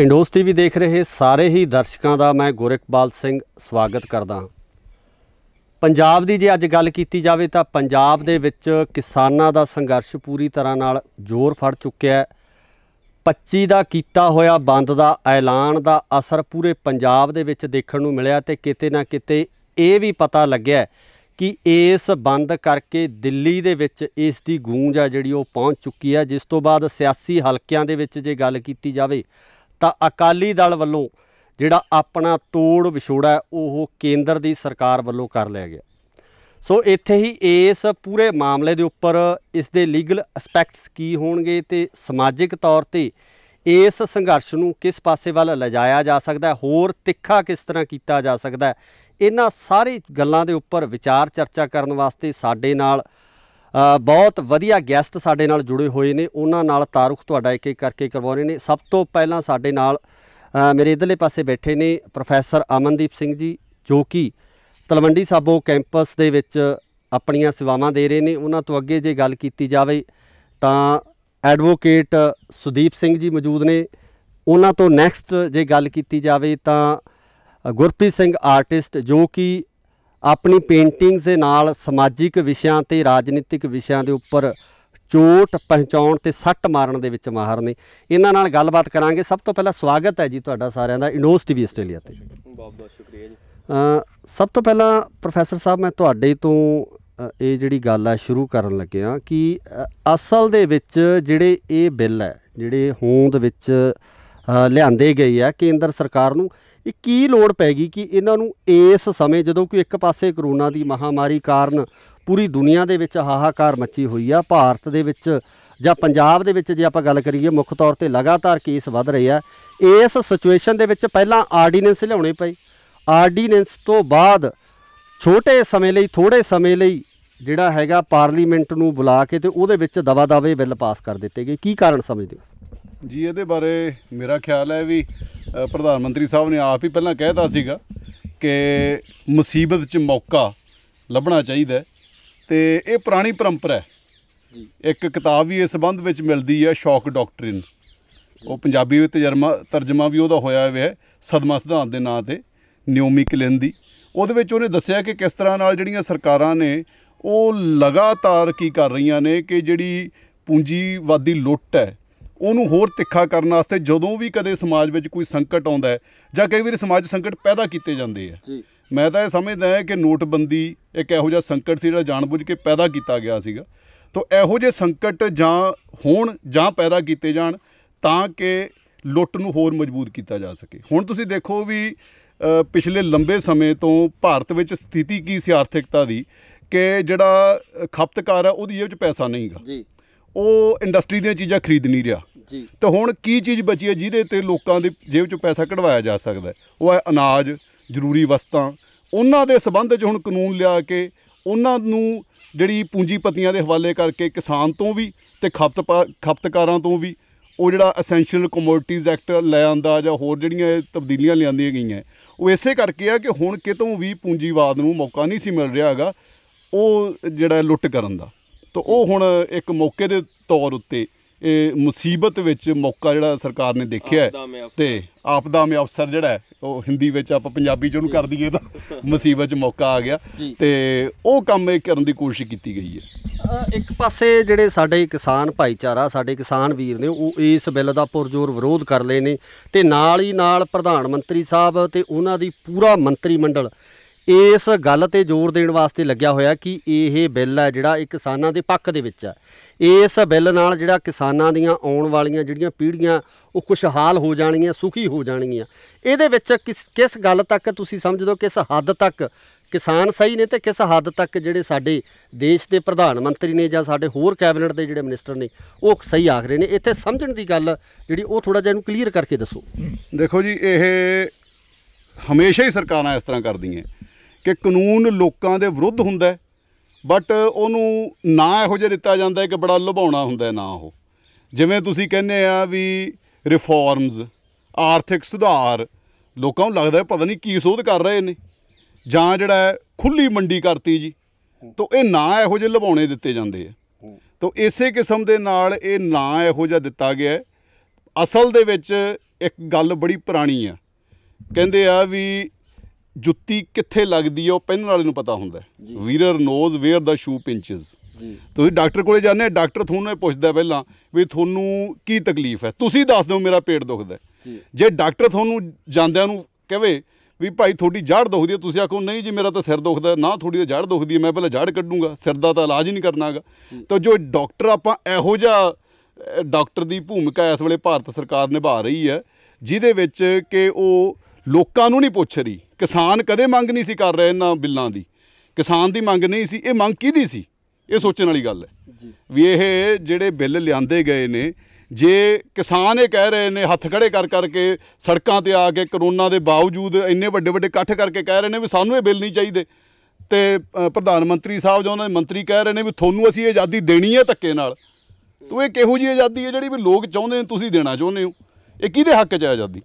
ਇੰਡੋਸ TV ਦੇਖ ਰਹੇ ਸਾਰੇ ਹੀ ਦਰਸ਼ਕਾਂ ਦਾ ਮੈਂ ਗੁਰਿਕਪਾਲ ਸਿੰਘ ਸਵਾਗਤ ਕਰਦਾ ਹਾਂ ਪੰਜਾਬ ਦੀ ਜੇ ਅੱਜ ਗੱਲ ਕੀਤੀ ਜਾਵੇ ਤਾਂ ਪੰਜਾਬ ਦੇ ਵਿੱਚ ਕਿਸਾਨਾਂ ਦਾ ਸੰਘਰਸ਼ ਪੂਰੀ ਤਰ੍ਹਾਂ ਨਾਲ ਜ਼ੋਰ ਫੜ ਚੁੱਕਿਆ ਹੈ 25 ਦਾ ਕੀਤਾ ਹੋਇਆ ਬੰਦ ਦਾ ਐਲਾਨ ਦਾ ਅਸਰ ਪੂਰੇ ਪੰਜਾਬ ਦੇ ਵਿੱਚ ਦੇਖਣ ਨੂੰ ਮਿਲਿਆ ਤੇ ਕਿਤੇ ਨਾ ਕਿਤੇ ਇਹ ਵੀ ਪਤਾ ਲੱਗਿਆ ਕਿ ਇਸ ਬੰਦ ਕਰਕੇ ਦਿੱਲੀ ਦੇ ਵਿੱਚ ਇਸ ਦੀ ਗੂੰਜ ਆ ਜਿਹੜੀ ਉਹ ਪਹੁੰਚ ਚੁੱਕੀ ਹੈ ਜਿਸ ਤੋਂ ਬਾਅਦ ਸਿਆਸੀ ਹਲਕਿਆਂ ਦੇ ਵਿੱਚ ਜੇ ਗੱਲ ਕੀਤੀ ਜਾਵੇ ਤਾਂ ਅਕਾਲੀ ਦਲ ਵੱਲੋਂ ਜਿਹੜਾ ਆਪਣਾ ਤੋੜ ਵਿਛੋੜਾ ਉਹ ਕੇਂਦਰ ਦੀ ਸਰਕਾਰ ਵੱਲੋਂ ਕਰ ਲਿਆ ਗਿਆ ਸੋ ਇੱਥੇ ਹੀ ਇਸ ਪੂਰੇ ਮਾਮਲੇ ਦੇ ਉੱਪਰ ਇਸ ਦੇ ਲੀਗਲ ਐਸਪੈਕਟਸ ਕੀ ਹੋਣਗੇ ਤੇ ਸਮਾਜਿਕ ਤੌਰ ਤੇ ਇਸ ਸੰਘਰਸ਼ ਨੂੰ ਕਿਸ ਪਾਸੇ ਵੱਲ ਲਿਜਾਇਆ ਜਾ ਸਕਦਾ ਹੈ ਹੋਰ ਤਿੱਖਾ ਕਿਸ ਤਰ੍ਹਾਂ ਕੀਤਾ ਜਾ ਸਕਦਾ ਹੈ ਇਹਨਾਂ ਸਾਰੀ ਗੱਲਾਂ ਦੇ ਉੱਪਰ ਵਿਚਾਰ ਚਰਚਾ ਕਰਨ ਵਾਸਤੇ ਸਾਡੇ ਨਾਲ ਬਹੁਤ ਵਧੀਆ ਗੈਸਟ ਸਾਡੇ ਨਾਲ ਜੁੜੇ ਹੋਏ ਨੇ ਉਹਨਾਂ ਨਾਲ ਤਾਰੁਖ ਤੁਹਾਡਾ ਇੱਕ ਇੱਕ ਕਰਕੇ ਕਰਵਾਉਣੇ ਨੇ ਸਭ ਤੋਂ ਪਹਿਲਾਂ ਸਾਡੇ ਨਾਲ ਮੇਰੇ ਇਧਰਲੇ ਪਾਸੇ ਬੈਠੇ ਨੇ ਪ੍ਰੋਫੈਸਰ ਅਮਨਦੀਪ ਸਿੰਘ ਜੀ ਜੋ ਕਿ ਤਲਵੰਡੀ ਸਾਬੋ ਕੈਂਪਸ ਦੇ ਵਿੱਚ ਆਪਣੀਆਂ ਸੇਵਾਵਾਂ ਦੇ ਰਹੇ ਨੇ ਉਹਨਾਂ ਤੋਂ ਅੱਗੇ ਜੇ ਗੱਲ ਕੀਤੀ ਜਾਵੇ ਤਾਂ ਐਡਵੋਕੇਟ ਸੁਦੀਪ ਸਿੰਘ ਜੀ ਮੌਜੂਦ ਨੇ ਉਹਨਾਂ ਤੋਂ ਨੈਕਸਟ ਜੇ ਗੱਲ ਕੀਤੀ ਜਾਵੇ ਤਾਂ ਗੁਰਪ੍ਰੀਤ ਸਿੰਘ ਆਰਟਿਸਟ ਜੋ ਕਿ ਆਪਣੀ ਪੇਂਟਿੰਗਸ ਦੇ ਨਾਲ ਸਮਾਜਿਕ ਵਿਸ਼ਿਆਂ ਤੇ ਰਾਜਨੀਤਿਕ ਵਿਸ਼ਿਆਂ ਦੇ ਉੱਪਰ ਚੋਟ ਪਹੁੰਚਾਉਣ ਤੇ ਸੱਟ ਮਾਰਨ ਦੇ ਵਿੱਚ ਮਾਹਰ ਨੇ ਇਹਨਾਂ ਨਾਲ ਗੱਲਬਾਤ ਕਰਾਂਗੇ ਸਭ ਤੋਂ ਪਹਿਲਾਂ ਸਵਾਗਤ ਹੈ ਜੀ ਤੁਹਾਡਾ ਸਾਰਿਆਂ ਦਾ ਇਨੋਸ ਟੀਵੀ ਆਸਟ੍ਰੇਲੀਆ ਤੇ ਬਹੁਤ ਬਹੁਤ ਸ਼ੁਕਰੀਆ ਜੀ ਸਭ ਤੋਂ ਪਹਿਲਾਂ ਪ੍ਰੋਫੈਸਰ ਸਾਹਿਬ ਮੈਂ ਤੁਹਾਡੇ ਤੋਂ ਇਹ ਜਿਹੜੀ ਗੱਲ ਆ ਸ਼ੁਰੂ ਕਰਨ ਲੱਗਿਆ ਕਿ ਅਸਲ ਦੇ ਵਿੱਚ ਜਿਹੜੇ ਇਹ ਬਿੱਲ ਹੈ ਜਿਹੜੇ ਹੋਂਦ ਵਿੱਚ ਲਿਆਂਦੇ ਗਏ ਆ ਕੇਂਦਰ ਸਰਕਾਰ ਨੂੰ ਇਹ ਕੀ ਲੋੜ ਪੈ ਗਈ ਕਿ ਇਹਨਾਂ ਨੂੰ ਇਸ ਸਮੇਂ ਜਦੋਂ ਕਿ ਇੱਕ ਪਾਸੇ ਕਰੋਨਾ ਦੀ ਮਹਾਮਾਰੀ ਕਾਰਨ ਪੂਰੀ ਦੁਨੀਆ ਦੇ ਵਿੱਚ ਹਾਹਾਕਾਰ ਮੱਚੀ ਹੋਈ ਆ ਭਾਰਤ ਦੇ ਵਿੱਚ ਜਾਂ ਪੰਜਾਬ ਦੇ ਵਿੱਚ ਜੇ ਆਪਾਂ ਗੱਲ ਕਰੀਏ ਮੁੱਖ ਤੌਰ ਤੇ ਲਗਾਤਾਰ ਕੇਸ ਵੱਧ ਰਹੇ ਆ ਇਸ ਸਿਚੁਏਸ਼ਨ ਦੇ ਵਿੱਚ ਪਹਿਲਾਂ ਆਰਡੀਨੈਂਸ ਲਿਆਉਣੇ ਪਏ ਆਰਡੀਨੈਂਸ ਤੋਂ ਬਾਅਦ ਛੋਟੇ ਸਮੇਂ ਲਈ ਥੋੜੇ ਸਮੇਂ ਲਈ ਜਿਹੜਾ ਹੈਗਾ ਪਾਰਲੀਮੈਂਟ ਨੂੰ ਬੁਲਾ ਕੇ ਤੇ ਉਹਦੇ ਵਿੱਚ ਦਵਾ ਦਾਵੇ ਬਿੱਲ ਪਾਸ ਕਰ ਦਿੱਤੇ ਗਏ ਕੀ ਕਾਰਨ ਸਮਝਦੇ ਹੋ ਜੀ ਇਹਦੇ ਬਾਰੇ ਮੇਰਾ ਖਿਆਲ ਹੈ ਵੀ ਪ੍ਰਧਾਨ ਮੰਤਰੀ ਸਾਹਿਬ ਨੇ ਆਪ ਹੀ ਪਹਿਲਾਂ ਕਹਿਤਾ ਸੀਗਾ ਕਿ ਮੁਸੀਬਤ 'ਚ ਮੌਕਾ ਲੱਭਣਾ ਚਾਹੀਦਾ ਤੇ ਇਹ ਪੁਰਾਣੀ ਪਰੰਪਰਾ ਹੈ ਇੱਕ ਕਿਤਾਬ ਵੀ ਇਸ ਸੰਬੰਧ ਵਿੱਚ ਮਿਲਦੀ ਹੈ ਸ਼ੌਕ ਡਾਕਟ੍ਰਿਨ ਉਹ ਪੰਜਾਬੀ ਵਿੱਚ ਤਰਜਮਾ ਤਰਜਮਾ ਵੀ ਉਹਦਾ ਹੋਇਆ ਹੋਇਆ ਹੈ ਸਦਮਾ ਸਿਧਾਂਤ ਦੇ ਨਾਂ ਤੇ ਨਿਯੋਮੀ ਕਲਿਨ ਦੀ ਉਹਦੇ ਵਿੱਚ ਉਹਨੇ ਦੱਸਿਆ ਕਿ ਕਿਸ ਤਰ੍ਹਾਂ ਨਾਲ ਜਿਹੜੀਆਂ ਸਰਕਾਰਾਂ ਨੇ ਉਹ ਲਗਾਤਾਰ ਕੀ ਕਰ ਰਹੀਆਂ ਨੇ ਕਿ ਜਿਹੜੀ ਪੂੰਜੀਵਾਦੀ ਲੁੱਟ ਹੈ ਉਹਨੂੰ ਹੋਰ ਤਿੱਖਾ ਕਰਨ ਵਾਸਤੇ ਜਦੋਂ ਵੀ ਕਦੇ ਸਮਾਜ ਵਿੱਚ ਕੋਈ ਸੰਕਟ ਆਉਂਦਾ ਹੈ ਜਾਂ ਕਈ ਵਾਰ ਸਮਾਜ ਸੰਕਟ ਪੈਦਾ ਕੀਤੇ ਜਾਂਦੇ ਆ ਮੈਂ ਤਾਂ ਇਹ ਸਮਝਦਾ ਹਾਂ ਕਿ ਨੋਟਬੰਦੀ ਇੱਕ ਇਹੋ ਜਿਹਾ ਸੰਕਟ ਸੀ ਜਿਹੜਾ ਜਾਣਬੁੱਝ ਕੇ ਪੈਦਾ ਕੀਤਾ ਗਿਆ ਸੀਗਾ ਤੋਂ ਇਹੋ ਜਿਹੇ ਸੰਕਟ ਜਾਂ ਹੋਣ ਜਾਂ ਪੈਦਾ ਕੀਤੇ ਜਾਣ ਤਾਂ ਕਿ ਲੁੱਟ ਨੂੰ ਹੋਰ ਮਜ਼ਬੂਤ ਕੀਤਾ ਜਾ ਸਕੇ ਹੁਣ ਤੁਸੀਂ ਦੇਖੋ ਵੀ ਪਿਛਲੇ ਲੰਬੇ ਸਮੇਂ ਤੋਂ ਭਾਰਤ ਵਿੱਚ ਸਥਿਤੀ ਕੀ ਸੀ ਆਰਥਿਕਤਾ ਦੀ ਕਿ ਜਿਹੜਾ ਖਪਤਕਾਰ ਆ ਉਹਦੀ ਜੇਬ 'ਚ ਪੈਸਾ ਨਹੀਂਗਾ ਜੀ ਉਹ ਇੰਡਸਟਰੀ ਦੀਆਂ ਚੀਜ਼ਾਂ ਖਰੀਦ ਨਹੀਂ ਰਿਹਾ ਜੀ ਤਾਂ ਹੁਣ ਕੀ ਚੀਜ਼ ਬਚੀ ਹੈ ਜਿਹਦੇ ਤੇ ਲੋਕਾਂ ਦੇ ਜੇਬ ਚੋਂ ਪੈਸਾ ਕਢਵਾਇਆ ਜਾ ਸਕਦਾ ਉਹ ਹੈ ਅਨਾਜ ਜ਼ਰੂਰੀ ਵਸਤਾਂ ਉਹਨਾਂ ਦੇ ਸਬੰਧ 'ਚ ਹੁਣ ਕਾਨੂੰਨ ਲਿਆ ਕੇ ਉਹਨਾਂ ਨੂੰ ਜਿਹੜੀ ਪੂੰਜੀਪਤੀਆਂ ਦੇ ਹਵਾਲੇ ਕਰਕੇ ਕਿਸਾਨ ਤੋਂ ਵੀ ਤੇ ਖਪਤ ਖਪਤਕਾਰਾਂ ਤੋਂ ਵੀ ਉਹ ਜਿਹੜਾ ਐਸੈਂਸ਼ੀਅਲ ਕਮੋਡਿਟੀਜ਼ ਐਕਟ ਲੈ ਆਂਦਾ ਜਾਂ ਹੋਰ ਜਿਹੜੀਆਂ ਤਬਦੀਲੀਆਂ ਲਿਆਂਦੀਆਂ ਗਈਆਂ ਉਹ ਇਸੇ ਕਰਕੇ ਆ ਕਿ ਹੁਣ ਕਿਤੋਂ ਵੀ ਪੂੰਜੀਵਾਦ ਨੂੰ ਮੌਕਾ ਨਹੀਂ ਸੀ ਮਿਲ ਰਿਹਾ ਹੈਗਾ ਉਹ ਜਿਹੜਾ ਲੁੱਟ ਕਰਨ ਦਾ ਤਾਂ ਉਹ ਹੁਣ ਇੱਕ ਮੌਕੇ ਦੇ ਤੌਰ ਉੱਤੇ ਇਹ ਮੁਸੀਬਤ ਵਿੱਚ ਮੌਕਾ ਜਿਹੜਾ ਸਰਕਾਰ ਨੇ ਦੇਖਿਆ ਹੈ ਤੇ ਆਪਦਾ ਮੇ ਅਫਸਰ ਜਿਹੜਾ ਉਹ ਹਿੰਦੀ ਵਿੱਚ ਆਪਾਂ ਪੰਜਾਬੀ ਚ ਉਹਨੂੰ ਕਰ ਦਈਏ ਤਾਂ ਮੁਸੀਬਤ ਚ ਮੌਕਾ ਆ ਗਿਆ ਤੇ ਉਹ ਕੰਮ ਇਹ ਕਰਨ ਦੀ ਕੋਸ਼ਿਸ਼ ਕੀਤੀ ਗਈ ਹੈ ਇੱਕ ਪਾਸੇ ਜਿਹੜੇ ਸਾਡੇ ਕਿਸਾਨ ਭਾਈਚਾਰਾ ਸਾਡੇ ਕਿਸਾਨ ਵੀਰ ਨੇ ਉਹ ਇਸ ਬਿੱਲ ਦਾ ਪੁਰਜ਼ੋਰ ਵਿਰੋਧ ਕਰ ਲਏ ਨੇ ਤੇ ਨਾਲ ਹੀ ਨਾਲ ਪ੍ਰਧਾਨ ਮੰਤਰੀ ਸਾਹਿਬ ਤੇ ਉਹਨਾਂ ਦੀ ਪੂਰਾ ਮੰਤਰੀ ਮੰਡਲ ਇਸ ਗੱਲ ਤੇ ਜ਼ੋਰ ਦੇਣ ਵਾਸਤੇ ਲੱਗਿਆ ਹੋਇਆ ਕਿ ਇਹ ਬਿੱਲ ਹੈ ਜਿਹੜਾ ਇੱਕ ਕਿਸਾਨਾਂ ਦੇ ਪੱਖ ਦੇ ਵਿੱਚ ਹੈ ਇਸ ਬਿੱਲ ਨਾਲ ਜਿਹੜਾ ਕਿਸਾਨਾਂ ਦੀਆਂ ਆਉਣ ਵਾਲੀਆਂ ਜਿਹੜੀਆਂ ਪੀੜ੍ਹੀਆਂ ਉਹ ਖੁਸ਼ਹਾਲ ਹੋ ਜਾਣਗੀਆਂ ਸੁਖੀ ਹੋ ਜਾਣਗੀਆਂ ਇਹਦੇ ਵਿੱਚ ਕਿਸ ਕਿਸ ਗੱਲ ਤੱਕ ਤੁਸੀਂ ਸਮਝ ਲਓ ਕਿਸ ਹੱਦ ਤੱਕ ਕਿਸਾਨ ਸਹੀ ਨੇ ਤੇ ਕਿਸ ਹੱਦ ਤੱਕ ਜਿਹੜੇ ਸਾਡੇ ਦੇਸ਼ ਦੇ ਪ੍ਰਧਾਨ ਮੰਤਰੀ ਨੇ ਜਾਂ ਸਾਡੇ ਹੋਰ ਕੈਬਨਿਟ ਦੇ ਜਿਹੜੇ ਮਿਨਿਸਟਰ ਨੇ ਉਹ ਸਹੀ ਆਖ ਰਹੇ ਨੇ ਇੱਥੇ ਸਮਝਣ ਦੀ ਗੱਲ ਜਿਹੜੀ ਉਹ ਥੋੜਾ ਜਿਹਾ ਇਹਨੂੰ ਕਲੀਅਰ ਕਰਕੇ ਦੱਸੋ ਦੇਖੋ ਜੀ ਇਹ ਹਮੇਸ਼ਾ ਹੀ ਸਰਕਾਰਾਂ ਇਸ ਤਰ੍ਹਾਂ ਕਰਦੀਆਂ ਕਿ ਕਾਨੂੰਨ ਲੋਕਾਂ ਦੇ ਵਿਰੁੱਧ ਹੁੰਦਾ ਬਟ ਉਹਨੂੰ ਨਾ ਇਹੋ ਜਿਹਾ ਦਿੱਤਾ ਜਾਂਦਾ ਕਿ ਬੜਾ ਲੁਭਾਉਣਾ ਹੁੰਦਾ ਨਾ ਉਹ ਜਿਵੇਂ ਤੁਸੀਂ ਕਹਿੰਦੇ ਆ ਵੀ ਰਿਫਾਰਮਸ ਆਰਥਿਕ ਸੁਧਾਰ ਲੋਕਾਂ ਨੂੰ ਲੱਗਦਾ ਪਤਾ ਨਹੀਂ ਕੀ ਸੋਧ ਕਰ ਰਹੇ ਨੇ ਜਾਂ ਜਿਹੜਾ ਖੁੱਲੀ ਮੰਡੀ ਕਰਤੀ ਜੀ ਤਾਂ ਇਹ ਨਾ ਇਹੋ ਜਿਹੇ ਲੁਭਾਉਣੇ ਦਿੱਤੇ ਜਾਂਦੇ ਆ ਤਾਂ ਇਸੇ ਕਿਸਮ ਦੇ ਨਾਲ ਇਹ ਨਾ ਇਹੋ ਜਿਹਾ ਦਿੱਤਾ ਗਿਆ ਅਸਲ ਦੇ ਵਿੱਚ ਇੱਕ ਗੱਲ ਬੜੀ ਪੁਰਾਣੀ ਆ ਕਹਿੰਦੇ ਆ ਵੀ ਜੁੱਤੀ ਕਿੱਥੇ ਲੱਗਦੀ ਹੈ ਉਹ ਪਹਿਨਣ ਵਾਲੇ ਨੂੰ ਪਤਾ ਹੁੰਦਾ wearer knows where the shoe pinches ਤੁਸੀਂ ਡਾਕਟਰ ਕੋਲੇ ਜਾਂਦੇ ਡਾਕਟਰ ਤੁਹਾਨੂੰ ਇਹ ਪੁੱਛਦਾ ਪਹਿਲਾਂ ਵੀ ਤੁਹਾਨੂੰ ਕੀ ਤਕਲੀਫ ਹੈ ਤੁਸੀਂ ਦੱਸ ਦਿਓ ਮੇਰਾ ਪੇਟ ਦੁਖਦਾ ਜੇ ਡਾਕਟਰ ਤੁਹਾਨੂੰ ਜਾਂਦਿਆਂ ਨੂੰ ਕਹੇ ਵੀ ਭਾਈ ਤੁਹਾਡੀ ਜੜ ਦੁਖਦੀ ਹੈ ਤੁਸੀਂ ਆਖੋ ਨਹੀਂ ਜੀ ਮੇਰਾ ਤਾਂ ਸਿਰ ਦੁਖਦਾ ਨਾ ਤੁਹਾਡੀ ਤਾਂ ਜੜ ਦੁਖਦੀ ਹੈ ਮੈਂ ਪਹਿਲਾਂ ਜੜ ਕੱਢੂੰਗਾ ਸਿਰ ਦਾ ਤਾਂ ਇਲਾਜ ਹੀ ਨਹੀਂ ਕਰਨਾਗਾ ਤਾਂ ਜੋ ਡਾਕਟਰ ਆਪਾਂ ਇਹੋ ਜਿਹਾ ਡਾਕਟਰ ਦੀ ਭੂਮਿਕਾ ਇਸ ਵੇਲੇ ਭਾਰਤ ਸਰਕਾਰ ਨਿਭਾ ਰਹੀ ਹੈ ਜਿਹਦੇ ਵਿੱਚ ਕਿ ਉਹ ਲੋਕਾਂ ਨੂੰ ਨਹੀਂ ਪੁੱਛ ਰਹੀ ਕਿਸਾਨ ਕਦੇ ਮੰਗ ਨਹੀਂ ਸੀ ਕਰ ਰਹੇ ਇਹਨਾਂ ਬਿੱਲਾਂ ਦੀ ਕਿਸਾਨ ਦੀ ਮੰਗ ਨਹੀਂ ਸੀ ਇਹ ਮੰਗ ਕਿਹਦੀ ਸੀ ਇਹ ਸੋਚਣ ਵਾਲੀ ਗੱਲ ਹੈ ਵੀ ਇਹ ਜਿਹੜੇ ਬਿੱਲ ਲਿਆਂਦੇ ਗਏ ਨੇ ਜੇ ਕਿਸਾਨ ਇਹ ਕਹਿ ਰਹੇ ਨੇ ਹੱਥ ਖੜੇ ਕਰ ਕਰਕੇ ਸੜਕਾਂ ਤੇ ਆ ਕੇ ਕਰੋਨਾ ਦੇ ਬਾਵਜੂਦ ਇੰਨੇ ਵੱਡੇ ਵੱਡੇ ਇਕੱਠ ਕਰਕੇ ਕਹਿ ਰਹੇ ਨੇ ਵੀ ਸਾਨੂੰ ਇਹ ਬਿੱਲ ਨਹੀਂ ਚਾਹੀਦੇ ਤੇ ਪ੍ਰਧਾਨ ਮੰਤਰੀ ਸਾਹਿਬ ਜੋ ਉਹਨਾਂ ਦੇ ਮੰਤਰੀ ਕਹਿ ਰਹੇ ਨੇ ਵੀ ਤੁਹਾਨੂੰ ਅਸੀਂ ਆਜ਼ਾਦੀ ਦੇਣੀ ਹੈ ਧੱਕੇ ਨਾਲ ਤੂੰ ਇਹ ਕਿਹੋ ਜੀ ਆਜ਼ਾਦੀ ਹੈ ਜਿਹੜੀ ਵੀ ਲੋਕ ਚਾਹੁੰਦੇ ਨੇ ਤੁਸੀਂ ਦੇਣਾ ਚਾਹੁੰਦੇ ਹੋ ਇਹ ਕਿਹਦੇ ਹੱਕ 'ਚ ਆਜ਼ਾਦੀ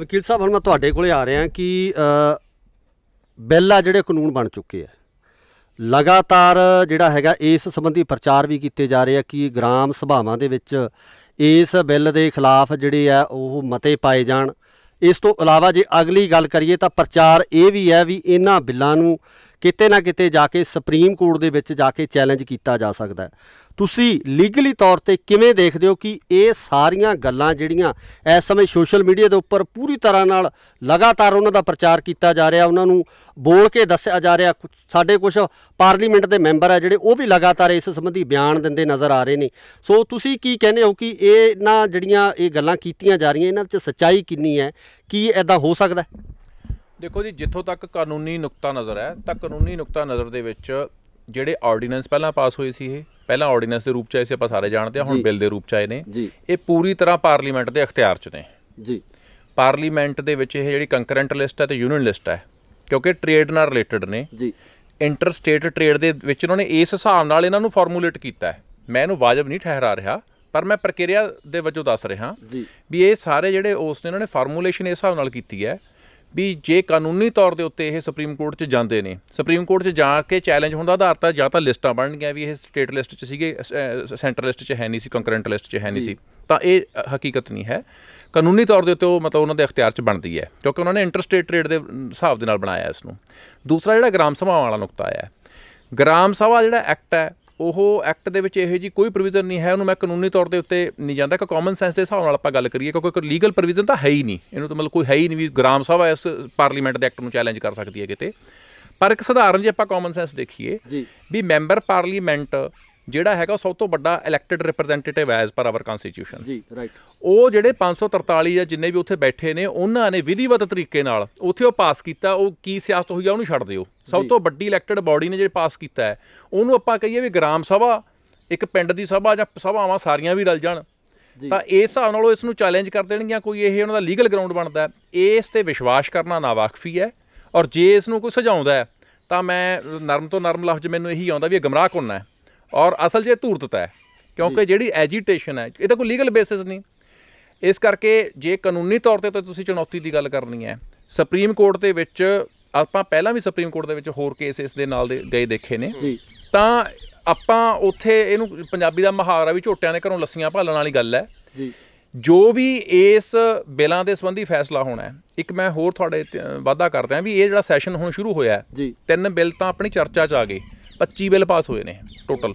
ਵਕੀਲ ਸਾਹਿਬ ਹੁਣ ਮੈਂ ਤੁਹਾਡੇ ਕੋਲੇ ਆ ਰਿਹਾ ਕਿ ਬਿੱਲ ਆ ਜਿਹੜੇ ਕਾਨੂੰਨ ਬਣ ਚੁੱਕੇ ਆ ਲਗਾਤਾਰ ਜਿਹੜਾ ਹੈਗਾ ਇਸ ਸੰਬੰਧੀ ਪ੍ਰਚਾਰ ਵੀ ਕੀਤੇ ਜਾ ਰਹੇ ਆ ਕਿ ਗ੍ਰਾਮ ਸਭਾਵਾਂ ਦੇ ਵਿੱਚ ਇਸ ਬਿੱਲ ਦੇ ਖਿਲਾਫ ਜਿਹੜੇ ਆ ਉਹ ਮਤੇ ਪਾਏ ਜਾਣ ਇਸ ਤੋਂ ਇਲਾਵਾ ਜੇ ਅਗਲੀ ਗੱਲ ਕਰੀਏ ਤਾਂ ਪ੍ਰਚਾਰ ਇਹ ਵੀ ਹੈ ਵੀ ਇਹਨਾਂ ਬਿੱਲਾਂ ਨੂੰ ਕਿਤੇ ਨਾ ਕਿਤੇ ਜਾ ਕੇ ਸੁਪਰੀਮ ਕੋਰਟ ਦੇ ਵਿੱਚ ਜਾ ਕੇ ਚੈਲੰਜ ਕੀਤਾ ਜਾ ਸਕਦਾ ਹੈ ਤੁਸੀਂ ਲੀਗਲੀ ਤੌਰ ਤੇ ਕਿਵੇਂ ਦੇਖਦੇ ਹੋ ਕਿ ਇਹ ਸਾਰੀਆਂ ਗੱਲਾਂ ਜਿਹੜੀਆਂ ਇਸ ਸਮੇਂ ਸੋਸ਼ਲ ਮੀਡੀਆ ਦੇ ਉੱਪਰ ਪੂਰੀ ਤਰ੍ਹਾਂ ਨਾਲ ਲਗਾਤਾਰ ਉਹਨਾਂ ਦਾ ਪ੍ਰਚਾਰ ਕੀਤਾ ਜਾ ਰਿਹਾ ਉਹਨਾਂ ਨੂੰ ਬੋਲ ਕੇ ਦੱਸਿਆ ਜਾ ਰਿਹਾ ਸਾਡੇ ਕੁਝ ਪਾਰਲੀਮੈਂਟ ਦੇ ਮੈਂਬਰ ਆ ਜਿਹੜੇ ਉਹ ਵੀ ਲਗਾਤਾਰ ਇਸ ਸੰਬੰਧੀ ਬਿਆਨ ਦਿੰਦੇ ਨਜ਼ਰ ਆ ਰਹੇ ਨੇ ਸੋ ਤੁਸੀਂ ਕੀ ਕਹਿੰਦੇ ਹੋ ਕਿ ਇਹ ਨਾ ਜਿਹੜੀਆਂ ਇਹ ਗੱਲਾਂ ਕੀਤੀਆਂ ਜਾ ਰਹੀਆਂ ਇਹਨਾਂ ਵਿੱਚ ਸੱਚਾਈ ਕਿੰਨੀ ਹੈ ਕੀ ਐਦਾਂ ਹੋ ਸਕਦਾ ਦੇਖੋ ਜੀ ਜਿੱਥੋਂ ਤੱਕ ਕਾਨੂੰਨੀ ਨੁਕਤਾ ਨਜ਼ਰ ਹੈ ਤਾਂ ਕਾਨੂੰਨੀ ਨੁਕਤਾ ਨਜ਼ਰ ਦੇ ਵਿੱਚ ਜਿਹੜੇ ਆਰਡੀਨੈਂਸ ਪਹਿਲਾਂ ਪਾਸ ਹੋਏ ਸੀ ਇਹ ਪਹਿਲਾਂ ਆਰਡੀਨੈਂਸ ਦੇ ਰੂਪ ਚ ਆਏ ਸੀ ਆਪਾਂ ਸਾਰੇ ਜਾਣਦੇ ਆ ਹੁਣ ਬਿੱਲ ਦੇ ਰੂਪ ਚ ਆਏ ਨੇ ਇਹ ਪੂਰੀ ਤਰ੍ਹਾਂ ਪਾਰਲੀਮੈਂਟ ਦੇ ਅਖਤਿਆਰ ਚ ਨੇ ਜੀ ਪਾਰਲੀਮੈਂਟ ਦੇ ਵਿੱਚ ਇਹ ਜਿਹੜੀ ਕੰਕਰੈਂਟ ਲਿਸਟ ਹੈ ਤੇ ਯੂਨੀਅਨ ਲਿਸਟ ਹੈ ਕਿਉਂਕਿ ਟ੍ਰੇਡ ਨਾਲ ਰਿਲੇਟਡ ਨੇ ਜੀ ਇੰਟਰ ਸਟੇਟ ਟ੍ਰੇਡ ਦੇ ਵਿੱਚ ਉਹਨਾਂ ਨੇ ਇਸ ਹਿਸਾਬ ਨਾਲ ਇਹਨਾਂ ਨੂੰ ਫਾਰਮੂਲੇਟ ਕੀਤਾ ਹੈ ਮੈਂ ਇਹਨੂੰ ਵਾਜਬ ਨਹੀਂ ਠਹਿਰਾ ਰਿਹਾ ਪਰ ਮੈਂ ਪ੍ਰਕਿਰਿਆ ਦੇ ਵਜੋਂ ਦੱਸ ਰਿਹਾ ਜੀ ਵੀ ਇਹ ਸਾਰੇ ਜਿਹੜੇ ਉਸ ਨੇ ਇਹਨਾਂ ਨੇ ਫਾਰਮੂਲੇਸ਼ਨ ਇਸ ਹਿਸਾਬ ਨਾਲ ਕੀਤੀ ਹੈ ਵੀ ਜੇ ਕਾਨੂੰਨੀ ਤੌਰ ਦੇ ਉੱਤੇ ਇਹ ਸੁਪਰੀਮ ਕੋਰਟ 'ਚ ਜਾਂਦੇ ਨੇ ਸੁਪਰੀਮ ਕੋਰਟ 'ਚ ਜਾ ਕੇ ਚੈਲੰਜ ਹੁੰਦਾ ਆਧਾਰ ਤਾਂ ਜਾਂ ਤਾਂ ਲਿਸਟਾਂ ਬਣਨਗੀਆਂ ਵੀ ਇਹ ਸਟੇਟ ਲਿਸਟ 'ਚ ਸੀਗੇ ਸੈਂਟਰ ਲਿਸਟ 'ਚ ਹੈ ਨਹੀਂ ਸੀ ਕੰਕਰੈਂਟ ਲਿਸਟ 'ਚ ਹੈ ਨਹੀਂ ਸੀ ਤਾਂ ਇਹ ਹਕੀਕਤ ਨਹੀਂ ਹੈ ਕਾਨੂੰਨੀ ਤੌਰ ਦੇ ਉੱਤੇ ਉਹ ਮਤਲਬ ਉਹਨਾਂ ਦੇ ਅਖਤਿਆਰ 'ਚ ਬਣਦੀ ਹੈ ਕਿਉਂਕਿ ਉਹਨਾਂ ਨੇ ਇੰਟਰਸਟੇਟ ਟ੍ਰੇਡ ਦੇ ਹਿਸਾਬ ਦੇ ਨਾਲ ਬਣਾਇਆ ਇਸ ਨੂੰ ਦੂਸਰਾ ਜਿਹੜਾ ਗ੍ਰਾਮ ਸਭਾ ਵਾਲਾ ਨੁਕਤਾ ਆਇਆ ਗ੍ਰਾਮ ਸਭਾ ਜਿਹੜਾ ਐਕਟ ਹੈ ਉਹ ਐਕਟ ਦੇ ਵਿੱਚ ਇਹੋ ਜੀ ਕੋਈ ਪ੍ਰੋਵੀਜ਼ਨ ਨਹੀਂ ਹੈ ਉਹਨੂੰ ਮੈਂ ਕਾਨੂੰਨੀ ਤੌਰ ਦੇ ਉੱਤੇ ਨਹੀਂ ਜਾਂਦਾ ਕਿ ਕਾਮਨ ਸੈਂਸ ਦੇ ਹਿਸਾਬ ਨਾਲ ਆਪਾਂ ਗੱਲ ਕਰੀਏ ਕਿਉਂਕਿ ਕੋਈ ਲੀਗਲ ਪ੍ਰੋਵੀਜ਼ਨ ਤਾਂ ਹੈ ਹੀ ਨਹੀਂ ਇਹਨੂੰ ਤਾਂ ਮਤਲਬ ਕੋਈ ਹੈ ਹੀ ਨਹੀਂ ਵੀ ਗ੍ਰਾਮ ਸਭਾ ਇਸ ਪਾਰਲੀਮੈਂਟ ਦੇ ਐਕਟ ਨੂੰ ਚੈਲੰਜ ਕਰ ਸਕਦੀ ਹੈ ਕਿਤੇ ਪਰ ਇੱਕ ਸਧਾਰਨ ਜੇ ਆਪਾਂ ਕਾਮਨ ਸੈਂਸ ਦੇਖੀਏ ਵੀ ਮੈਂਬਰ ਪਾਰਲੀਮੈਂਟ ਜਿਹੜਾ ਹੈਗਾ ਸਭ ਤੋਂ ਵੱਡਾ elected representative as per our constitution ਜੀ ਰਾਈਟ ਉਹ ਜਿਹੜੇ 543 ਜਾਂ ਜਿੰਨੇ ਵੀ ਉੱਥੇ ਬੈਠੇ ਨੇ ਉਹਨਾਂ ਨੇ ਵਿਧੀਵਤ ਤਰੀਕੇ ਨਾਲ ਉੱਥੇ ਉਹ ਪਾਸ ਕੀਤਾ ਉਹ ਕੀ ਸਿਆਸਤ ਹੋਈ ਆ ਉਹਨੂੰ ਛੱਡ ਦਿਓ ਸਭ ਤੋਂ ਵੱਡੀ ਇਲੈਕਟਿਡ ਬਾਡੀ ਨੇ ਜਿਹੜੇ ਪਾਸ ਕੀਤਾ ਹੈ ਉਹਨੂੰ ਆਪਾਂ ਕਹੀਏ ਵੀ ਗ੍ਰਾਮ ਸਭਾ ਇੱਕ ਪਿੰਡ ਦੀ ਸਭਾ ਜਾਂ ਸਭਾਵਾਂ ਸਾਰੀਆਂ ਵੀ ਰਲ ਜਾਣ ਤਾਂ ਇਸ ਹਿਸਾਬ ਨਾਲ ਉਹ ਇਸ ਨੂੰ ਚੈਲੰਜ ਕਰ ਦੇਣਗੀਆਂ ਕੋਈ ਇਹ ਉਹਨਾਂ ਦਾ ਲੀਗਲ ਗਰਾਊਂਡ ਬਣਦਾ ਇਸ ਤੇ ਵਿਸ਼ਵਾਸ ਕਰਨਾ ਨਾ ਵਾਕਫੀ ਹੈ ਔਰ ਜੇ ਇਸ ਨੂੰ ਕੋਈ ਸਜਾਉਂਦਾ ਤਾਂ ਮੈਂ ਨਰਮ ਤੋਂ ਨਰਮ ਲਫ਼ਜ਼ ਮੈਨੂੰ ਇਹੀ ਆਉਂਦਾ ਵੀ ਇਹ ਗਮਰਾਹ ਕਰਨਾ ਹੈ ਔਰ ਅਸਲ 'ਚ ਇਹ ਧੂਰਤਤਾ ਹੈ ਕਿਉਂਕਿ ਜਿਹੜੀ ਐਜੀਟੇਸ਼ਨ ਹੈ ਇਹਦਾ ਕੋਈ ਲੀਗਲ ਬੇਸਿਸ ਨਹੀਂ ਇਸ ਕਰਕੇ ਜੇ ਕਾਨੂੰਨੀ ਤੌਰ ਤੇ ਤਾਂ ਤੁਸੀਂ ਚੁਣੌਤੀ ਦੀ ਗੱਲ ਕਰਨੀ ਹੈ ਸੁਪਰੀਮ ਕੋਰਟ ਦੇ ਵਿੱਚ ਆਪਾਂ ਪਹਿਲਾਂ ਵੀ ਸੁਪਰੀਮ ਕੋਰਟ ਦੇ ਵਿੱਚ ਹੋਰ ਕੇਸ ਇਸ ਦੇ ਨਾਲ ਦੇ ਗਏ ਦੇਖੇ ਨੇ ਤਾਂ ਆਪਾਂ ਉੱਥੇ ਇਹਨੂੰ ਪੰਜਾਬੀ ਦਾ ਮਹਾਰਾ ਵੀ ਝੋਟਿਆਂ ਦੇ ਘਰੋਂ ਲੱਸੀਆਂ ਭਾਲਣ ਵਾਲੀ ਗੱਲ ਹੈ ਜੀ ਜੋ ਵੀ ਇਸ ਬਿਲਾਂ ਦੇ ਸੰਬੰਧੀ ਫੈਸਲਾ ਹੋਣਾ ਹੈ ਇੱਕ ਮੈਂ ਹੋਰ ਤੁਹਾਡੇ ਵਾਅਦਾ ਕਰਦਾ ਵੀ ਇਹ ਜਿਹੜਾ ਸੈਸ਼ਨ ਹੁਣ ਸ਼ੁਰੂ ਹੋਇਆ ਹੈ ਤਿੰਨ ਬਿੱਲ ਤਾਂ ਆਪਣੀ ਚਰਚਾ 'ਚ ਆ ਗਏ 25 ਬਿੱਲ ਪਾਸ ਹੋਏ ਨੇ ਟੋਟਲ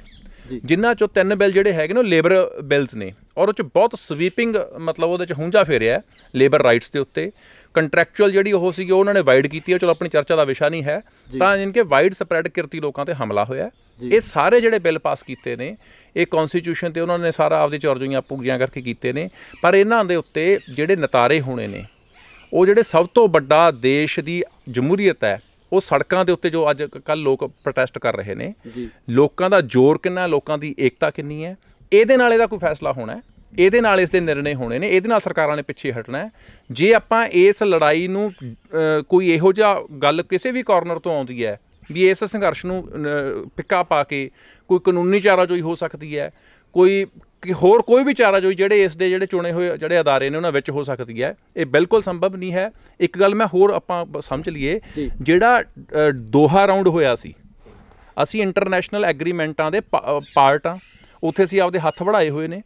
ਜਿਨ੍ਹਾਂ ਚੋਂ ਤਿੰਨ ਬਿੱਲ ਜਿਹੜੇ ਹੈਗੇ ਨੇ ਉਹ ਲੇਬਰ ਬਿੱਲਸ ਨੇ ਔਰ ਉਹ ਚ ਬਹੁਤ ਸਵੀਪਿੰਗ ਮਤਲਬ ਉਹਦੇ ਚ ਹੁੰਝਾ ਫੇਰਿਆ ਲੇਬਰ ਰਾਈਟਸ ਦੇ ਉੱਤੇ ਕੰਟਰੈਕਚੁਅਲ ਜਿਹੜੀ ਉਹ ਸੀਗੀ ਉਹਨਾਂ ਨੇ ਵਾਈਡ ਕੀਤੀ ਹੈ ਚਲੋ ਆਪਣੀ ਚਰਚਾ ਦਾ ਵਿਸ਼ਾ ਨਹੀਂ ਹੈ ਤਾਂ ਜਿਨਕੇ ਵਾਈਡ ਸਪਰੈਡ ਕਿਰਤੀ ਲੋਕਾਂ ਤੇ ਹਮਲਾ ਹੋਇਆ ਇਹ ਸਾਰੇ ਜਿਹੜੇ ਬਿੱਲ ਪਾਸ ਕੀਤੇ ਨੇ ਇਹ ਕਨਸਟੀਟਿਊਸ਼ਨ ਤੇ ਉਹਨਾਂ ਨੇ ਸਾਰਾ ਆਪਦੀ ਚੌਰਜੀਆਂ ਪੂਰੀਆਂ ਕਰਕੇ ਕੀਤੇ ਨੇ ਪਰ ਇਹਨਾਂ ਦੇ ਉੱਤੇ ਜਿਹੜੇ ਨਤਾਰੇ ਹੋਣੇ ਨੇ ਉਹ ਜਿਹੜੇ ਸਭ ਤੋਂ ਵੱਡਾ ਦੇਸ਼ ਦੀ ਜਮਹੂਰੀਅਤ ਹੈ ਉਹ ਸੜਕਾਂ ਦੇ ਉੱਤੇ ਜੋ ਅੱਜ ਕੱਲ ਲੋਕ ਪ੍ਰੋਟੈਸਟ ਕਰ ਰਹੇ ਨੇ ਲੋਕਾਂ ਦਾ ਜੋਰ ਕਿੰਨਾ ਲੋਕਾਂ ਦੀ ਏਕਤਾ ਕਿੰਨੀ ਹੈ ਇਹਦੇ ਨਾਲ ਇਹਦਾ ਕੋਈ ਫੈਸਲਾ ਹੋਣਾ ਹੈ ਇਹਦੇ ਨਾਲ ਇਸ ਦੇ ਨਿਰਣੇ ਹੋਣੇ ਨੇ ਇਹਦੇ ਨਾਲ ਸਰਕਾਰਾਂ ਨੇ ਪਿੱਛੇ ਹਟਣਾ ਹੈ ਜੇ ਆਪਾਂ ਇਸ ਲੜਾਈ ਨੂੰ ਕੋਈ ਇਹੋ ਜਿਹਾ ਗੱਲ ਕਿਸੇ ਵੀ ਕਾਰਨਰ ਤੋਂ ਆਉਂਦੀ ਹੈ ਵੀ ਇਸ ਸੰਘਰਸ਼ ਨੂੰ ਪਿੱਕਾ ਪਾ ਕੇ ਕੋਈ ਕਾਨੂੰਨੀ ਚਾਰਾ ਜੋਈ ਹੋ ਸਕਦੀ ਹੈ ਕੋਈ ਕਿ ਹੋਰ ਕੋਈ ਵੀ ਚਾਰਾ ਜੋ ਜਿਹੜੇ ਇਸ ਦੇ ਜਿਹੜੇ ਚੁਣੇ ਹੋਏ ਜਿਹੜੇ ਅਦਾਰੇ ਨੇ ਉਹਨਾਂ ਵਿੱਚ ਹੋ ਸਕਦੀ ਹੈ ਇਹ ਬਿਲਕੁਲ ਸੰਭਵ ਨਹੀਂ ਹੈ ਇੱਕ ਗੱਲ ਮੈਂ ਹੋਰ ਆਪਾਂ ਸਮਝ ਲਈਏ ਜਿਹੜਾ ਦੋਹਾ ਰਾਉਂਡ ਹੋਇਆ ਸੀ ਅਸੀਂ ਇੰਟਰਨੈਸ਼ਨਲ ਐਗਰੀਮੈਂਟਾਂ ਦੇ ਪਾਰਟ ਆ ਉੱਥੇ ਅਸੀਂ ਆਪਦੇ ਹੱਥ ਵੜਾਏ ਹੋਏ ਨੇ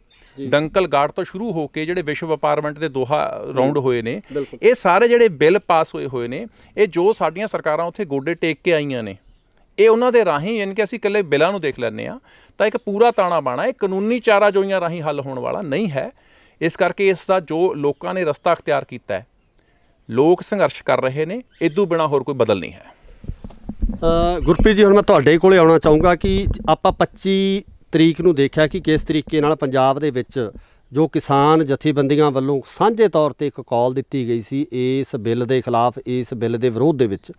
ਦੰਕਲ ਗਾਰਡ ਤੋਂ ਸ਼ੁਰੂ ਹੋ ਕੇ ਜਿਹੜੇ ਵਿਸ਼ਵ ਵਪਾਰਮੈਂਟ ਦੇ ਦੋਹਾ ਰਾਉਂਡ ਹੋਏ ਨੇ ਇਹ ਸਾਰੇ ਜਿਹੜੇ ਬਿੱਲ ਪਾਸ ਹੋਏ ਹੋਏ ਨੇ ਇਹ ਜੋ ਸਾਡੀਆਂ ਸਰਕਾਰਾਂ ਉੱਥੇ ਗੋਡੇ ਟੇਕ ਕੇ ਆਈਆਂ ਨੇ ਇਹ ਉਹਨਾਂ ਦੇ ਰਾਹੀਂ ਯਾਨੀ ਕਿ ਅਸੀਂ ਇਕੱਲੇ ਬਿੱਲਾਂ ਨੂੰ ਦੇਖ ਲੈਂਦੇ ਆ ਤਾਂ ਇੱਕ ਪੂਰਾ ਤਾਣਾ ਬਾਣਾ ਇਹ ਕਾਨੂੰਨੀ ਚਾਰਾ ਜੋਈਆਂ ਰਾਹੀਂ ਹੱਲ ਹੋਣ ਵਾਲਾ ਨਹੀਂ ਹੈ ਇਸ ਕਰਕੇ ਇਸ ਦਾ ਜੋ ਲੋਕਾਂ ਨੇ ਰਸਤਾ ਅਖਤਿਆਰ ਕੀਤਾ ਹੈ ਲੋਕ ਸੰਘਰਸ਼ ਕਰ ਰਹੇ ਨੇ ਇਦੋਂ ਬਿਨਾ ਹੋਰ ਕੋਈ ਬਦਲ ਨਹੀਂ ਹੈ ਗੁਰਪ੍ਰੀਤ ਜੀ ਹੁਣ ਮੈਂ ਤੁਹਾਡੇ ਕੋਲੇ ਆਉਣਾ ਚਾਹੂੰਗਾ ਕਿ ਆਪਾਂ 25 ਤਰੀਕ ਨੂੰ ਦੇਖਿਆ ਕਿ ਕਿਸ ਤਰੀਕੇ ਨਾਲ ਪੰਜਾਬ ਦੇ ਵਿੱਚ ਜੋ ਕਿਸਾਨ ਜਥੇਬੰਦੀਆਂ ਵੱਲੋਂ ਸਾਂਝੇ ਤੌਰ ਤੇ ਇੱਕ ਕਾਲ ਦਿੱਤੀ ਗਈ ਸੀ ਇਸ ਬਿੱਲ ਦੇ ਖਿਲਾਫ ਇਸ ਬਿੱਲ ਦੇ ਵਿਰੋਧ ਦੇ ਵਿੱਚ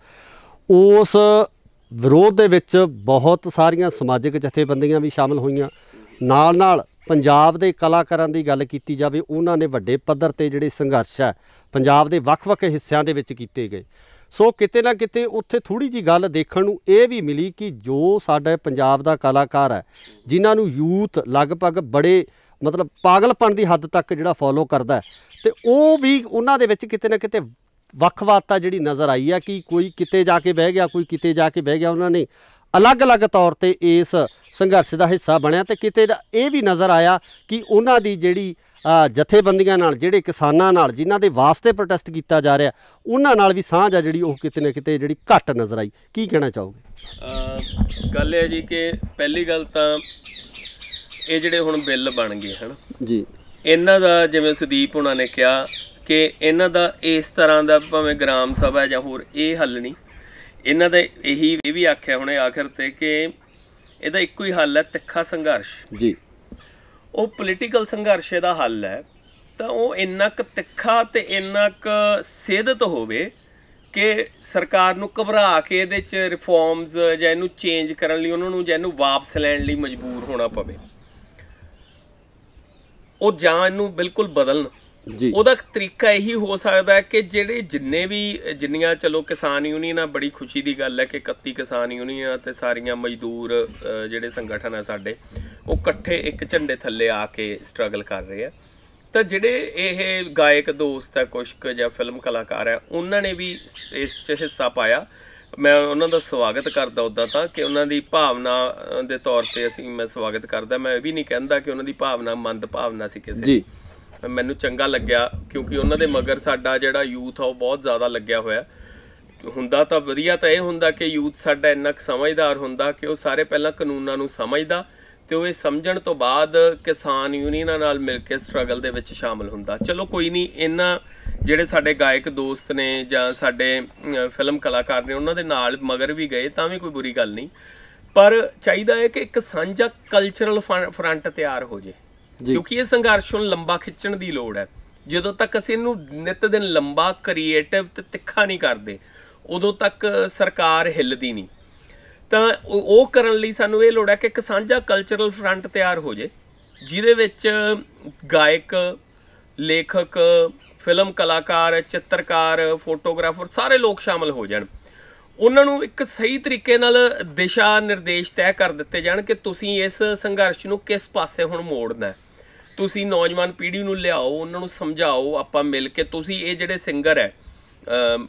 ਉਸ ਵਿਰੋਧ ਦੇ ਵਿੱਚ ਬਹੁਤ ਸਾਰੀਆਂ ਸਮਾਜਿਕ ਜਥੇਬੰਦੀਆਂ ਵੀ ਸ਼ਾਮਲ ਹੋਈਆਂ ਨਾਲ ਨਾਲ ਪੰਜਾਬ ਦੇ ਕਲਾਕਾਰਾਂ ਦੀ ਗੱਲ ਕੀਤੀ ਜਾਵੇ ਉਹਨਾਂ ਨੇ ਵੱਡੇ ਪੱਧਰ ਤੇ ਜਿਹੜੇ ਸੰਘਰਸ਼ ਹੈ ਪੰਜਾਬ ਦੇ ਵੱਖ-ਵੱਖ ਹਿੱਸਿਆਂ ਦੇ ਵਿੱਚ ਕੀਤੇ ਗਏ ਸੋ ਕਿਤੇ ਨਾ ਕਿਤੇ ਉੱਥੇ ਥੋੜੀ ਜੀ ਗੱਲ ਦੇਖਣ ਨੂੰ ਇਹ ਵੀ ਮਿਲੀ ਕਿ ਜੋ ਸਾਡੇ ਪੰਜਾਬ ਦਾ ਕਲਾਕਾਰ ਹੈ ਜਿਨ੍ਹਾਂ ਨੂੰ ਯੂਥ ਲਗਭਗ ਬੜੇ ਮਤਲਬ ਪਾਗਲਪਣ ਦੀ ਹੱਦ ਤੱਕ ਜਿਹੜਾ ਫੋਲੋ ਕਰਦਾ ਤੇ ਉਹ ਵੀ ਉਹਨਾਂ ਦੇ ਵਿੱਚ ਕਿਤੇ ਨਾ ਕਿਤੇ ਵੱਖ-ਵੱਖਤਾ ਜਿਹੜੀ ਨਜ਼ਰ ਆਈ ਆ ਕਿ ਕੋਈ ਕਿਤੇ ਜਾ ਕੇ ਬਹਿ ਗਿਆ ਕੋਈ ਕਿਤੇ ਜਾ ਕੇ ਬਹਿ ਗਿਆ ਉਹਨਾਂ ਨੇ ਅਲੱਗ-ਅਲੱਗ ਤੌਰ ਤੇ ਇਸ ਸੰਘਰਸ਼ ਦਾ ਹਿੱਸਾ ਬਣਿਆ ਤੇ ਕਿਤੇ ਇਹ ਵੀ ਨਜ਼ਰ ਆਇਆ ਕਿ ਉਹਨਾਂ ਦੀ ਜਿਹੜੀ ਜਥੇਬੰਦੀਆਂ ਨਾਲ ਜਿਹੜੇ ਕਿਸਾਨਾਂ ਨਾਲ ਜਿਨ੍ਹਾਂ ਦੇ ਵਾਸਤੇ ਪ੍ਰੋਟੈਸਟ ਕੀਤਾ ਜਾ ਰਿਹਾ ਉਹਨਾਂ ਨਾਲ ਵੀ ਸਾਂਝ ਆ ਜਿਹੜੀ ਉਹ ਕਿਤੇ ਨਾ ਕਿਤੇ ਜਿਹੜੀ ਘੱਟ ਨਜ਼ਰ ਆਈ ਕੀ ਕਹਿਣਾ ਚਾਹੋਗੇ ਗੱਲ ਹੈ ਜੀ ਕਿ ਪਹਿਲੀ ਗੱਲ ਤਾਂ ਇਹ ਜਿਹੜੇ ਹੁਣ ਬਿੱਲ ਬਣ ਗਏ ਹਨ ਜੀ ਇਹਨਾਂ ਦਾ ਜਿਵੇਂ ਸੁਦੀਪ ਉਹਨਾਂ ਨੇ ਕਿਹਾ ਕਿ ਇਹਨਾਂ ਦਾ ਇਸ ਤਰ੍ਹਾਂ ਦਾ ਭਾਵੇਂ ਗ੍ਰਾਮ ਸਭਾ ਜਾਂ ਹੋਰ ਇਹ ਹੱਲ ਨਹੀਂ ਇਹਨਾਂ ਦਾ ਇਹੀ ਇਹ ਵੀ ਆਖਿਆ ਹੁਣੇ ਆਖਰ ਤੇ ਕਿ ਇਹਦਾ ਇੱਕੋ ਹੀ ਹੱਲ ਹੈ ਤਿੱਖਾ ਸੰਘਰਸ਼ ਜੀ ਉਹ ਪੋਲੀਟੀਕਲ ਸੰਘਰਸ਼ ਦਾ ਹੱਲ ਹੈ ਤਾਂ ਉਹ ਇੰਨਾ ਕੁ ਤਿੱਖਾ ਤੇ ਇੰਨਾ ਕੁ ਸਿੱਧਤ ਹੋਵੇ ਕਿ ਸਰਕਾਰ ਨੂੰ ਘਬਰਾ ਕੇ ਇਹਦੇ 'ਚ ਰਿਫਾਰਮਸ ਜਾਂ ਇਹਨੂੰ ਚੇਂਜ ਕਰਨ ਲਈ ਉਹਨਾਂ ਨੂੰ ਜਾਂ ਇਹਨੂੰ ਵਾਪਸ ਲੈਣ ਲਈ ਮਜਬੂਰ ਹੋਣਾ ਪਵੇ ਉਹ ਜਾਂ ਇਹਨੂੰ ਬਿਲਕੁਲ ਬਦਲਣ ਉਹਦਾ ਤਰੀਕਾ ਇਹੀ ਹੋ ਸਕਦਾ ਹੈ ਕਿ ਜਿਹੜੇ ਜਿੰਨੇ ਵੀ ਜਿੰਨੀਆਂ ਚਲੋ ਕਿਸਾਨ ਯੂਨੀਅਨਾਂ ਬੜੀ ਖੁਸ਼ੀ ਦੀ ਗੱਲ ਹੈ ਕਿ 31 ਕਿਸਾਨ ਯੂਨੀਅਨਾਂ ਤੇ ਸਾਰੀਆਂ ਮਜ਼ਦੂਰ ਜਿਹੜੇ ਸੰਗਠਨ ਆ ਸਾਡੇ ਉਹ ਇਕੱਠੇ ਇੱਕ ਝੰਡੇ ਥੱਲੇ ਆ ਕੇ ਸਟਰਗਲ ਕਰ ਰਹੇ ਆ ਤਾਂ ਜਿਹੜੇ ਇਹ ਗਾਇਕ ਦੋਸਤ ਆ ਕੁਸ਼ਕ ਜਾਂ ਫਿਲਮ ਕਲਾਕਾਰ ਆ ਉਹਨਾਂ ਨੇ ਵੀ ਇਸ 'ਚ ਹਿੱਸਾ ਪਾਇਆ ਮੈਂ ਉਹਨਾਂ ਦਾ ਸਵਾਗਤ ਕਰਦਾ ਉਦਾਂ ਤਾਂ ਕਿ ਉਹਨਾਂ ਦੀ ਭਾਵਨਾ ਦੇ ਤੌਰ ਤੇ ਅਸੀਂ ਮੈਂ ਸਵਾਗਤ ਕਰਦਾ ਮੈਂ ਇਹ ਵੀ ਨਹੀਂ ਕਹਿੰਦਾ ਕਿ ਉਹਨਾਂ ਦੀ ਭਾਵਨਾ ਮੰਦ ਭਾਵਨਾ ਸੀ ਕਿਸੇ ਜੀ ਮੈਨੂੰ ਚੰਗਾ ਲੱਗਿਆ ਕਿਉਂਕਿ ਉਹਨਾਂ ਦੇ ਮਗਰ ਸਾਡਾ ਜਿਹੜਾ ਯੂਥ ਆ ਉਹ ਬਹੁਤ ਜ਼ਿਆਦਾ ਲੱਗਿਆ ਹੋਇਆ ਹੁੰਦਾ ਤਾਂ ਵਧੀਆ ਤਾਂ ਇਹ ਹੁੰਦਾ ਕਿ ਯੂਥ ਸਾਡਾ ਇੰਨਾ ਸਮਝਦਾਰ ਹੁੰਦਾ ਕਿ ਉਹ ਸਾਰੇ ਪਹਿਲਾਂ ਕਾਨੂੰਨਾਂ ਨੂੰ ਸਮਝਦਾ ਤੇ ਉਹ ਇਹ ਸਮਝਣ ਤੋਂ ਬਾਅਦ ਕਿਸਾਨ ਯੂਨੀਅਨਾਂ ਨਾਲ ਮਿਲ ਕੇ ਸਟਰਗਲ ਦੇ ਵਿੱਚ ਸ਼ਾਮਲ ਹੁੰਦਾ ਚਲੋ ਕੋਈ ਨਹੀਂ ਇਹਨਾਂ ਜਿਹੜੇ ਸਾਡੇ ਗਾਇਕ ਦੋਸਤ ਨੇ ਜਾਂ ਸਾਡੇ ਫਿਲਮ ਕਲਾਕਾਰ ਨੇ ਉਹਨਾਂ ਦੇ ਨਾਲ ਮਗਰ ਵੀ ਗਏ ਤਾਂ ਵੀ ਕੋਈ ਬੁਰੀ ਗੱਲ ਨਹੀਂ ਪਰ ਚਾਹੀਦਾ ਹੈ ਕਿ ਇੱਕ ਸਾਂਝਾ ਕਲਚਰਲ ਫਰੰਟ ਤਿਆਰ ਹੋ ਜੇ ਕਿਉਂਕਿ ਇਹ ਸੰਘਰਸ਼ ਨੂੰ ਲੰਬਾ ਖਿੱਚਣ ਦੀ ਲੋੜ ਹੈ ਜਦੋਂ ਤੱਕ ਅਸੀਂ ਇਹਨੂੰ ਨਿਤ ਦਿਨ ਲੰਬਾ ਕ੍ਰੀਏਟਿਵ ਤੇ ਤਿੱਖਾ ਨਹੀਂ ਕਰਦੇ ਉਦੋਂ ਤੱਕ ਸਰਕਾਰ ਹਿੱਲਦੀ ਨਹੀਂ ਤਾਂ ਉਹ ਕਰਨ ਲਈ ਸਾਨੂੰ ਇਹ ਲੋੜ ਹੈ ਕਿ ਇੱਕ ਸਾਂਝਾ ਕਲਚਰਲ ਫਰੰਟ ਤਿਆਰ ਹੋ ਜੇ ਜਿਹਦੇ ਵਿੱਚ ਗਾਇਕ ਲੇਖਕ ਫਿਲਮ ਕਲਾਕਾਰ ਚਿੱਤਰਕਾਰ ਫੋਟੋਗ੍ਰਾਫਰ ਸਾਰੇ ਲੋਕ ਸ਼ਾਮਲ ਹੋ ਜਾਣ ਉਹਨਾਂ ਨੂੰ ਇੱਕ ਸਹੀ ਤਰੀਕੇ ਨਾਲ ਦਿਸ਼ਾ ਨਿਰਦੇਸ਼ ਤੈਅ ਕਰ ਦਿੱਤੇ ਜਾਣ ਕਿ ਤੁਸੀਂ ਇਸ ਸੰਘਰਸ਼ ਨੂੰ ਕਿਸ ਪਾਸੇ ਹੁਣ ਮੋੜਨਾ ਹੈ ਤੁਸੀਂ ਨੌਜਵਾਨ ਪੀੜ੍ਹੀ ਨੂੰ ਲਿਆਓ ਉਹਨਾਂ ਨੂੰ ਸਮਝਾਓ ਆਪਾਂ ਮਿਲ ਕੇ ਤੁਸੀਂ ਇਹ ਜਿਹੜੇ ਸਿੰਗਰ ਹੈ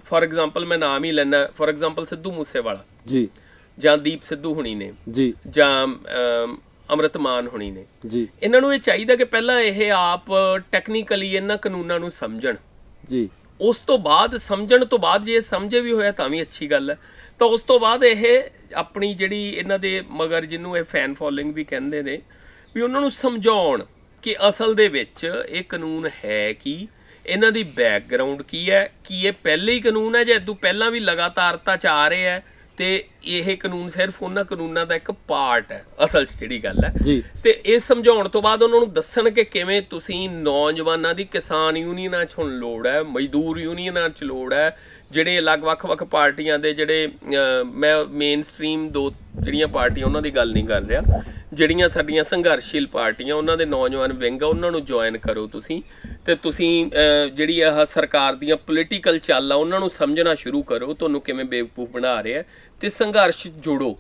ਫੋਰ ਐਗਜ਼ਾਮਪਲ ਮੈਂ ਨਾਮ ਹੀ ਲੈਣਾ ਫੋਰ ਐਗਜ਼ਾਮਪਲ ਸਿੱਧੂ ਮੂਸੇਵਾਲਾ ਜੀ ਜਾਂ ਦੀਪ ਸਿੱਧੂ ਹੁਣੀ ਨੇ ਜੀ ਜਾਂ ਅਮਰਤਮਾਨ ਹੁਣੀ ਨੇ ਜੀ ਇਹਨਾਂ ਨੂੰ ਇਹ ਚਾਹੀਦਾ ਕਿ ਪਹਿਲਾਂ ਇਹ ਆਪ ਟੈਕਨੀਕਲੀ ਇਹਨਾਂ ਕਾਨੂੰਨਾਂ ਨੂੰ ਸਮਝਣ ਜੀ ਉਸ ਤੋਂ ਬਾਅਦ ਸਮਝਣ ਤੋਂ ਬਾਅਦ ਜੇ ਸਮਝੇ ਵੀ ਹੋਇਆ ਤਾਂ ਵੀ ਅੱਛੀ ਗੱਲ ਹੈ ਤਾਂ ਉਸ ਤੋਂ ਬਾਅਦ ਇਹ ਆਪਣੀ ਜਿਹੜੀ ਇਹਨਾਂ ਦੇ ਮਗਰ ਜਿਹਨੂੰ ਇਹ ਫੈਨ ਫੋਲੋਇੰਗ ਵੀ ਕਹਿੰਦੇ ਨੇ ਵੀ ਉਹਨਾਂ ਨੂੰ ਸਮਝਾਉਣ ਕਿ ਅਸਲ ਦੇ ਵਿੱਚ ਇਹ ਕਾਨੂੰਨ ਹੈ ਕਿ ਇਹਨਾਂ ਦੀ ਬੈਕਗ੍ਰਾਉਂਡ ਕੀ ਹੈ ਕੀ ਇਹ ਪਹਿਲੇ ਹੀ ਕਾਨੂੰਨ ਹੈ ਜਾਂ ਇਦੋਂ ਪਹਿਲਾਂ ਵੀ ਲਗਾਤਾਰਤਾ ਚ ਆ ਰਹੇ ਹੈ ਤੇ ਇਹ ਕਾਨੂੰਨ ਸਿਰਫ ਉਹਨਾਂ ਕਾਨੂੰਨਾਂ ਦਾ ਇੱਕ ਪਾਰਟ ਹੈ ਅਸਲ 'ਚ ਜਿਹੜੀ ਗੱਲ ਹੈ ਤੇ ਇਹ ਸਮਝਾਉਣ ਤੋਂ ਬਾਅਦ ਉਹਨਾਂ ਨੂੰ ਦੱਸਣ ਕਿ ਕਿਵੇਂ ਤੁਸੀਂ ਨੌਜਵਾਨਾਂ ਦੀ ਕਿਸਾਨ ਯੂਨੀਅਨਾਂ 'ਚ ਹੁਣ ਲੋੜ ਹੈ ਮਜ਼ਦੂਰ ਯੂਨੀਅਨਾਂ 'ਚ ਲੋੜ ਹੈ ਜਿਹੜੇ ਅਲੱਗ ਵੱਖ-ਵੱਖ ਪਾਰਟੀਆਂ ਦੇ ਜਿਹੜੇ ਮੈਂ ਮੇਨ ਸਟ੍ਰੀਮ ਦੋ ਜਿਹੜੀਆਂ ਪਾਰਟੀਆਂ ਉਹਨਾਂ ਦੀ ਗੱਲ ਨਹੀਂ ਕਰ ਰਿਹਾ ਜਿਹੜੀਆਂ ਸਾਡੀਆਂ ਸੰਘਰਸ਼ੀਲ ਪਾਰਟੀਆਂ ਉਹਨਾਂ ਦੇ ਨੌਜਵਾਨ ਵਿੰਗ ਆ ਉਹਨਾਂ ਨੂੰ ਜੁਆਇਨ ਕਰੋ ਤੁਸੀਂ ਤੇ ਤੁਸੀਂ ਜਿਹੜੀ ਆ ਸਰਕਾਰ ਦੀਆਂ ਪੋਲੀਟੀਕਲ ਚਾਲ ਆ ਉਹਨਾਂ ਨੂੰ ਸਮਝਣਾ ਸ਼ੁਰੂ ਕਰੋ ਤੁਹਾਨੂੰ ਕਿਵੇਂ ਬੇਵਕੂਫ ਬਣਾ ਰਿਹਾ ਤੇ ਸੰਘਰਸ਼ ਜੋੜੋ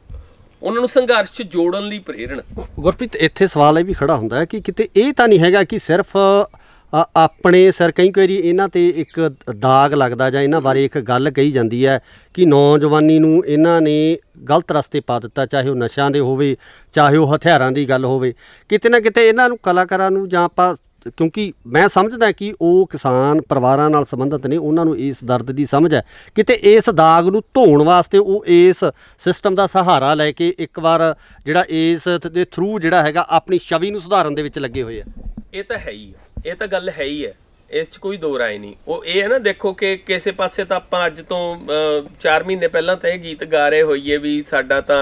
ਉਹਨਾਂ ਨੂੰ ਸੰਘਰਸ਼ 'ਚ ਜੋੜਨ ਲਈ ਪ੍ਰੇਰਣ ਗੁਰਪ੍ਰੀਤ ਇੱਥੇ ਸਵਾਲ ਇਹ ਵੀ ਖੜਾ ਹੁੰਦਾ ਹੈ ਕਿ ਕਿਤੇ ਇਹ ਤਾਂ ਨਹੀਂ ਹੈਗਾ ਕਿ ਸਿਰਫ ਆਪਣੇ ਸਰ ਕਈ ਵਾਰੀ ਇਹਨਾਂ ਤੇ ਇੱਕ ਦਾਗ ਲੱਗਦਾ ਜਾਂ ਇਹਨਾਂ ਬਾਰੇ ਇੱਕ ਗੱਲ ਕਹੀ ਜਾਂਦੀ ਹੈ ਕਿ ਨੌਜਵਾਨੀ ਨੂੰ ਇਹਨਾਂ ਨੇ ਗਲਤ ਰਸਤੇ ਪਾ ਦਿੱਤਾ ਚਾਹੇ ਉਹ ਨਸ਼ਿਆਂ ਦੇ ਹੋਵੇ ਚਾਹੇ ਉਹ ਹਥਿਆਰਾਂ ਦੀ ਗੱਲ ਹੋਵੇ ਕਿਤੇ ਨਾ ਕਿਤੇ ਇਹਨਾਂ ਨੂੰ ਕਲਾਕਾਰਾਂ ਨੂੰ ਜਾਂ ਆਪਾਂ ਕਿਉਂਕਿ ਮੈਂ ਸਮਝਦਾ ਕਿ ਉਹ ਕਿਸਾਨ ਪਰਿਵਾਰਾਂ ਨਾਲ ਸੰਬੰਧਿਤ ਨੇ ਉਹਨਾਂ ਨੂੰ ਇਸ ਦਰਦ ਦੀ ਸਮਝ ਹੈ ਕਿਤੇ ਇਸ ਦਾਗ ਨੂੰ ਧੋਣ ਵਾਸਤੇ ਉਹ ਇਸ ਸਿਸਟਮ ਦਾ ਸਹਾਰਾ ਲੈ ਕੇ ਇੱਕ ਵਾਰ ਜਿਹੜਾ ਇਸ ਦੇ ਥਰੂ ਜਿਹੜਾ ਹੈਗਾ ਆਪਣੀ ਛਵੀ ਨੂੰ ਸੁਧਾਰਨ ਦੇ ਵਿੱਚ ਲੱਗੇ ਹੋਏ ਆ ਇਹ ਤਾਂ ਹੈ ਹੀ ਆ ਇਹ ਤਾਂ ਗੱਲ ਹੈ ਹੀ ਹੈ ਇਸ 'ਚ ਕੋਈ ਦੋ ਰਾਏ ਨਹੀਂ ਉਹ ਇਹ ਹੈ ਨਾ ਦੇਖੋ ਕਿ ਕਿਸੇ ਪਾਸੇ ਤਾਂ ਆਪਾਂ ਅੱਜ ਤੋਂ 4 ਮਹੀਨੇ ਪਹਿਲਾਂ ਤਾਂ ਇਹ ਗੀਤ ਗਾ ਰਹੇ ਹੋਈਏ ਵੀ ਸਾਡਾ ਤਾਂ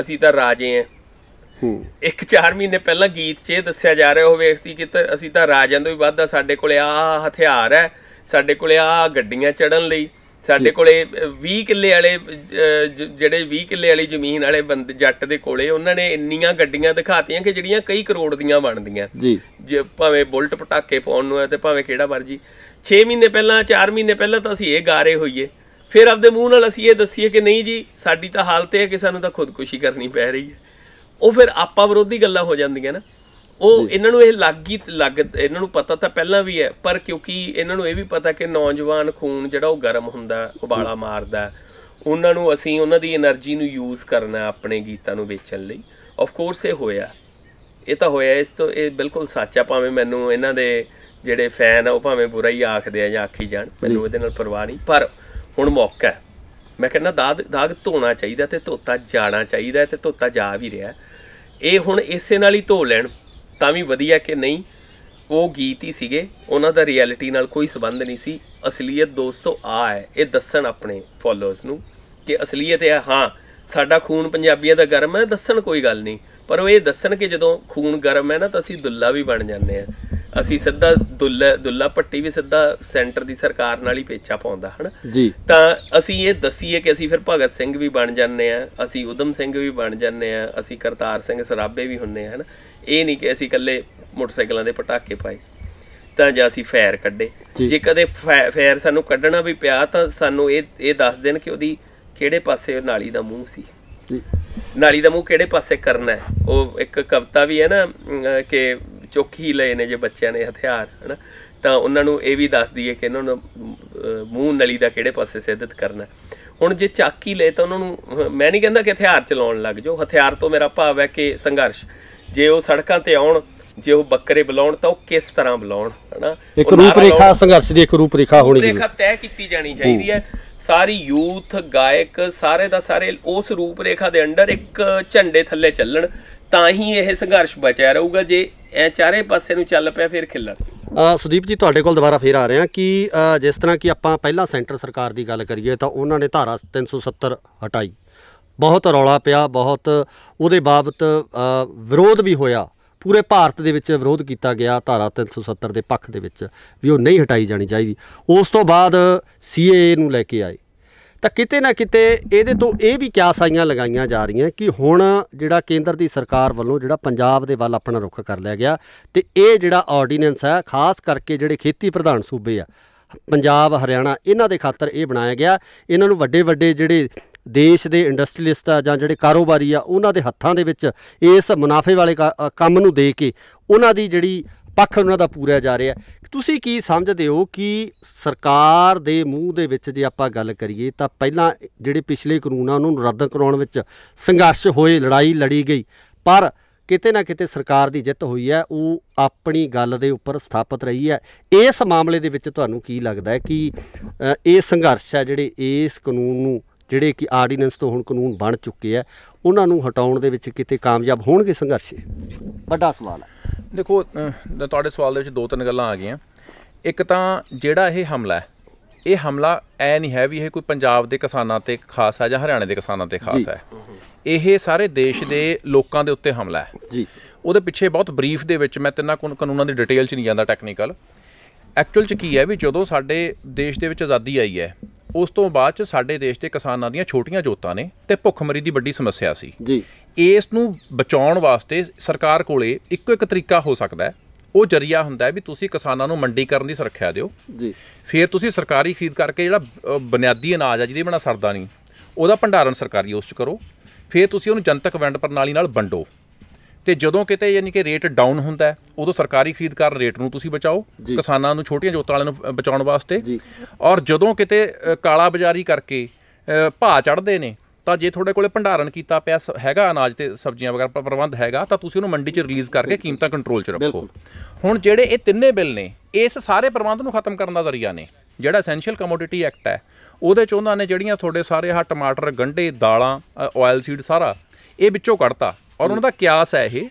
ਅਸੀਂ ਤਾਂ ਰਾਜੇ ਆ ਇੱਕ 4 ਮਹੀਨੇ ਪਹਿਲਾਂ ਗੀਤ 'ਚ ਇਹ ਦੱਸਿਆ ਜਾ ਰਿਹਾ ਹੋਵੇ ਅਸੀਂ ਕਿ ਅਸੀਂ ਤਾਂ ਰਾਜਿਆਂ ਤੋਂ ਵੀ ਵੱਧ ਆ ਸਾਡੇ ਕੋਲੇ ਆ ਹਥਿਆਰ ਹੈ ਸਾਡੇ ਕੋਲੇ ਆ ਗੱਡੀਆਂ ਚੜਨ ਲਈ ਸਾਡੇ ਕੋਲੇ 20 ਕਿੱਲੇ ਵਾਲੇ ਜਿਹੜੇ 20 ਕਿੱਲੇ ਵਾਲੀ ਜ਼ਮੀਨ ਵਾਲੇ ਬੰਦ ਜੱਟ ਦੇ ਕੋਲੇ ਉਹਨਾਂ ਨੇ ਇੰਨੀਆਂ ਗੱਡੀਆਂ ਦਿਖਾਤੀਆਂ ਕਿ ਜਿਹੜੀਆਂ ਕਈ ਕਰੋੜ ਦੀਆਂ ਬਣਦੀਆਂ ਜੀ ਜੇ ਭਾਵੇਂ ਬੁਲਟ ਪਟਾਕੇ ਪਾਉਣ ਨੂੰ ਹੈ ਤੇ ਭਾਵੇਂ ਕਿਹੜਾ ਮਰਜੀ 6 ਮਹੀਨੇ ਪਹਿਲਾਂ 4 ਮਹੀਨੇ ਪਹਿਲਾਂ ਤਾਂ ਅਸੀਂ ਇਹ ਗਾਰੇ ਹੋਈਏ ਫਿਰ ਆਪਦੇ ਮੂੰਹ ਨਾਲ ਅਸੀਂ ਇਹ ਦੱਸੀਏ ਕਿ ਨਹੀਂ ਜੀ ਸਾਡੀ ਤਾਂ ਹਾਲਤ ਇਹ ਹੈ ਕਿ ਸਾਨੂੰ ਤਾਂ ਖੁਦਕੁਸ਼ੀ ਕਰਨੀ ਪੈ ਰਹੀ ਹੈ ਉਹ ਫਿਰ ਆਪਾ ਵਿਰੋਧੀ ਗੱਲਾਂ ਹੋ ਜਾਂਦੀਆਂ ਨਾ ਉਹ ਇਹਨਾਂ ਨੂੰ ਇਹ ਲੱਗ ਹੀ ਲੱਗ ਇਹਨਾਂ ਨੂੰ ਪਤਾ ਤਾਂ ਪਹਿਲਾਂ ਵੀ ਹੈ ਪਰ ਕਿਉਂਕਿ ਇਹਨਾਂ ਨੂੰ ਇਹ ਵੀ ਪਤਾ ਕਿ ਨੌਜਵਾਨ ਖੂਨ ਜਿਹੜਾ ਉਹ ਗਰਮ ਹੁੰਦਾ ਉਬਾਲਾ ਮਾਰਦਾ ਉਹਨਾਂ ਨੂੰ ਅਸੀਂ ਉਹਨਾਂ ਦੀ એનર્ਜੀ ਨੂੰ ਯੂਜ਼ ਕਰਨਾ ਆਪਣੇ ਗੀਤਾਂ ਨੂੰ ਵੇਚਣ ਲਈ ਆਫ ਕੋਰਸ ਇਹ ਹੋਇਆ ਇਹ ਤਾਂ ਹੋਇਆ ਇਸ ਤੋਂ ਇਹ ਬਿਲਕੁਲ ਸੱਚ ਆ ਭਾਵੇਂ ਮੈਨੂੰ ਇਹਨਾਂ ਦੇ ਜਿਹੜੇ ਫੈਨ ਆ ਉਹ ਭਾਵੇਂ ਬੁਰਾ ਹੀ ਆਖਦੇ ਆ ਜਾਂ ਆਖੀ ਜਾਣ ਮੈਨੂੰ ਇਹਦੇ ਨਾਲ ਪਰਵਾਹ ਨਹੀਂ ਪਰ ਹੁਣ ਮੌਕਾ ਹੈ ਮੈਂ ਕਹਿੰਦਾ ਦਾਗ ਦਾਗ ਧੋਣਾ ਚਾਹੀਦਾ ਤੇ ਧੋਤਾ ਜਾਣਾ ਚਾਹੀਦਾ ਤੇ ਧੋਤਾ ਜਾ ਵੀ ਰਿਹਾ ਇਹ ਹੁਣ ਇਸੇ ਨਾਲ ਹੀ ਧੋ ਲੈਣ ਤਾਂ ਵੀ ਵਧੀਆ ਕਿ ਨਹੀਂ ਉਹ ਗੀਤ ਹੀ ਸੀਗੇ ਉਹਨਾਂ ਦਾ ਰਿਐਲਿਟੀ ਨਾਲ ਕੋਈ ਸਬੰਧ ਨਹੀਂ ਸੀ ਅਸਲੀਅਤ ਦੋਸਤੋ ਆ ਹੈ ਇਹ ਦੱਸਣ ਆਪਣੇ ਫੋਲੋਅਰਸ ਨੂੰ ਕਿ ਅਸਲੀਅਤ ਹੈ ਹਾਂ ਸਾਡਾ ਖੂਨ ਪੰਜਾਬੀਆਂ ਦਾ ਗਰਮ ਹੈ ਦੱਸਣ ਕੋਈ ਗੱਲ ਨਹੀਂ ਪਰ ਉਹ ਇਹ ਦੱਸਣ ਕਿ ਜਦੋਂ ਖੂਨ ਗਰਮ ਹੈ ਨਾ ਤਾਂ ਅਸੀਂ ਦੁੱਲਾ ਵੀ ਬਣ ਜਾਂਦੇ ਆ ਅਸੀਂ ਸਿੱਧਾ ਦੁੱਲਾ ਦੁੱਲਾ ਪੱਟੀ ਵੀ ਸਿੱਧਾ ਸੈਂਟਰ ਦੀ ਸਰਕਾਰ ਨਾਲ ਹੀ ਪੇਚਾ ਪਾਉਂਦਾ ਹਨ ਜੀ ਤਾਂ ਅਸੀਂ ਇਹ ਦੱਸੀਏ ਕਿ ਅਸੀਂ ਫਿਰ ਭਗਤ ਸਿੰਘ ਵੀ ਬਣ ਜਾਂਦੇ ਆ ਅਸੀਂ ਉਦਮ ਸਿੰਘ ਵੀ ਬਣ ਜਾਂਦੇ ਆ ਅਸੀਂ ਕਰਤਾਰ ਸਿੰਘ ਸਰਾਬੇ ਵੀ ਹੁੰਨੇ ਆ ਹਨ ਇਹ ਨਹੀਂ ਕਿ ਅਸੀਂ ਇਕੱਲੇ ਮੋਟਰਸਾਈਕਲਾਂ ਦੇ ਪਟਾਕੇ ਪਾਏ ਤਾਂ ਜਾਂ ਅਸੀਂ ਫਾਇਰ ਕੱਢੇ ਜੇ ਕਦੇ ਫਾਇਰ ਸਾਨੂੰ ਕੱਢਣਾ ਵੀ ਪਿਆ ਤਾਂ ਸਾਨੂੰ ਇਹ ਇਹ ਦੱਸ ਦੇਣ ਕਿ ਉਹਦੀ ਕਿਹੜੇ ਪਾਸੇ ਨਾਲੀ ਦਾ ਮੂੰਹ ਸੀ ਨਾਲੀ ਦਾ ਮੂੰਹ ਕਿਹੜੇ ਪਾਸੇ ਕਰਨਾ ਹੈ ਉਹ ਇੱਕ ਕਵਤਾ ਵੀ ਹੈ ਨਾ ਕਿ ਚੋਖੀ ਲਏ ਨੇ ਜੇ ਬੱਚਿਆਂ ਨੇ ਹਥਿਆਰ ਹਨਾ ਤਾਂ ਉਹਨਾਂ ਨੂੰ ਇਹ ਵੀ ਦੱਸ ਦਈਏ ਕਿ ਇਹਨਾਂ ਨੂੰ ਮੂੰਹ ਨਲੀ ਦਾ ਕਿਹੜੇ ਪਾਸੇ ਸਿੱਧਤ ਕਰਨਾ ਹੁਣ ਜੇ ਚਾਕੀ ਲਏ ਤਾਂ ਉਹਨਾਂ ਨੂੰ ਮੈਂ ਨਹੀਂ ਕਹਿੰਦਾ ਕਿ ਹਥਿਆਰ ਚਲਾਉਣ ਲੱਗ ਜਾਓ ਹਥਿਆਰ ਤੋਂ ਮੇਰਾ ਭਾਵ ਹੈ ਕਿ ਸੰਘਰਸ਼ ਜੇ ਉਹ ਸੜਕਾਂ ਤੇ ਆਉਣ ਜੇ ਉਹ ਬੱਕਰੇ ਬੁਲਾਉਣ ਤਾਂ ਉਹ ਕਿਸ ਤਰ੍ਹਾਂ ਬੁਲਾਉਣ ਹਨਾ ਇੱਕ ਰੂਪ ਰੇਖਾ ਸੰਘਰਸ਼ ਦੀ ਇੱਕ ਰੂਪ ਰੇਖਾ ਹੋਣੀ ਚਾਹੀਦੀ ਹੈ ਰੇਖਾ ਤੈਅ ਕੀਤੀ ਜਾਣੀ ਚਾਹੀਦੀ ਹੈ ਸਾਰੀ ਯੂਥ ਗਾਇਕ ਸਾਰੇ ਦਾ ਸਾਰੇ ਉਸ ਰੂਪ ਰੇਖਾ ਦੇ ਅੰਡਰ ਇੱਕ ਝੰਡੇ ਥੱਲੇ ਚੱਲਣ ਤਾਂ ਹੀ ਇਹ ਸੰਘਰਸ਼ ਬਚਿਆ ਰਹੂਗਾ ਜੇ ਇਹ ਚਾਰੇ ਪਾਸੇ ਨੂੰ ਚੱਲ ਪਿਆ ਫਿਰ ਖਿੱਲਰ ਸੁਦੀਪ ਜੀ ਤੁਹਾਡੇ ਕੋਲ ਦੁਬਾਰਾ ਫੇਰ ਆ ਰਹੇ ਹਾਂ ਕਿ ਜਿਸ ਤਰ੍ਹਾਂ ਕਿ ਆਪਾਂ ਪਹਿਲਾਂ ਸੈਂਟਰ ਸਰਕਾਰ ਦੀ ਗੱਲ ਕਰੀਏ ਤਾਂ ਉਹਨਾਂ ਨੇ ਧਾਰਾ 370 ਹਟਾਈ ਬਹੁਤ ਰੌਲਾ ਪਿਆ ਬਹੁਤ ਉਹਦੇ ਬਾਬਤ ਵਿਰੋਧ ਵੀ ਹੋਇਆ ਪੂਰੇ ਭਾਰਤ ਦੇ ਵਿੱਚ ਵਿਰੋਧ ਕੀਤਾ ਗਿਆ ਧਾਰਾ 370 ਦੇ ਪੱਖ ਦੇ ਵਿੱਚ ਵੀ ਉਹ ਨਹੀਂ ਹਟਾਈ ਜਾਣੀ ਚਾਹੀਦੀ ਉਸ ਤੋਂ ਬਾਅਦ ਸੀਏਏ ਨੂੰ ਲੈ ਕੇ ਆਏ ਤਾਂ ਕਿਤੇ ਨਾ ਕਿਤੇ ਇਹਦੇ ਤੋਂ ਇਹ ਵੀ ਕਿਆਸਾਈਆਂ ਲਗਾਈਆਂ ਜਾ ਰਹੀਆਂ ਕਿ ਹੁਣ ਜਿਹੜਾ ਕੇਂਦਰ ਦੀ ਸਰਕਾਰ ਵੱਲੋਂ ਜਿਹੜਾ ਪੰਜਾਬ ਦੇ ਵੱਲ ਆਪਣਾ ਰੁਖ ਕਰ ਲਿਆ ਗਿਆ ਤੇ ਇਹ ਜਿਹੜਾ ਆਰਡੀਨੈਂਸ ਹੈ ਖਾਸ ਕਰਕੇ ਜਿਹੜੇ ਖੇਤੀ ਪ੍ਰਧਾਨ ਸੂਬੇ ਆ ਪੰਜਾਬ ਹਰਿਆਣਾ ਇਹਨਾਂ ਦੇ ਖਾਤਰ ਇਹ ਬਣਾਇਆ ਗਿਆ ਇਹਨਾਂ ਨੂੰ ਵੱਡੇ ਵੱਡੇ ਜਿਹੜੇ ਦੇਸ਼ ਦੇ ਇੰਡਸਟਰੀਲਿਸਟ ਆ ਜਾਂ ਜਿਹੜੇ ਕਾਰੋਬਾਰੀ ਆ ਉਹਨਾਂ ਦੇ ਹੱਥਾਂ ਦੇ ਵਿੱਚ ਇਸ ਮੁਨਾਫੇ ਵਾਲੇ ਕੰਮ ਨੂੰ ਦੇ ਕੇ ਉਹਨਾਂ ਦੀ ਜਿਹੜੀ ਪੱਖ ਉਹਨਾਂ ਦਾ ਪੂਰਿਆ ਜਾ ਰਿਹਾ ਤੁਸੀਂ ਕੀ ਸਮਝਦੇ ਹੋ ਕਿ ਸਰਕਾਰ ਦੇ ਮੂੰਹ ਦੇ ਵਿੱਚ ਜੇ ਆਪਾਂ ਗੱਲ ਕਰੀਏ ਤਾਂ ਪਹਿਲਾਂ ਜਿਹੜੇ ਪਿਛਲੇ ਕਾਨੂੰਨ ਆ ਨੂੰ ਰੱਦ ਕਰਾਉਣ ਵਿੱਚ ਸੰਘਰਸ਼ ਹੋਏ ਲੜਾਈ ਲੜੀ ਗਈ ਪਰ ਕਿਤੇ ਨਾ ਕਿਤੇ ਸਰਕਾਰ ਦੀ ਜਿੱਤ ਹੋਈ ਹੈ ਉਹ ਆਪਣੀ ਗੱਲ ਦੇ ਉੱਪਰ ਸਥਾਪਿਤ ਰਹੀ ਹੈ ਇਸ ਮਾਮਲੇ ਦੇ ਵਿੱਚ ਤੁਹਾਨੂੰ ਕੀ ਲੱਗਦਾ ਹੈ ਕਿ ਇਹ ਸੰਘਰਸ਼ ਹੈ ਜਿਹੜੇ ਇਸ ਕਾਨੂੰਨ ਨੂੰ ਜਿਹੜੇ ਕਿ ਆਰਡੀਨੈਂਸ ਤੋਂ ਹੁਣ ਕਾਨੂੰਨ ਬਣ ਚੁੱਕੇ ਆ ਉਹਨਾਂ ਨੂੰ ਹਟਾਉਣ ਦੇ ਵਿੱਚ ਕਿਤੇ ਕਾਮਯਾਬ ਹੋਣਗੇ ਸੰਘਰਸ਼ ਵੱਡਾ ਸਵਾਲ ਹੈ ਦੇਖੋ ਤੁਹਾਡੇ ਸਵਾਲ ਦੇ ਵਿੱਚ ਦੋ ਤਿੰਨ ਗੱਲਾਂ ਆ ਗਈਆਂ ਇੱਕ ਤਾਂ ਜਿਹੜਾ ਇਹ ਹਮਲਾ ਹੈ ਇਹ ਹਮਲਾ ਐ ਨਹੀਂ ਹੈ ਵੀ ਇਹ ਕੋਈ ਪੰਜਾਬ ਦੇ ਕਿਸਾਨਾਂ ਤੇ ਖਾਸ ਹੈ ਜਾਂ ਹਰਿਆਣੇ ਦੇ ਕਿਸਾਨਾਂ ਤੇ ਖਾਸ ਹੈ ਇਹ ਸਾਰੇ ਦੇਸ਼ ਦੇ ਲੋਕਾਂ ਦੇ ਉੱਤੇ ਹਮਲਾ ਹੈ ਜੀ ਉਹਦੇ ਪਿੱਛੇ ਬਹੁਤ ਬਰੀਫ ਦੇ ਵਿੱਚ ਮੈਂ ਤਿੰਨਾਂ ਕਾਨੂੰਨਾਂ ਦੀ ਡਿਟੇਲ 'ਚ ਨਹੀਂ ਜਾਂਦਾ ਟੈਕਨੀਕਲ ਐਕਚੁਅਲ 'ਚ ਕੀ ਹੈ ਵੀ ਜਦੋਂ ਸਾਡੇ ਦੇਸ਼ ਦੇ ਵਿੱਚ ਆਜ਼ਾਦੀ ਆਈ ਹੈ ਉਸ ਤੋਂ ਬਾਅਦ ਚ ਸਾਡੇ ਦੇਸ਼ ਦੇ ਕਿਸਾਨਾਂ ਦੀਆਂ ਛੋਟੀਆਂ ਜੋਤਾਂ ਨੇ ਤੇ ਭੁੱਖਮਰੀ ਦੀ ਵੱਡੀ ਸਮੱਸਿਆ ਸੀ ਜੀ ਇਸ ਨੂੰ ਬਚਾਉਣ ਵਾਸਤੇ ਸਰਕਾਰ ਕੋਲੇ ਇੱਕੋ ਇੱਕ ਤਰੀਕਾ ਹੋ ਸਕਦਾ ਹੈ ਉਹ ਜਰੀਆ ਹੁੰਦਾ ਵੀ ਤੁਸੀਂ ਕਿਸਾਨਾਂ ਨੂੰ ਮੰਡੀ ਕਰਨ ਦੀ ਸੁਰੱਖਿਆ ਦਿਓ ਜੀ ਫਿਰ ਤੁਸੀਂ ਸਰਕਾਰੀ ਖਰੀਦ ਕਰਕੇ ਜਿਹੜਾ ਬੁਨਿਆਦੀ ਅਨਾਜ ਆ ਜਿਹਦੇ ਬਿਨਾ ਸਰਦਾ ਨਹੀਂ ਉਹਦਾ ਭੰਡਾਰਨ ਸਰਕਾਰੀ ਉਸ ਚ ਕਰੋ ਫਿਰ ਤੁਸੀਂ ਉਹਨੂੰ ਜਨਤਕ ਵੰਡ ਪ੍ਰਣਾਲੀ ਨਾਲ ਵੰਡੋ ਤੇ ਜਦੋਂ ਕਿਤੇ ਯਾਨੀ ਕਿ ਰੇਟ ਡਾਊਨ ਹੁੰਦਾ ਹੈ ਉਦੋਂ ਸਰਕਾਰੀ ਖਰੀਦ ਰੇਟ ਨੂੰ ਤੁਸੀਂ ਬਚਾਓ ਕਿਸਾਨਾਂ ਨੂੰ ਛੋਟੀਆਂ ਜੋਤਾਂ ਵਾਲਿਆਂ ਨੂੰ ਬਚਾਉਣ ਵਾਸਤੇ ਔਰ ਜਦੋਂ ਕਿਤੇ ਕਾਲਾ ਬਾਜ਼ਾਰੀ ਕਰਕੇ ਭਾਅ ਚੜਦੇ ਨੇ ਤਾਂ ਜੇ ਤੁਹਾਡੇ ਕੋਲੇ ਭੰਡਾਰਨ ਕੀਤਾ ਪਿਆ ਹੈਗਾ ਅਨਾਜ ਤੇ ਸਬਜ਼ੀਆਂ ਵਗੈਰਾ ਪ੍ਰਬੰਧ ਹੈਗਾ ਤਾਂ ਤੁਸੀਂ ਉਹਨੂੰ ਮੰਡੀ 'ਚ ਰਿਲੀਜ਼ ਕਰਕੇ ਕੀਮਤਾਂ ਕੰਟਰੋਲ 'ਚ ਰੱਖੋ ਹੁਣ ਜਿਹੜੇ ਇਹ ਤਿੰਨੇ ਬਿੱਲ ਨੇ ਇਸ ਸਾਰੇ ਪ੍ਰਬੰਧ ਨੂੰ ਖਤਮ ਕਰਨ ਦਾ ਜ਼ਰੀਆ ਨੇ ਜਿਹੜਾ ਐਸੈਂਸ਼ੀਅਲ ਕਮੋਡਿਟੀ ਐਕਟ ਹੈ ਉਹਦੇ 'ਚ ਉਹਨਾਂ ਨੇ ਜਿਹੜੀਆਂ ਤੁਹਾਡੇ ਸਾਰੇ ਹਾ ਟਮਾਟਰ ਗੰਢੇ ਦਾਲਾਂ ਆਇਲ ਸੀਡ ਸਾਰਾ ਇਹ ਵਿੱਚੋਂ ਕੱਢਤਾ ਔਰ ਉਹਨਾਂ ਦਾ ਕਿਆਸ ਹੈ ਇਹ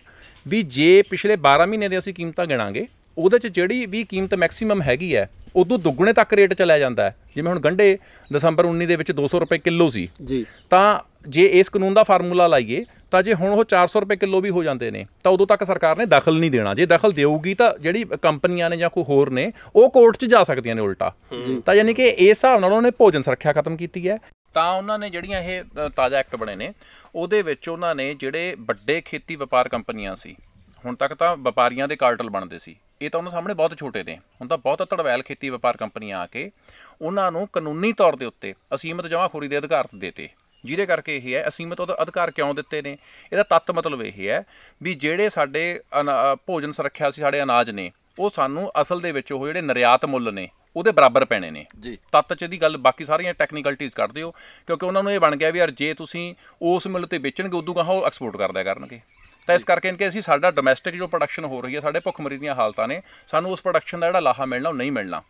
ਵੀ ਜੇ ਪਿਛਲੇ 12 ਮਹੀਨੇ ਦੇ ਅਸੀਂ ਕੀਮਤਾਂ ਗਿਣਾਂਗੇ ਉਹਦੇ ਚ ਜਿਹੜੀ ਵੀ ਕੀਮਤ ਮੈਕਸਿਮਮ ਹੈਗੀ ਹੈ ਉਦੋਂ ਦੁੱਗਣੇ ਤੱਕ ਰੇਟ ਚਲਾ ਜਾਂਦਾ ਹੈ ਜਿਵੇਂ ਹੁਣ ਗੰਡੇ ਦਸੰਬਰ 19 ਦੇ ਵਿੱਚ 200 ਰੁਪਏ ਕਿਲੋ ਸੀ ਜੀ ਤਾਂ ਜੇ ਇਸ ਕਾਨੂੰਨ ਦਾ ਫਾਰਮੂਲਾ ਲਾਈਏ ਤਾਂ ਜੇ ਹੁਣ ਉਹ 400 ਰੁਪਏ ਕਿਲੋ ਵੀ ਹੋ ਜਾਂਦੇ ਨੇ ਤਾਂ ਉਦੋਂ ਤੱਕ ਸਰਕਾਰ ਨੇ ਦਖਲ ਨਹੀਂ ਦੇਣਾ ਜੇ ਦਖਲ ਦੇਊਗੀ ਤਾਂ ਜਿਹੜੀ ਕੰਪਨੀਆਂ ਨੇ ਜਾਂ ਕੋਈ ਹੋਰ ਨੇ ਉਹ ਕੋਰਟ 'ਚ ਜਾ ਸਕਦੀਆਂ ਨੇ ਉਲਟਾ ਤਾਂ ਯਾਨੀ ਕਿ ਇਸ ਹਿਸਾਬ ਨਾਲ ਉਹਨਾਂ ਨੇ ਭੋਜਨ ਸੁਰੱਖਿਆ ਖਤਮ ਕੀਤੀ ਹੈ ਤਾਂ ਉਹਨਾਂ ਨੇ ਜਿਹੜੀਆਂ ਇਹ ਤਾਜ਼ਾ ਐਕਟ ਬਣੇ ਨੇ ਉਹਦੇ ਵਿੱਚ ਉਹਨਾਂ ਨੇ ਜਿਹੜੇ ਵੱਡੇ ਖੇਤੀ ਵਪਾਰ ਕੰਪਨੀਆਂ ਸੀ ਹੁਣ ਤੱਕ ਤਾਂ ਵਪਾਰੀਆਂ ਦੇ ਕਾਰਟਲ ਬਣਦੇ ਸੀ ਇਹ ਤਾਂ ਉਹਨਾਂ ਸਾਹਮਣੇ ਬਹੁਤ ਛੋਟੇ ਨੇ ਹੁਣ ਤਾਂ ਬਹੁਤ ਤੜਵੈਲ ਖੇਤੀ ਵਪਾਰ ਕੰਪਨੀਆਂ ਆ ਕੇ ਉਹਨਾਂ ਨੂੰ ਕਾਨੂੰਨੀ ਤੌਰ ਦੇ ਉੱਤੇ ਅਸੀਮਤ ਜਮਾਖੋਰੀ ਦੇ ਅਧਿਕਾਰ ਦਿੱਤੇ ਜਿਹਦੇ ਕਰਕੇ ਇਹ ਹੈ ਅਸੀਮਤ ਉਹਦਾ ਅਧਿਕਾਰ ਕਿਉਂ ਦਿੱਤੇ ਨੇ ਇਹਦਾ ਤੱਤ ਮਤਲਬ ਇਹ ਹੈ ਵੀ ਜਿਹੜੇ ਸਾਡੇ ਭੋਜਨ ਸੁਰੱਖਿਆ ਸੀ ਸਾਡੇ ਅਨਾਜ ਨੇ ਉਹ ਸਾਨੂੰ ਅਸਲ ਦੇ ਵਿੱਚ ਉਹ ਜਿਹੜੇ ਨਿਰਯਾਤ ਮੁੱਲ ਨੇ ਉਹਦੇ ਬਰਾਬਰ ਪੈਣੇ ਨੇ ਤਤ ਚ ਦੀ ਗੱਲ ਬਾਕੀ ਸਾਰੀਆਂ ਟੈਕਨੀਕਲਟੀਜ਼ ਕਰ ਦਿਓ ਕਿਉਂਕਿ ਉਹਨਾਂ ਨੂੰ ਇਹ ਬਣ ਗਿਆ ਵੀ ਯਾਰ ਜੇ ਤੁਸੀਂ ਉਸ ਮੁੱਲ ਤੇ ਵੇਚਣਗੇ ਉਦੋਂ ਕਹਾਂ ਉਹ ਐਕਸਪੋਰਟ ਕਰਦਿਆ ਕਰਨਗੇ ਤਾਂ ਇਸ ਕਰਕੇ ਇਨਕੇ ਅਸੀਂ ਸਾਡਾ ਡੋਮੈਸਟਿਕ ਜੋ ਪ੍ਰੋਡਕਸ਼ਨ ਹੋ ਰਹੀ ਹੈ ਸਾਡੇ ਭੁੱਖਮਰੀ ਦੀਆਂ ਹਾਲਤਾਂ ਨੇ ਸਾਨੂੰ ਉਸ ਪ੍ਰੋਡਕਸ਼ਨ ਦਾ ਜਿਹੜਾ ਲਾਹਾ ਮਿਲਣਾ ਉਹ ਨਹੀਂ ਮਿਲਣਾ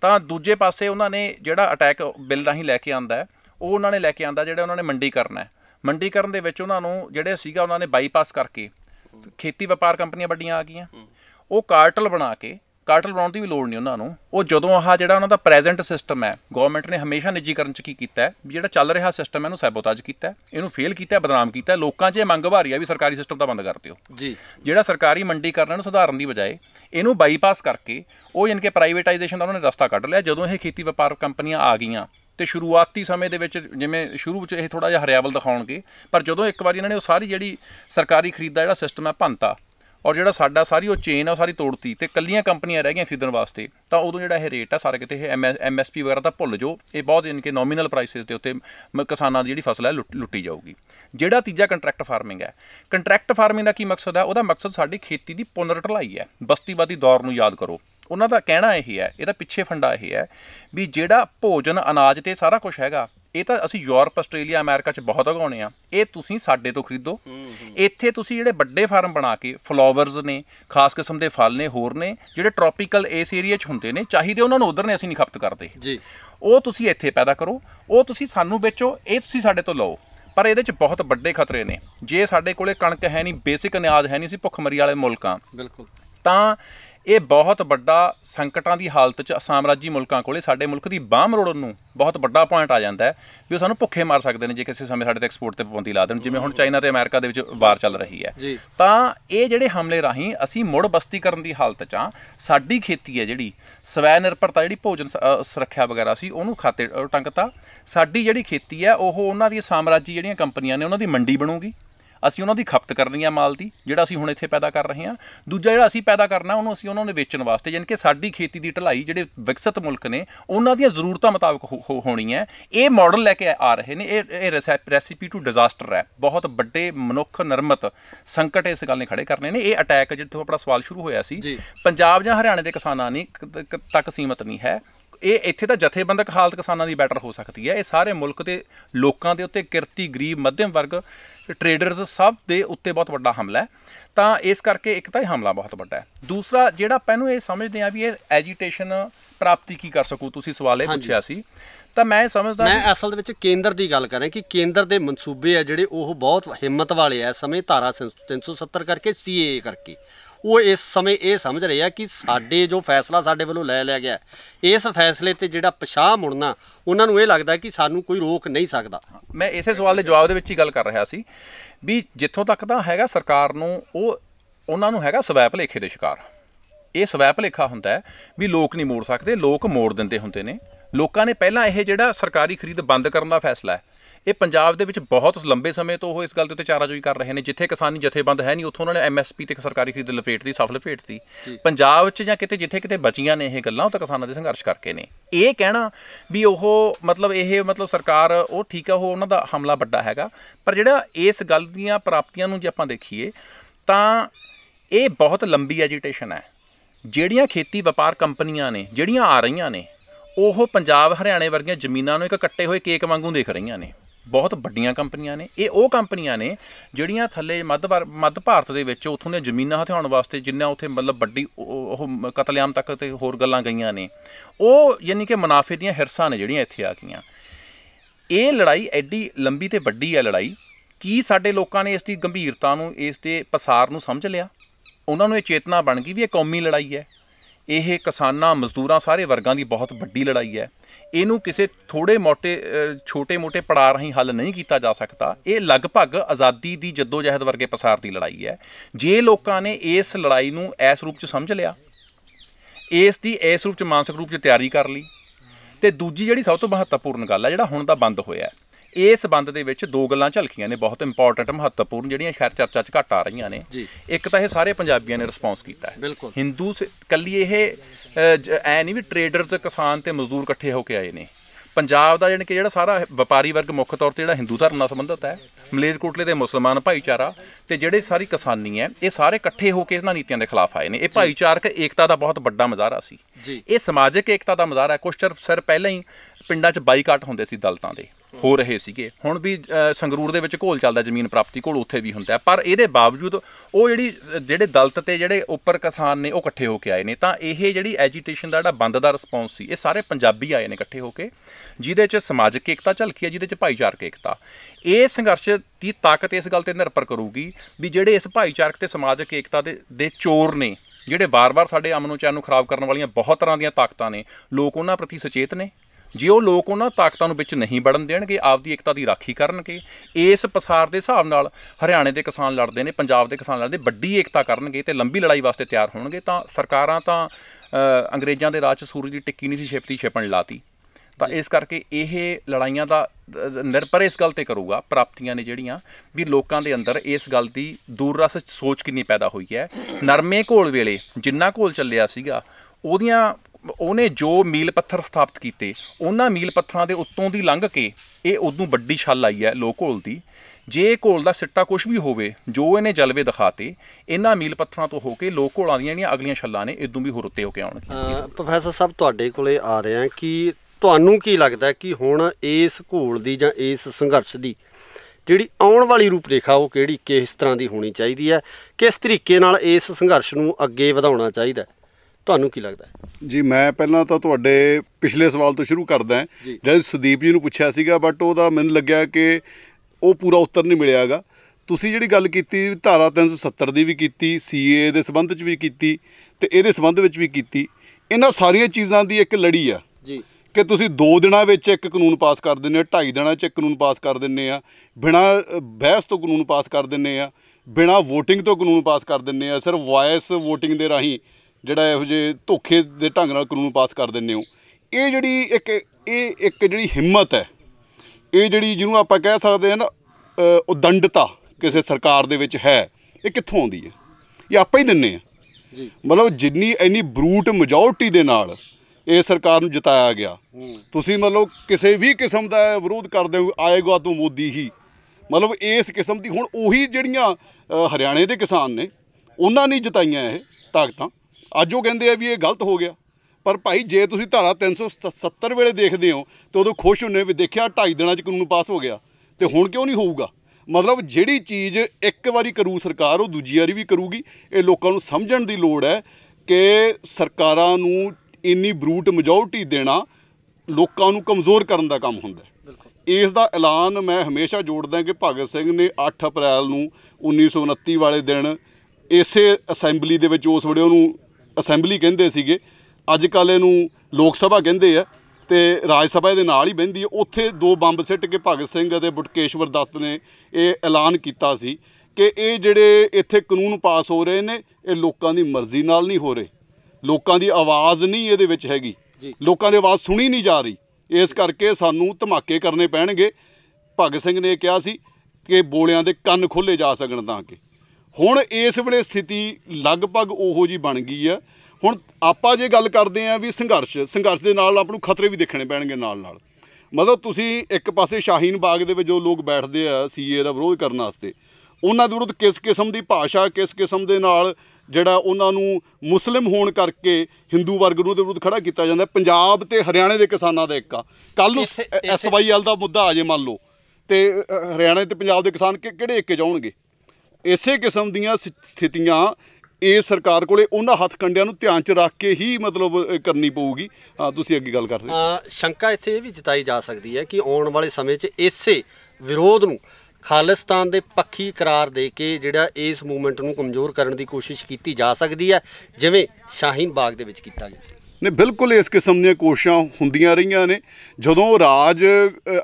ਤਾਂ ਦੂਜੇ ਪਾਸੇ ਉਹਨਾਂ ਨੇ ਜਿਹੜਾ ਅਟੈਕ ਬਿੱਲ ਰਾਹੀਂ ਲੈ ਕੇ ਆਂਦਾ ਉਹ ਉਹਨਾਂ ਨੇ ਲੈ ਕੇ ਆਂਦਾ ਜਿਹੜਾ ਉਹਨਾਂ ਨੇ ਮੰਡੀ ਕਰਨਾ ਹੈ ਮੰਡੀ ਕਰਨ ਦੇ ਵਿੱਚ ਉਹਨਾਂ ਨੂੰ ਜਿਹੜੇ ਸੀਗਾ ਉਹਨਾਂ ਨੇ ਬਾਈਪਾਸ ਕਰਕੇ ਖੇਤੀ ਵਪਾਰ ਕੰਪਨੀਆਂ ਵੱਡੀਆਂ ਆ ਗਈਆਂ ਉਹ ਕਾਰਟਲ ਬਣਾ ਕੇ ਕਾਰਟਲ ਬਣਾਉਣ ਦੀ ਵੀ ਲੋੜ ਨਹੀਂ ਉਹਨਾਂ ਨੂੰ ਉਹ ਜਦੋਂ ਆਹ ਜਿਹੜਾ ਉਹਨਾਂ ਦਾ ਪ੍ਰੈਜ਼ੈਂਟ ਸਿਸਟਮ ਹੈ ਗਵਰਨਮੈਂਟ ਨੇ ਹਮੇਸ਼ਾ ਨਿੱਜੀਕਰਨ ਚ ਕੀ ਕੀਤਾ ਜਿਹੜਾ ਚੱਲ ਰਿਹਾ ਸਿਸਟਮ ਹੈ ਇਹਨੂੰ ਸੈਬੋਟਾਜ ਕੀਤਾ ਇਹਨੂੰ ਫੇਲ ਕੀਤਾ ਬਦਨਾਮ ਕੀਤਾ ਲੋਕਾਂ 'ਚ ਇਹ ਮੰਗ ਭਾਰੀ ਆ ਵੀ ਸਰਕਾਰੀ ਸਿਸਟਮ ਤਾਂ ਬੰਦ ਕਰ ਦਿਓ ਜੀ ਜਿਹੜਾ ਸਰਕਾਰੀ ਮੰਡੀ ਕਰਨਾ ਨੂੰ ਸੁਧਾਰਨ ਦੀ ਬਜਾਏ ਇਹਨੂੰ ਬਾਈਪਾਸ ਕਰਕੇ ਉਹ ਯਾਨੀ ਕਿ ਪ੍ਰਾਈਵੇਟਾਈਜੇਸ਼ਨ ਦਾ ਉਹਨਾਂ ਨੇ ਰਸਤਾ ਕੱਢ ਲਿਆ ਜਦੋਂ ਇਹ ਖੇਤੀ ਵਪਾਰਕ ਕੰਪਨੀਆਂ ਆ ਗਈਆਂ ਤੇ ਸ਼ੁਰੂਆਤੀ ਸਮੇਂ ਦੇ ਵਿੱਚ ਜਿਵੇਂ ਸ਼ੁਰੂ ਵਿੱਚ ਇਹ ਥੋੜਾ ਜਿਹਾ ਹਰਿਆਵਲ ਦਿਖਾਉਣਗੇ ਪਰ ਜਦੋਂ ਇੱਕ ਵਾਰੀ ਇਹਨਾਂ ਨੇ ਉਹ ਸਾਰੀ ਜਿਹੜੀ ਸਰਕਾਰੀ ਖਰੀਦ ਦਾ ਜਿਹੜਾ ਸਿਸਟਮ ਹੈ ਭੰਤਾ ਔਰ ਜਿਹੜਾ ਸਾਡਾ ਸਾਰੀ ਉਹ ਚੇਨ ਆ ਸਾਰੀ ਤੋੜਤੀ ਤੇ ਕੱਲੀਆਂ ਕੰਪਨੀਆਂ ਰਹਿ ਗਈਆਂ ਖਰੀਦਣ ਵਾਸਤੇ ਤਾਂ ਉਦੋਂ ਜਿਹੜਾ ਇਹ ਰੇਟ ਆ ਸਾਰੇ ਕਿਤੇ ਇਹ ਐਮਐਸਪੀ ਵਗੈਰਾ ਤਾਂ ਭੁੱਲ ਜਾਓ ਇਹ ਬਹੁਤ ਕੇ ਨੋਮੀਨਲ ਪ੍ਰਾਈਸਸ ਦੇ ਉੱਤੇ ਕਿਸਾਨਾਂ ਦੀ ਜਿਹੜੀ ਫਸਲ ਹੈ ਲੁੱਟੀ ਜਾਊਗੀ ਜਿਹੜਾ ਤੀਜਾ ਕੰਟਰੈਕਟ ਫਾਰਮਿੰਗ ਹੈ ਕੰਟਰੈਕਟ ਫਾਰਮਿੰਗ ਦਾ ਕੀ ਮਕਸਦ ਹੈ ਉਹਦਾ ਮਕਸਦ ਸਾਡੀ ਖੇਤੀ ਦੀ ਪੁਨਰਟਲਾਈ ਹੈ ਬਸਤੀਵਾਦੀ ਦੌਰ ਨੂੰ ਯਾਦ ਕਰੋ ਉਹਨਾਂ ਦਾ ਕਹਿਣਾ ਇਹ ਹੈ ਇਹਦਾ ਪਿੱਛੇ ਫੰਡਾ ਇਹ ਹੈ ਵੀ ਜਿਹੜਾ ਭੋਜਨ ਅਨਾਜ ਤੇ ਸਾਰਾ ਕੁਝ ਹੈਗਾ ਇਹ ਤਾਂ ਅਸੀਂ ਯੂਰਪ ਆਸਟ੍ਰੇਲੀਆ ਅਮਰੀਕਾ 'ਚ ਬਹੁਤ ਉਗਾਉਣੇ ਆ ਇਹ ਤੁਸੀਂ ਸਾਡੇ ਤੋਂ ਖਰੀਦੋ ਇੱਥੇ ਤੁਸੀਂ ਜਿਹੜੇ ਵੱਡੇ ਫਾਰਮ ਬਣਾ ਕੇ ਫਲਾਵਰਸ ਨੇ ਖਾਸ ਕਿਸਮ ਦੇ ਫਲ ਨੇ ਹੋਰ ਨੇ ਜਿਹੜੇ ਟ੍ਰੋਪੀਕਲ ਏਸ ਏਰੀਆ 'ਚ ਹੁੰਦੇ ਨੇ ਚਾਹੀਦੇ ਉਹਨਾਂ ਨੂੰ ਉਧਰ ਨੇ ਅਸੀਂ ਨਹੀਂ ਖਪਤ ਕਰਦੇ ਜੀ ਉਹ ਤੁਸੀਂ ਇੱਥੇ ਪੈਦਾ ਕਰੋ ਉਹ ਤੁਸੀਂ ਸਾਨੂੰ ਵੇਚੋ ਇਹ ਤੁਸੀਂ ਸਾਡੇ ਤੋਂ ਲਓ ਪਰ ਇਹਦੇ 'ਚ ਬਹੁਤ ਵੱਡੇ ਖਤਰੇ ਨੇ ਜੇ ਸਾਡੇ ਕੋਲੇ ਕਣਕ ਹੈ ਨਹੀਂ ਬੇਸਿਕ ਅਨਾਜ ਹੈ ਨਹੀਂ ਸੀ ਭੁੱਖਮਰੀ ਵਾਲੇ ਮੁਲਕਾਂ ਬਿਲਕੁਲ ਤਾਂ ਇਹ ਬਹੁਤ ਵੱਡਾ ਸੰਕਟਾਂ ਦੀ ਹਾਲਤ 'ਚ ਸਾਮਰਾਜੀ ਮੁਲਕਾਂ ਕੋਲੇ ਸਾਡੇ ਮੁਲਕ ਦੀ ਬਾਹਮ ਰੋੜਨ ਨੂੰ ਬਹੁਤ ਵੱਡਾ ਪੁਆਇੰਟ ਆ ਜਾਂਦਾ ਹੈ ਕਿ ਉਹ ਸਾਨੂੰ ਭੁੱਖੇ ਮਾਰ ਸਕਦੇ ਨੇ ਜੇ ਕਿਸੇ ਸਮੇਂ ਸਾਡੇ ਤੇ ਐਕਸਪੋਰਟ ਤੇ ਪਾਬੰਦੀ ਲਾ ਦੇਣ ਜਿਵੇਂ ਹੁਣ ਚਾਈਨਾ ਤੇ ਅਮਰੀਕਾ ਦੇ ਵਿੱਚ ਵਾਰ ਚੱਲ ਰਹੀ ਹੈ ਤਾਂ ਇਹ ਜਿਹੜੇ ਹਮਲੇ ਰਾਹੀਂ ਅਸੀਂ ਮੁੜ ਬਸਤੀ ਕਰਨ ਦੀ ਹਾਲਤ 'ਚ ਆ ਸਾਡੀ ਖੇਤੀ ਹੈ ਜਿਹੜੀ ਸਵੈ ਨਿਰਭਰਤਾ ਜਿਹੜੀ ਭੋਜਨ ਸੁਰੱਖਿਆ ਵਗੈਰਾ ਸੀ ਉਹਨੂੰ ਖਾਤੇ ਟੰਗਤਾ ਸਾਡੀ ਜਿਹੜੀ ਖੇਤੀ ਹੈ ਉਹ ਉਹਨਾਂ ਦੀ ਸਾਮਰਾਜੀ ਜਿਹੜੀਆਂ ਕੰਪਨੀਆਂ ਨੇ ਉਹਨਾਂ ਦੀ ਮੰਡੀ ਬਣੂਗੀ ਅਸੀਂ ਉਹਨਾਂ ਦੀ ਖਪਤ ਕਰਨੀ ਆ ਮਾਲ ਦੀ ਜਿਹੜਾ ਅਸੀਂ ਹੁਣ ਇੱਥੇ ਪੈਦਾ ਕਰ ਰਹੇ ਹਾਂ ਦੂਜਾ ਜਿਹੜਾ ਅਸੀਂ ਪੈਦਾ ਕਰਨਾ ਉਹਨੂੰ ਅਸੀਂ ਉਹਨਾਂ ਨੂੰ ਵੇਚਣ ਵਾਸਤੇ ਯਾਨੀ ਕਿ ਸਾਡੀ ਖੇਤੀ ਦੀ ਢਲਾਈ ਜਿਹੜੇ ਵਿਕਸਿਤ ਮੁਲਕ ਨੇ ਉਹਨਾਂ ਦੀਆਂ ਜ਼ਰੂਰਤਾਂ ਮੁਤਾਬਕ ਹੋਣੀ ਹੈ ਇਹ ਮਾਡਲ ਲੈ ਕੇ ਆ ਰਹੇ ਨੇ ਇਹ ਇਹ ਰੈਸਿਪੀ ਟੂ ਡਿਜ਼ਾਸਟਰ ਹੈ ਬਹੁਤ ਵੱਡੇ ਮਨੁੱਖ ਨਰਮਤ ਸੰਕਟ ਇਸ ਗੱਲ ਨੇ ਖੜੇ ਕਰਨੇ ਨੇ ਇਹ ਅਟੈਕ ਜਿੱਥੋਂ ਆਪਣਾ ਸਵਾਲ ਸ਼ੁਰੂ ਹੋਇਆ ਸੀ ਪੰਜਾਬ ਜਾਂ ਹਰਿਆਣਾ ਦੇ ਕਿਸਾਨਾਂ ਨਹੀਂ ਤੱਕ ਸੀਮਤ ਨਹੀਂ ਹੈ ਇਹ ਇੱਥੇ ਤਾਂ ਜਥੇਬੰਦਕ ਹਾਲਤ ਕਿਸਾਨਾਂ ਦੀ ਬੈਟਰ ਹੋ ਸਕਦੀ ਹੈ ਇਹ ਸਾਰੇ ਮੁਲਕ ਦੇ ਲੋਕਾਂ ਦੇ ਉੱਤੇ ਕਿਰਤੀ ਗਰੀਬ ਮੱਧਮ ਵਰਗ ਟ੍ਰੇਡਰਸ ਸਭ ਦੇ ਉੱਤੇ ਬਹੁਤ ਵੱਡਾ ਹਮਲਾ ਹੈ ਤਾਂ ਇਸ ਕਰਕੇ ਇੱਕ ਤਾਂ ਇਹ ਹਮਲਾ ਬਹੁਤ ਵੱਡਾ ਹੈ ਦੂਸਰਾ ਜਿਹੜਾ ਆਪਾਂ ਨੂੰ ਇਹ ਸਮਝਦੇ ਆ ਵੀ ਇਹ ਐਜੀਟੇਸ਼ਨ ਪ੍ਰਾਪਤੀ ਕੀ ਕਰ ਸਕੂ ਤੁਸੀਂ ਸਵਾਲ ਇਹ ਪੁੱਛਿਆ ਸੀ ਤਾਂ ਮੈਂ ਸਮਝਦਾ ਮੈਂ ਅਸਲ ਦੇ ਵਿੱਚ ਕੇਂਦਰ ਦੀ ਗੱਲ ਕਰ ਰਿਹਾ ਕਿ ਕੇਂਦਰ ਦੇ ਮਨਸੂਬੇ ਆ ਜਿਹੜੇ ਉਹ ਬਹੁਤ ਹਿੰਮਤ ਵਾਲੇ ਆ ਸਮੇਂ ਧਾਰਾ 370 ਕਰਕੇ ਸੀਏ ਕਰਕੇ ਉਹ ਇਸ ਸਮੇਂ ਇਹ ਸਮਝ ਰਹੇ ਆ ਕਿ ਸਾਡੇ ਜੋ ਫੈਸਲਾ ਸਾਡੇ ਵੱਲੋਂ ਲੈ ਲਿਆ ਗਿਆ ਇਸ ਫੈਸਲੇ ਤੇ ਜਿਹੜਾ ਪਛਾਹ ਮੁੜਨਾ ਉਹਨਾਂ ਨੂੰ ਇਹ ਲੱਗਦਾ ਕਿ ਸਾਨੂੰ ਕੋਈ ਰੋਕ ਨਹੀਂ ਸਕਦਾ ਮੈਂ ਇਸੇ ਸਵਾਲ ਦੇ ਜਵਾਬ ਦੇ ਵਿੱਚ ਹੀ ਗੱਲ ਕਰ ਰਿਹਾ ਸੀ ਵੀ ਜਿੱਥੋਂ ਤੱਕ ਤਾਂ ਹੈਗਾ ਸਰਕਾਰ ਨੂੰ ਉਹ ਉਹਨਾਂ ਨੂੰ ਹੈਗਾ ਸਵੈਪ ਲੇਖੇ ਦੇ ਸ਼ਿਕਾਰ ਇਹ ਸਵੈਪ ਲੇਖਾ ਹੁੰਦਾ ਹੈ ਵੀ ਲੋਕ ਨਹੀਂ ਮੋੜ ਸਕਦੇ ਲੋਕ ਮੋੜ ਦਿੰਦੇ ਹੁੰਦੇ ਨੇ ਲੋਕਾਂ ਨੇ ਪਹਿਲਾਂ ਇਹ ਜਿਹੜਾ ਸਰਕਾਰੀ ਖਰੀਦ ਬੰਦ ਕਰਨ ਦਾ ਫੈਸਲਾ ਹੈ ਇਹ ਪੰਜਾਬ ਦੇ ਵਿੱਚ ਬਹੁਤ ਲੰਬੇ ਸਮੇਂ ਤੋਂ ਉਹ ਇਸ ਗੱਲ ਦੇ ਉੱਤੇ ਚਾਰਾਜੋਈ ਕਰ ਰਹੇ ਨੇ ਜਿੱਥੇ ਕਿਸਾਨੀ ਜਥੇਬੰਦ ਹੈ ਨਹੀਂ ਉੱਥੋਂ ਉਹਨਾਂ ਨੇ ਐਮਐਸਪੀ ਤੇ ਸਰਕਾਰੀ ਖਰੀਦ ਲਪੇਟਦੀ ਸਫਲ ਲਪੇਟਦੀ ਪੰਜਾਬ 'ਚ ਜਾਂ ਕਿਤੇ ਜਿੱਥੇ ਕਿਤੇ ਬਚੀਆਂ ਨੇ ਇਹ ਗੱਲਾਂ ਉਹ ਤਾਂ ਕਿਸਾਨਾਂ ਦੇ ਸੰਘਰਸ਼ ਕਰਕੇ ਨੇ ਇਹ ਕਹਿਣਾ ਵੀ ਉਹ ਮਤਲਬ ਇਹ ਮਤਲਬ ਸਰਕਾਰ ਉਹ ਠੀਕ ਆ ਉਹ ਉਹਨਾਂ ਦਾ ਹਮਲਾ ਵੱਡਾ ਹੈਗਾ ਪਰ ਜਿਹੜਾ ਇਸ ਗੱਲ ਦੀਆਂ ਪ੍ਰਾਪਤੀਆਂ ਨੂੰ ਜੇ ਆਪਾਂ ਦੇਖੀਏ ਤਾਂ ਇਹ ਬਹੁਤ ਲੰਬੀ ਐਜੀਟੇਸ਼ਨ ਹੈ ਜਿਹੜੀਆਂ ਖੇਤੀ ਵਪਾਰ ਕੰਪਨੀਆਂ ਨੇ ਜਿਹੜੀਆਂ ਆ ਰਹੀਆਂ ਨੇ ਉਹ ਪੰਜਾਬ ਹਰਿਆਣੇ ਵਰਗੀਆਂ ਜ਼ਮੀਨਾਂ ਨੂੰ ਇੱਕ ਕੱਟੇ ਹੋਏ ਕੇਕ ਵਾਂਗੂ ਦੇਖ ਰਹੀਆਂ ਨੇ ਬਹੁਤ ਵੱਡੀਆਂ ਕੰਪਨੀਆਂ ਨੇ ਇਹ ਉਹ ਕੰਪਨੀਆਂ ਨੇ ਜਿਹੜੀਆਂ ਥੱਲੇ ਮੱਧ ਮੱਧ ਭਾਰਤ ਦੇ ਵਿੱਚ ਉਥੋਂ ਦੀਆਂ ਜ਼ਮੀਨਾਂ ਹਥਿਆਉਣ ਵਾਸਤੇ ਜਿੰਨਾ ਉਥੇ ਮਤਲਬ ਵੱਡੀ ਉਹ ਕਤਲੇਆਮ ਤੱਕ ਤੇ ਹੋਰ ਗੱਲਾਂ ਗਈਆਂ ਨੇ ਉਹ ਯਾਨੀ ਕਿ ਮੁਨਾਫੇ ਦੀਆਂ ਹਿਰਸਾਂ ਨੇ ਜਿਹੜੀਆਂ ਇੱਥੇ ਆ ਗਈਆਂ ਇਹ ਲੜਾਈ ਐਡੀ ਲੰਬੀ ਤੇ ਵੱਡੀ ਹੈ ਲੜਾਈ ਕੀ ਸਾਡੇ ਲੋਕਾਂ ਨੇ ਇਸ ਦੀ ਗੰਭੀਰਤਾ ਨੂੰ ਇਸ ਦੇ ਪਸਾਰ ਨੂੰ ਸਮਝ ਲਿਆ ਉਹਨਾਂ ਨੂੰ ਇਹ ਚੇਤਨਾ ਬਣ ਗਈ ਵੀ ਇਹ ਕੌਮੀ ਲੜਾਈ ਹੈ ਇਹ ਕਿਸਾਨਾਂ ਮਜ਼ਦੂਰਾਂ ਸਾਰੇ ਵਰਗਾਂ ਦੀ ਬਹੁਤ ਵੱਡੀ ਲੜਾਈ ਹੈ ਇਹਨੂੰ ਕਿਸੇ ਥੋੜੇ ਮੋਟੇ ਛੋਟੇ-ਮੋਟੇ ਪੜਾ ਰਹੀ ਹੱਲ ਨਹੀਂ ਕੀਤਾ ਜਾ ਸਕਦਾ ਇਹ ਲਗਭਗ ਆਜ਼ਾਦੀ ਦੀ ਜਦੋਜਹਿਦ ਵਰਗੇ ਪਸਾਰ ਦੀ ਲੜਾਈ ਹੈ ਜੇ ਲੋਕਾਂ ਨੇ ਇਸ ਲੜਾਈ ਨੂੰ ਇਸ ਰੂਪ 'ਚ ਸਮਝ ਲਿਆ ਇਸ ਦੀ ਇਸ ਰੂਪ 'ਚ ਮਾਨਸਿਕ ਰੂਪ 'ਚ ਤਿਆਰੀ ਕਰ ਲਈ ਤੇ ਦੂਜੀ ਜਿਹੜੀ ਸਭ ਤੋਂ ਮਹੱਤਵਪੂਰਨ ਗੱਲ ਹੈ ਜਿਹੜਾ ਹੁਣ ਦਾ ਬੰਦ ਹੋਇਆ ਇਸ ਬੰਦ ਦੇ ਵਿੱਚ ਦੋ ਗੱਲਾਂ ਝਲਕੀਆਂ ਨੇ ਬਹੁਤ ਇੰਪੋਰਟੈਂਟ ਮਹੱਤਵਪੂਰਨ ਜਿਹੜੀਆਂ ਸ਼ਾਇਦ ਚਰਚਾ 'ਚ ਘਟ ਆ ਰਹੀਆਂ ਨੇ ਇੱਕ ਤਾਂ ਇਹ ਸਾਰੇ ਪੰਜਾਬੀਆਂ ਨੇ ਰਿਸਪੌਂਸ ਕੀਤਾ ਹੈ ਹਿੰਦੂ ਕੱਲੀ ਇਹ ਐ ਨਹੀਂ ਵੀ ਟਰੇਡਰ ਤੇ ਕਿਸਾਨ ਤੇ ਮਜ਼ਦੂਰ ਇਕੱਠੇ ਹੋ ਕੇ ਆਏ ਨੇ ਪੰਜਾਬ ਦਾ ਜਿਹੜਾ ਕਿ ਜਿਹੜਾ ਸਾਰਾ ਵਪਾਰੀ ਵਰਗ ਮੁੱਖ ਤੌਰ ਤੇ ਜਿਹੜਾ ਹਿੰਦੂ ਧਰਮ ਨਾਲ ਸੰਬੰਧਤ ਹੈ ਮਲੇਰਕੋਟਲੇ ਦੇ ਮੁਸਲਮਾਨ ਭਾਈਚਾਰਾ ਤੇ ਜਿਹੜੇ ਸਾਰੀ ਕਿਸਾਨੀ ਹੈ ਇਹ ਸਾਰੇ ਇਕੱਠੇ ਹੋ ਕੇ ਇਹਨਾਂ ਨੀਤੀਆਂ ਦੇ ਖਿਲਾਫ ਆਏ ਨੇ ਇਹ ਭਾਈਚਾਰਕ ਏਕਤਾ ਦਾ ਬਹੁਤ ਵੱਡਾ ਮਜ਼ਾਰਾ ਸੀ ਇਹ ਸਮਾਜਿਕ ਏਕਤਾ ਦਾ ਮਜ਼ਾਰਾ ਕੁਝ ਸਿਰ ਪਹਿਲਾਂ ਹੀ ਪਿੰਡਾਂ 'ਚ ਬਾਈਕਾਟ ਹੁੰਦੇ ਸੀ ਦਲਤਾਂ ਦੇ ਹੋ ਰਹੇ ਸੀਗੇ ਹੁਣ ਵੀ ਸੰਗਰੂਰ ਦੇ ਵਿੱਚ ਘੋਲ ਚੱਲਦਾ ਜ਼ਮੀਨ ਪ੍ਰਾਪਤੀ ਘੋਲ ਉੱਥੇ ਵੀ ਹੁੰਦਾ ਪਰ ਇਹਦੇ ਬਾਵਜੂਦ ਉਹ ਜਿਹੜੀ ਜਿਹੜੇ ਦਲਤ ਤੇ ਜਿਹੜੇ ਉੱਪਰ ਕਿਸਾਨ ਨੇ ਉਹ ਇਕੱਠੇ ਹੋ ਕੇ ਆਏ ਨੇ ਤਾਂ ਇਹ ਜਿਹੜੀ ਐਜੀਟੇਸ਼ਨ ਦਾ ਜਿਹੜਾ ਬੰਦ ਦਾ ਰਿਸਪੌਂਸ ਸੀ ਇਹ ਸਾਰੇ ਪੰਜਾਬੀ ਆਏ ਨੇ ਇਕੱਠੇ ਹੋ ਕੇ ਜਿਹਦੇ 'ਚ ਸਮਾਜਿਕ ਏਕਤਾ ਝਲਕੀ ਹੈ ਜਿਹਦੇ 'ਚ ਭਾਈਚਾਰਕ ਏਕਤਾ ਇਹ ਸੰਘਰਸ਼ ਦੀ ਤਾਕਤ ਇਸ ਗੱਲ ਤੇ ਨਿਰਭਰ ਕਰੂਗੀ ਵੀ ਜਿਹੜੇ ਇਸ ਭਾਈਚਾਰਕ ਤੇ ਸਮਾਜਿਕ ਏਕਤਾ ਦੇ ਦੇ ਚੋਰ ਨੇ ਜਿਹੜੇ ਵਾਰ-ਵਾਰ ਸਾਡੇ ਅਮਨੋਚਾਨ ਨੂੰ ਨੂੰ ਖਰਾਬ ਕਰਨ ਵਾਲੀਆਂ ਬਹੁਤ ਤਰ੍ਹਾਂ ਦੀਆਂ ਤਾਕਤਾਂ ਨੇ ਲੋਕ ਉਹਨਾਂ ਪ੍ਰਤੀ ਸੁਚੇਤ ਨੇ ਜੇ ਉਹ ਲੋਕ ਉਹਨਾਂ ਤਾਕਤਾਂ ਨੂੰ ਵਿੱਚ ਨਹੀਂ ਵੜਨ ਦੇਣਗੇ ਆਪਦੀ ਏਕਤਾ ਦੀ ਰਾਖੀ ਕਰਨਗੇ ਇਸ ਪਸਾਰ ਦੇ ਹਿਸਾਬ ਨਾਲ ਹਰਿਆਣੇ ਦੇ ਕਿਸਾਨ ਲੜਦੇ ਨੇ ਪੰਜਾਬ ਦੇ ਕਿਸਾਨ ਲੜਦੇ ਵੱਡੀ ਏਕਤਾ ਕਰਨਗੇ ਤੇ ਲੰਬੀ ਲੜਾਈ ਵਾਸਤੇ ਤਿਆਰ ਹੋਣਗੇ ਤਾਂ ਸਰਕਾਰਾਂ ਤਾਂ ਅੰਗਰੇਜ਼ਾਂ ਦੇ ਰਾਜ 'ਚ ਸੂਰਜ ਦੀ ਟਿੱਕੀ ਨਹੀਂ ਸੀ ਛੇਪਤੀ ਛਿਪਣ ਲਾਤੀ ਤਾਂ ਇਸ ਕਰਕੇ ਇਹ ਲੜਾਈਆਂ ਦਾ ਨਿਰਪਰ ਇਸ ਗੱਲ ਤੇ ਕਰੂਗਾ ਪ੍ਰਾਪਤੀਆਂ ਨੇ ਜਿਹੜੀਆਂ ਵੀ ਲੋਕਾਂ ਦੇ ਅੰਦਰ ਇਸ ਗੱਲ ਦੀ ਦੂਰਰਸ ਸੋਚ ਕਿੰਨੀ ਪੈਦਾ ਹੋਈ ਹੈ ਨਰਮੇ ਘੋਲ ਵੇਲੇ ਜਿੰਨਾ ਘੋਲ ਚੱਲਿਆ ਸੀਗਾ ਉਹਦੀਆਂ ਉਹਨੇ ਜੋ ਮੀਲ ਪੱਥਰ ਸਥਾਪਿਤ ਕੀਤੇ ਉਹਨਾਂ ਮੀਲ ਪੱਥਰਾਂ ਦੇ ਉੱਤੋਂ ਦੀ ਲੰਘ ਕੇ ਇਹ ਉਦੋਂ ਵੱਡੀ ਛੱਲ ਆਈ ਹੈ ਲੋਕੋਲ ਦੀ ਜੇ ਘੋਲ ਦਾ ਸਿੱਟਾ ਕੁਝ ਵੀ ਹੋਵੇ ਜੋ ਇਹਨੇ ਜਲਵੇ ਦਿਖਾਤੇ ਇਹਨਾਂ ਮੀਲ ਪੱਥਰਾਂ ਤੋਂ ਹੋ ਕੇ ਲੋਕ ਘੋਲਾਂ ਦੀਆਂ ਜਿਹੜੀਆਂ ਅਗਲੀਆਂ ਛੱਲਾਂ ਨੇ ਇਦੋਂ ਵੀ ਹੋਰ ਉੱਤੇ ਹੋ ਕੇ ਆਉਣਗੀਆਂ ਪ੍ਰੋਫੈਸਰ ਸਾਹਿਬ ਤੁਹਾਡੇ ਕੋਲੇ ਆ ਰਹੇ ਆ ਕਿ ਤੁਹਾਨੂੰ ਕੀ ਲੱਗਦਾ ਕਿ ਹੁਣ ਇਸ ਘੋਲ ਦੀ ਜਾਂ ਇਸ ਸੰਘਰਸ਼ ਦੀ ਜਿਹੜੀ ਆਉਣ ਵਾਲੀ ਰੂਪਰੇਖਾ ਉਹ ਕਿਹੜੀ ਕਿਸ ਤਰ੍ਹਾਂ ਦੀ ਹੋਣੀ ਚਾਹੀਦੀ ਹੈ ਕਿਸ ਤਰੀਕੇ ਨਾਲ ਇਸ ਸੰਘਰਸ਼ ਨੂੰ ਅੱਗੇ ਵਧਾਉਣਾ ਚਾਹੀਦਾ ਤੁਹਾਨੂੰ ਕੀ ਲੱਗਦਾ ਜੀ ਮੈਂ ਪਹਿਲਾਂ ਤਾਂ ਤੁਹਾਡੇ ਪਿਛਲੇ ਸਵਾਲ ਤੋਂ ਸ਼ੁਰੂ ਕਰਦਾ ਜਦ ਸੁਦੀਪ ਜੀ ਨੂੰ ਪੁੱਛਿਆ ਸੀਗਾ ਬਟ ਉਹਦਾ ਮੈਨੂੰ ਲੱਗਿਆ ਕਿ ਉਹ ਪੂਰਾ ਉੱਤਰ ਨਹੀਂ ਮਿਲਿਆਗਾ ਤੁਸੀਂ ਜਿਹੜੀ ਗੱਲ ਕੀਤੀ ਧਾਰਾ 370 ਦੀ ਵੀ ਕੀਤੀ ਸੀਏ ਦੇ ਸੰਬੰਧ ਵਿੱਚ ਵੀ ਕੀਤੀ ਤੇ ਇਹਦੇ ਸੰਬੰਧ ਵਿੱਚ ਵੀ ਕੀਤੀ ਇਹਨਾਂ ਸਾਰੀਆਂ ਚੀਜ਼ਾਂ ਦੀ ਇੱਕ ਲੜੀ ਆ ਜੀ ਕਿ ਤੁਸੀਂ 2 ਦਿਨਾਂ ਵਿੱਚ ਇੱਕ ਕਾਨੂੰਨ ਪਾਸ ਕਰ ਦਿੰਦੇ ਆ 2.5 ਦਿਨਾਂ 'ਚ ਇੱਕ ਕਾਨੂੰਨ ਪਾਸ ਕਰ ਦਿੰਦੇ ਆ ਬਿਨਾ ਬਹਿਸ ਤੋਂ ਕਾਨੂੰਨ ਪਾਸ ਕਰ ਦਿੰਦੇ ਆ ਬਿਨਾ VOTING ਤੋਂ ਕਾਨੂੰਨ ਪਾਸ ਕਰ ਦਿੰਦੇ ਆ ਸਿਰਫ ਵਾਇਸ VOTING ਦੇ ਰਾਹੀਂ ਜਿਹੜਾ ਇਹੋ ਜਿਹੇ ਧੋਖੇ ਦੇ ਢੰਗ ਨਾਲ ਕਾਨੂੰਨ ਪਾਸ ਕਰ ਦਿੰਨੇ ਹੋ ਇਹ ਜਿਹੜੀ ਇੱਕ ਇਹ ਇੱਕ ਜਿਹੜੀ ਹਿੰਮਤ ਹੈ ਇਹ ਜਿਹੜੀ ਜਿਹਨੂੰ ਆਪਾਂ ਕਹਿ ਸਕਦੇ ਹਾਂ ਨਾ ਉਦੰਡਤਾ ਕਿਸੇ ਸਰਕਾਰ ਦੇ ਵਿੱਚ ਹੈ ਇਹ ਕਿੱਥੋਂ ਆਉਂਦੀ ਹੈ ਇਹ ਆਪਾਂ ਹੀ ਦਿੰਨੇ ਆ ਜੀ ਮਤਲਬ ਜਿੰਨੀ ਇੰਨੀ ਬਰੂਟ ਮੈਜੋਰਟੀ ਦੇ ਨਾਲ ਇਹ ਸਰਕਾਰ ਨੂੰ ਜਿਤਾਇਆ ਗਿਆ ਤੁਸੀਂ ਮਤਲਬ ਕਿਸੇ ਵੀ ਕਿਸਮ ਦਾ ਵਿਰੋਧ ਕਰਦੇ ਹੋ ਆਏਗਾ ਤੂੰ ਮੋਦੀ ਹੀ ਮਤਲਬ ਇਸ ਕਿਸਮ ਦੀ ਹੁਣ ਉਹੀ ਜਿਹੜੀਆਂ ਹਰਿਆਣੇ ਦੇ ਕਿਸਾਨ ਨੇ ਉਹਨਾਂ ਨੇ ਜਿਤਾਈਆਂ ਇਹ ਤਾਕਤਾਂ ਅੱਜ ਉਹ ਕਹਿੰਦੇ ਆ ਵੀ ਇਹ ਗਲਤ ਹੋ ਗਿਆ ਪਰ ਭਾਈ ਜੇ ਤੁਸੀਂ ਧਾਰਾ 370 ਵੇਲੇ ਦੇਖਦੇ ਹੋ ਤੇ ਉਦੋਂ ਖੁਸ਼ ਹੁੰਨੇ ਵੀ ਦੇਖਿਆ ਢਾਈ ਦਿਨਾਂ 'ਚ ਕਾਨੂੰਨ ਪਾਸ ਹੋ ਗਿਆ ਤੇ ਹੁਣ ਕਿਉਂ ਨਹੀਂ ਹੋਊਗਾ ਮਤਲਬ ਜਿਹੜੀ ਚੀਜ਼ ਇੱਕ ਵਾਰੀ ਕਰੂ ਸਰਕਾਰ ਉਹ ਦੂਜੀ ਵਾਰੀ ਵੀ ਕਰੂਗੀ ਇਹ ਲੋਕਾਂ ਨੂੰ ਸਮਝਣ ਦੀ ਲੋੜ ਹੈ ਕਿ ਸਰਕਾਰਾਂ ਨੂੰ ਇੰਨੀ ਬਰੂਟ ਮੈਜੋਰਟੀ ਦੇਣਾ ਲੋਕਾਂ ਨੂੰ ਕਮਜ਼ੋਰ ਕਰਨ ਦਾ ਕੰਮ ਹੁੰਦਾ ਇਸ ਦਾ ਐਲਾਨ ਮੈਂ ਹਮੇਸ਼ਾ ਜੋੜਦਾ ਕਿ ਭਗਤ ਸਿੰਘ ਨੇ 8 ਅਪ੍ਰੈਲ ਨੂੰ 1929 ਵਾਲੇ ਦਿਨ ਇਸੇ ਅਸੈਂਬਲੀ ਦੇ ਵਿੱਚ ਉਸ ਵੇਲੇ ਉਹਨੂੰ ਅਸੈਂਬਲੀ ਕਹਿੰਦੇ ਸੀਗੇ ਅੱਜ ਕੱਲ ਇਹਨੂੰ ਲੋਕ ਸਭਾ ਕਹਿੰਦੇ ਆ ਤੇ ਰਾਜ ਸਭਾ ਦੇ ਨਾਲ ਹੀ ਬੰਦੀ ਹੈ ਉੱਥੇ ਦੋ ਬੰਬ ਸਿੱਟ ਕੇ ਭਗਤ ਸਿੰਘ ਅਤੇ ਬੁਟਕੇਸ਼ਵਰ ਦੱਤ ਨੇ ਇਹ ਐਲਾਨ ਕੀਤਾ ਸੀ ਕਿ ਇਹ ਜਿਹੜੇ ਇੱਥੇ ਕਾਨੂੰਨ ਪਾਸ ਹੋ ਰਹੇ ਨੇ ਇਹ ਲੋਕਾਂ ਦੀ ਮਰਜ਼ੀ ਨਾਲ ਨਹੀਂ ਹੋ ਰਹੇ ਲੋਕਾਂ ਦੀ ਆਵਾਜ਼ ਨਹੀਂ ਇਹਦੇ ਵਿੱਚ ਹੈਗੀ ਲੋਕਾਂ ਦੀ ਆਵਾਜ਼ ਸੁਣੀ ਨਹੀਂ ਜਾ ਰਹੀ ਇਸ ਕਰਕੇ ਸਾਨੂੰ ਧਮਾਕੇ ਕਰਨੇ ਪੈਣਗੇ ਭਗਤ ਸਿੰਘ ਨੇ ਕਿਹਾ ਸੀ ਕਿ ਬੋਲਿਆਂ ਦੇ ਕੰਨ ਖੋਲੇ ਜਾ ਸਕਣ ਤਾਂ ਕਿ ਹੁਣ ਇਸ ਵੇਲੇ ਸਥਿਤੀ ਲਗਭਗ ਉਹੋ ਜੀ ਬਣ ਗਈ ਆ ਹੁਣ ਆਪਾਂ ਜੇ ਗੱਲ ਕਰਦੇ ਆ ਵੀ ਸੰਘਰਸ਼ ਸੰਘਰਸ਼ ਦੇ ਨਾਲ ਆਪ ਨੂੰ ਖਤਰੇ ਵੀ ਦੇਖਣੇ ਪੈਣਗੇ ਨਾਲ ਨਾਲ ਮਤਲਬ ਤੁਸੀਂ ਇੱਕ ਪਾਸੇ ਸ਼ਾਹੀਨ ਬਾਗ ਦੇ ਵਿੱਚ ਜੋ ਲੋਕ ਬੈਠਦੇ ਆ ਸੀਏ ਦਾ ਵਿਰੋਧ ਕਰਨ ਵਾਸਤੇ ਉਹਨਾਂ ਦੇ ਵਿਰੁੱਧ ਕਿਸ ਕਿਸਮ ਦੀ ਭਾਸ਼ਾ ਕਿਸ ਕਿਸਮ ਦੇ ਨਾਲ ਜਿਹੜਾ ਉਹਨਾਂ ਨੂੰ ਮੁਸਲਿਮ ਹੋਣ ਕਰਕੇ ਹਿੰਦੂ ਵਰਗ ਨੂੰ ਦੇ ਵਿਰੁੱਧ ਖੜਾ ਕੀਤਾ ਜਾਂਦਾ ਪੰਜਾਬ ਤੇ ਹਰਿਆਣੇ ਦੇ ਕਿਸਾਨਾਂ ਦਾ ਇੱਕ ਆ ਕੱਲ ਨੂੰ ਐਸਵਾਈਐਲ ਦਾ ਮੁੱਦਾ ਆ ਜੇ ਮੰਨ ਲਓ ਤੇ ਹਰਿਆਣਾ ਤੇ ਪੰਜਾਬ ਦੇ ਕਿਸਾਨ ਕਿਹੜੇ ਇੱਕੇ ਜਾਣਗੇ ਇਸੇ ਕਿਸਮ ਦੀਆਂ ਸਥਿਤੀਆਂ ਇਹ ਸਰਕਾਰ ਕੋਲੇ ਉਹਨਾਂ ਹੱਥ ਕੰਡਿਆਂ ਨੂੰ ਧਿਆਨ 'ਚ ਰੱਖ ਕੇ ਹੀ ਮਤਲਬ ਕਰਨੀ ਪਊਗੀ ਤੁਸੀਂ ਅੱਗੇ ਗੱਲ ਕਰਦੇ ਸ਼ੰਕਾ ਇੱਥੇ ਇਹ ਵੀ ਜਤਾਈ ਜਾ ਸਕਦੀ ਹੈ ਕਿ ਆਉਣ ਵਾਲੇ ਸਮੇਂ 'ਚ ਇਸੇ ਵਿਰੋਧ ਨੂੰ ਖਾਲਿਸਤਾਨ ਦੇ ਪੱਖੀ ਇਕਰਾਰ ਦੇ ਕੇ ਜਿਹੜਾ ਇਸ ਮੂਵਮੈਂਟ ਨੂੰ ਕਮਜ਼ੋਰ ਕਰਨ ਦੀ ਕੋਸ਼ਿਸ਼ ਕੀਤੀ ਜਾ ਸਕਦੀ ਹੈ ਜਿਵੇਂ ਸ਼ਾਹੀਨ ਬਾਗ ਦੇ ਵਿੱਚ ਕੀਤਾ ਗਿਆ ਨੇ ਬਿਲਕੁਲ ਇਸ ਕਿਸਮ ਦੀਆਂ ਕੋਸ਼ਿਸ਼ਾਂ ਹੁੰਦੀਆਂ ਰਹੀਆਂ ਨੇ ਜਦੋਂ ਰਾਜ